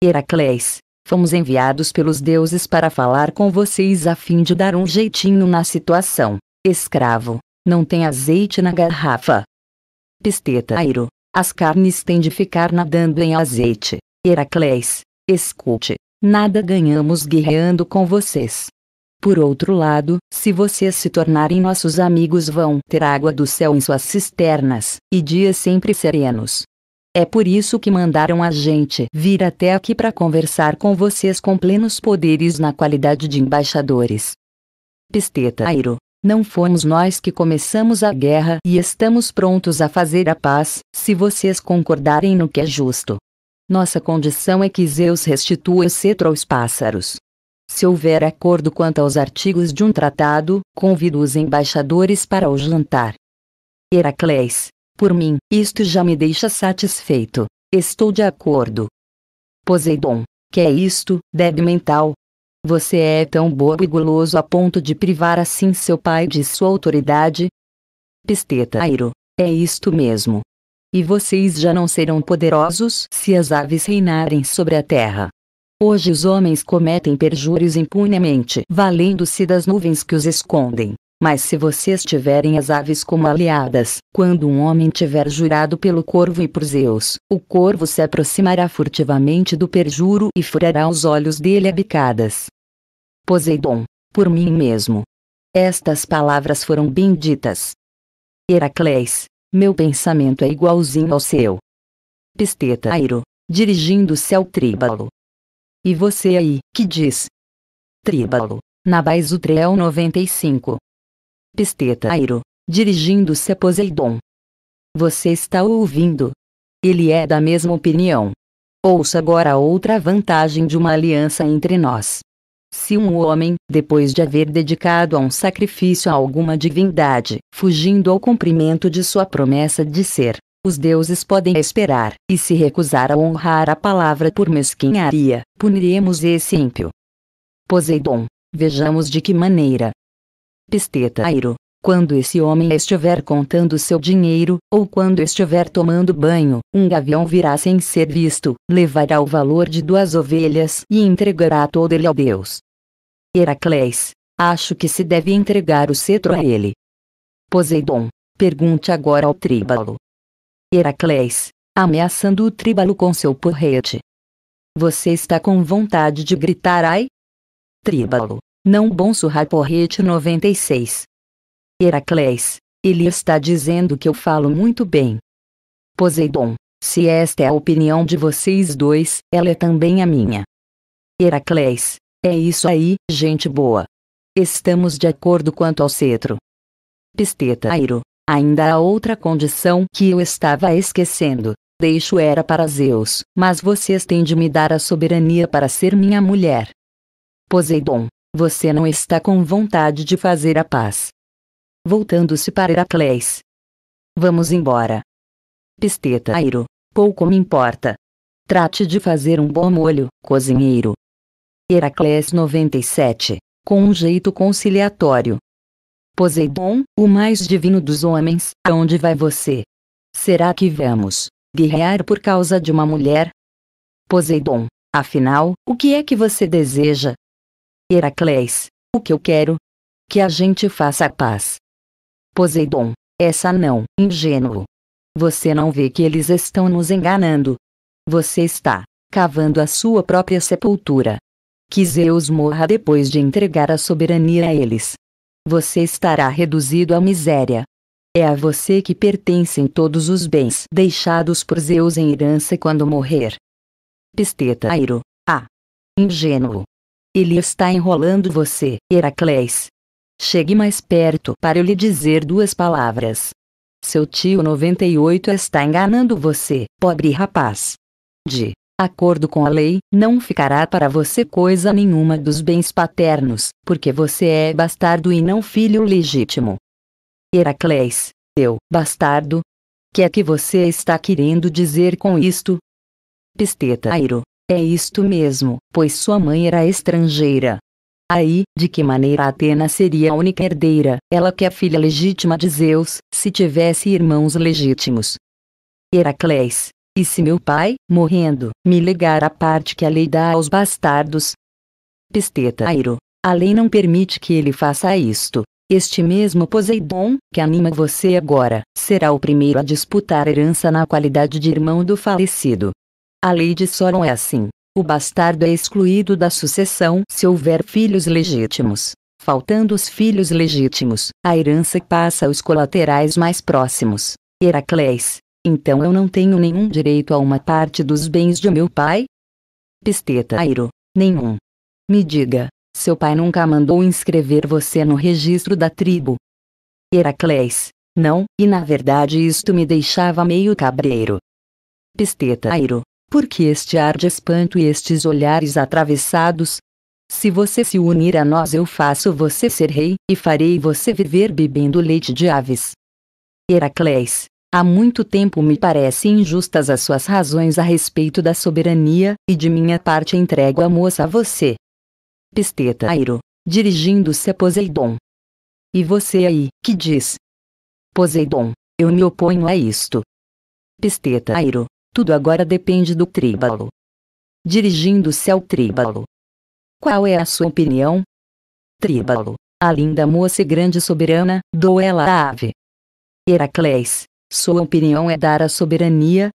Heracles, fomos enviados pelos deuses para falar com vocês a fim de dar um jeitinho na situação. Escravo, não tem azeite na garrafa. Pisteta Airo. As carnes têm de ficar nadando em azeite. Heracles, escute. Nada ganhamos guerreando com vocês. Por outro lado, se vocês se tornarem nossos amigos, vão ter água do céu em suas cisternas, e dias sempre serenos. É por isso que mandaram a gente vir até aqui para conversar com vocês com plenos poderes na qualidade de embaixadores. Pisteta Airo. Não fomos nós que começamos a guerra e estamos prontos a fazer a paz, se vocês concordarem no que é justo. Nossa condição é que Zeus restitua o cetro aos pássaros. Se houver acordo quanto aos artigos de um tratado, convido os embaixadores para o jantar. Heracles, por mim, isto já me deixa satisfeito. Estou de acordo. Poseidon, que é isto, deb mental, você é tão bobo e guloso a ponto de privar assim seu pai de sua autoridade? Pisteta Airo. É isto mesmo. E vocês já não serão poderosos se as aves reinarem sobre a terra. Hoje os homens cometem perjúrios impunemente, valendo-se das nuvens que os escondem. Mas se vocês tiverem as aves como aliadas, quando um homem tiver jurado pelo corvo e por Zeus, o corvo se aproximará furtivamente do perjuro e furará os olhos dele a bicadas. Poseidon, por mim mesmo. Estas palavras foram benditas. Heracles, meu pensamento é igualzinho ao seu. Pisteta dirigindo-se ao Tríbalo. E você aí, que diz? Tríbalo, Nabais Utreel 95. Pisteta dirigindo-se a Poseidon. Você está ouvindo? Ele é da mesma opinião. Ouça agora outra vantagem de uma aliança entre nós. Se um homem, depois de haver dedicado a um sacrifício a alguma divindade, fugindo ao cumprimento de sua promessa de ser, os deuses podem esperar, e se recusar a honrar a palavra por mesquinharia, puniremos esse ímpio. Poseidon, vejamos de que maneira. Pistetairo, quando esse homem estiver contando seu dinheiro, ou quando estiver tomando banho, um gavião virá sem ser visto, levará o valor de duas ovelhas e entregará todo ele ao Deus. Heracles, acho que se deve entregar o cetro a ele. Poseidon, pergunte agora ao tríbalo. Heracles, ameaçando o tríbalo com seu porrete. Você está com vontade de gritar ai? Tríbalo, não bom surrar porrete 96. Heracles, ele está dizendo que eu falo muito bem. Poseidon, se esta é a opinião de vocês dois, ela é também a minha. Heracles, é isso aí, gente boa. Estamos de acordo quanto ao cetro. Pisteta Airo. Ainda há outra condição que eu estava esquecendo. Deixo era para Zeus, mas vocês têm de me dar a soberania para ser minha mulher. Poseidon, você não está com vontade de fazer a paz. Voltando-se para Heracles. Vamos embora. Pisteta Airo, pouco me importa. Trate de fazer um bom molho, cozinheiro. Heracles 97, com um jeito conciliatório. Poseidon, o mais divino dos homens, aonde vai você? Será que vamos guerrear por causa de uma mulher? Poseidon, afinal, o que é que você deseja? Heracles, o que eu quero? Que a gente faça a paz. Poseidon, essa não, ingênuo. Você não vê que eles estão nos enganando. Você está cavando a sua própria sepultura que Zeus morra depois de entregar a soberania a eles. Você estará reduzido à miséria. É a você que pertencem todos os bens deixados por Zeus em herança quando morrer. Pisteta Airo. Ah! Ingênuo. Ele está enrolando você, Heracles. Chegue mais perto para eu lhe dizer duas palavras. Seu tio 98 está enganando você, pobre rapaz. De acordo com a lei, não ficará para você coisa nenhuma dos bens paternos, porque você é bastardo e não filho legítimo. Heracles, eu, bastardo? Que é que você está querendo dizer com isto? Pisteta Airo, é isto mesmo, pois sua mãe era estrangeira. Aí, de que maneira Atena seria a única herdeira, ela que é filha legítima de Zeus, se tivesse irmãos legítimos? Heracles, e se meu pai, morrendo, me legar a parte que a lei dá aos bastardos? Pisteta Airo. A lei não permite que ele faça isto. Este mesmo Poseidon, que anima você agora, será o primeiro a disputar a herança na qualidade de irmão do falecido. A lei de Soron é assim. O bastardo é excluído da sucessão se houver filhos legítimos. Faltando os filhos legítimos, a herança passa aos colaterais mais próximos. Heracles, então eu não tenho nenhum direito a uma parte dos bens de meu pai? Pisteta Airo, nenhum. Me diga, seu pai nunca mandou inscrever você no registro da tribo? Heracles, não, e na verdade isto me deixava meio cabreiro. Pisteta Airo, por que este ar de espanto e estes olhares atravessados? Se você se unir a nós, eu faço você ser rei, e farei você viver bebendo leite de aves. Heracles, Há muito tempo me parecem injustas as suas razões a respeito da soberania, e de minha parte entrego a moça a você. Pisteta Airo, dirigindo-se a Poseidon. E você aí, que diz? Poseidon, eu me oponho a isto. Pisteta Airo, tudo agora depende do tríbalo. Dirigindo-se ao tríbalo. Qual é a sua opinião? Tríbalo, a linda moça e grande soberana, dou ela a ave. Heracles, sua opinião é dar a soberania?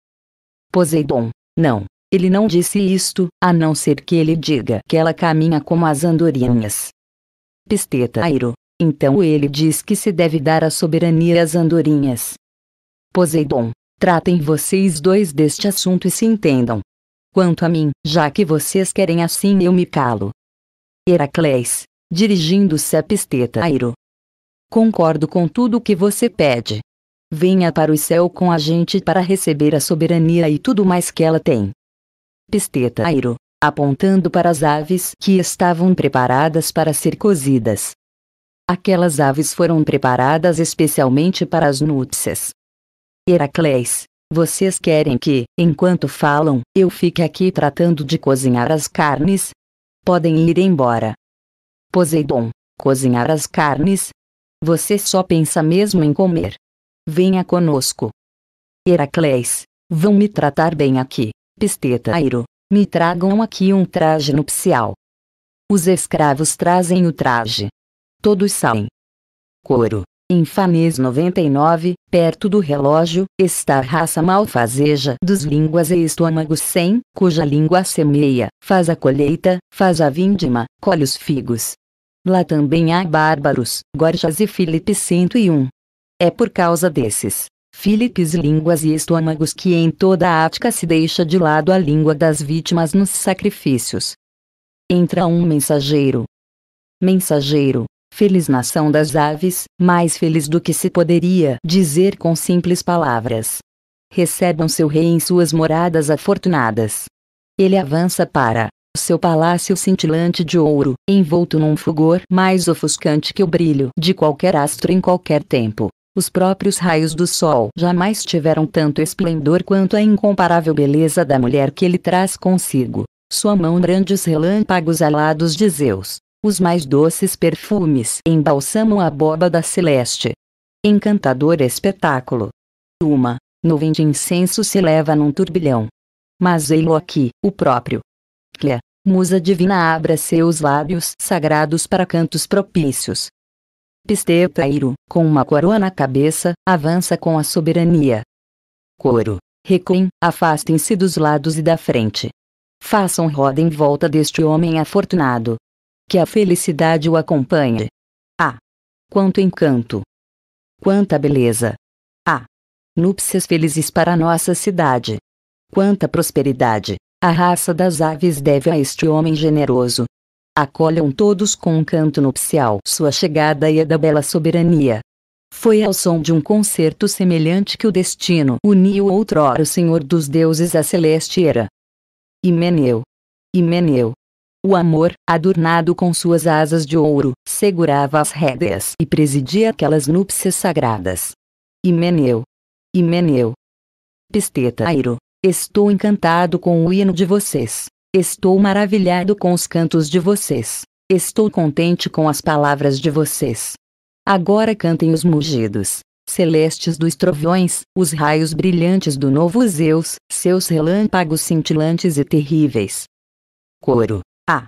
Poseidon, não. Ele não disse isto, a não ser que ele diga que ela caminha como as andorinhas. Pisteta Airo. Então ele diz que se deve dar a soberania às andorinhas. Poseidon, tratem vocês dois deste assunto e se entendam. Quanto a mim, já que vocês querem assim eu me calo. Heracles, dirigindo-se a Pisteta Airo. Concordo com tudo o que você pede venha para o céu com a gente para receber a soberania e tudo mais que ela tem. Pisteta Airo, apontando para as aves que estavam preparadas para ser cozidas. Aquelas aves foram preparadas especialmente para as núpcias. Heracles, vocês querem que, enquanto falam, eu fique aqui tratando de cozinhar as carnes? Podem ir embora. Poseidon, cozinhar as carnes? Você só pensa mesmo em comer venha conosco. Heracles, vão me tratar bem aqui, Pisteta me tragam aqui um traje nupcial. Os escravos trazem o traje. Todos saem. Coro. Infames 99, perto do relógio, está a raça malfazeja dos línguas e estômagos sem, cuja língua semeia, faz a colheita, faz a vindima, colhe os figos. Lá também há bárbaros, gorjas e Filipe 101, é por causa desses Fílipes línguas e estômagos que em toda a Ática se deixa de lado a língua das vítimas nos sacrifícios. Entra um mensageiro. Mensageiro, feliz nação das aves, mais feliz do que se poderia dizer com simples palavras. Recebam seu rei em suas moradas afortunadas. Ele avança para seu palácio cintilante de ouro, envolto num fulgor mais ofuscante que o brilho de qualquer astro em qualquer tempo. Os próprios raios do sol jamais tiveram tanto esplendor quanto a incomparável beleza da mulher que ele traz consigo. Sua mão grandes relâmpagos alados de Zeus. Os mais doces perfumes embalsamam a abóbada celeste. Encantador espetáculo. Uma nuvem de incenso se leva num turbilhão. Mas ei-lo aqui, o próprio. Clea, musa divina abra seus lábios sagrados para cantos propícios, Pistepairo, com uma coroa na cabeça, avança com a soberania. Coro. Recuem, afastem-se dos lados e da frente. Façam roda em volta deste homem afortunado. Que a felicidade o acompanhe. Ah! Quanto encanto! Quanta beleza! Ah! Núpcias felizes para nossa cidade! Quanta prosperidade! A raça das aves deve a este homem generoso, acolham todos com um canto nupcial sua chegada e a da bela soberania. Foi ao som de um concerto semelhante que o destino uniu outrora o Senhor dos deuses à celeste era. Himeneu. Himeneu. O amor, adornado com suas asas de ouro, segurava as rédeas e presidia aquelas núpcias sagradas. Himeneu. Himeneu. Pisteta Airo. Estou encantado com o hino de vocês. Estou maravilhado com os cantos de vocês. Estou contente com as palavras de vocês. Agora cantem os mugidos celestes dos trovões, os raios brilhantes do novo Zeus, seus relâmpagos cintilantes e terríveis. Coro. A.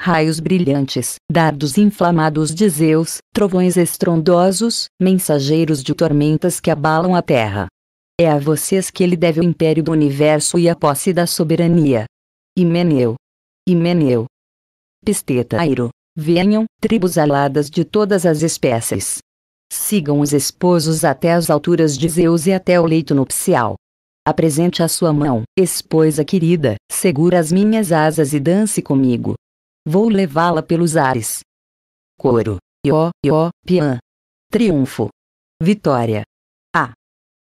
Raios brilhantes, dardos inflamados de Zeus, trovões estrondosos, mensageiros de tormentas que abalam a terra. É a vocês que ele deve o império do universo e a posse da soberania. Imeneu, Imeneu, Pisteta Venham, tribos aladas de todas as espécies. Sigam os esposos até as alturas de Zeus e até o leito nupcial. Apresente a sua mão, esposa querida, segura as minhas asas e dance comigo. Vou levá-la pelos ares. Coro. Ió, Ió, Pian. Triunfo. Vitória. A.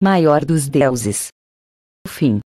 Maior dos deuses. Fim.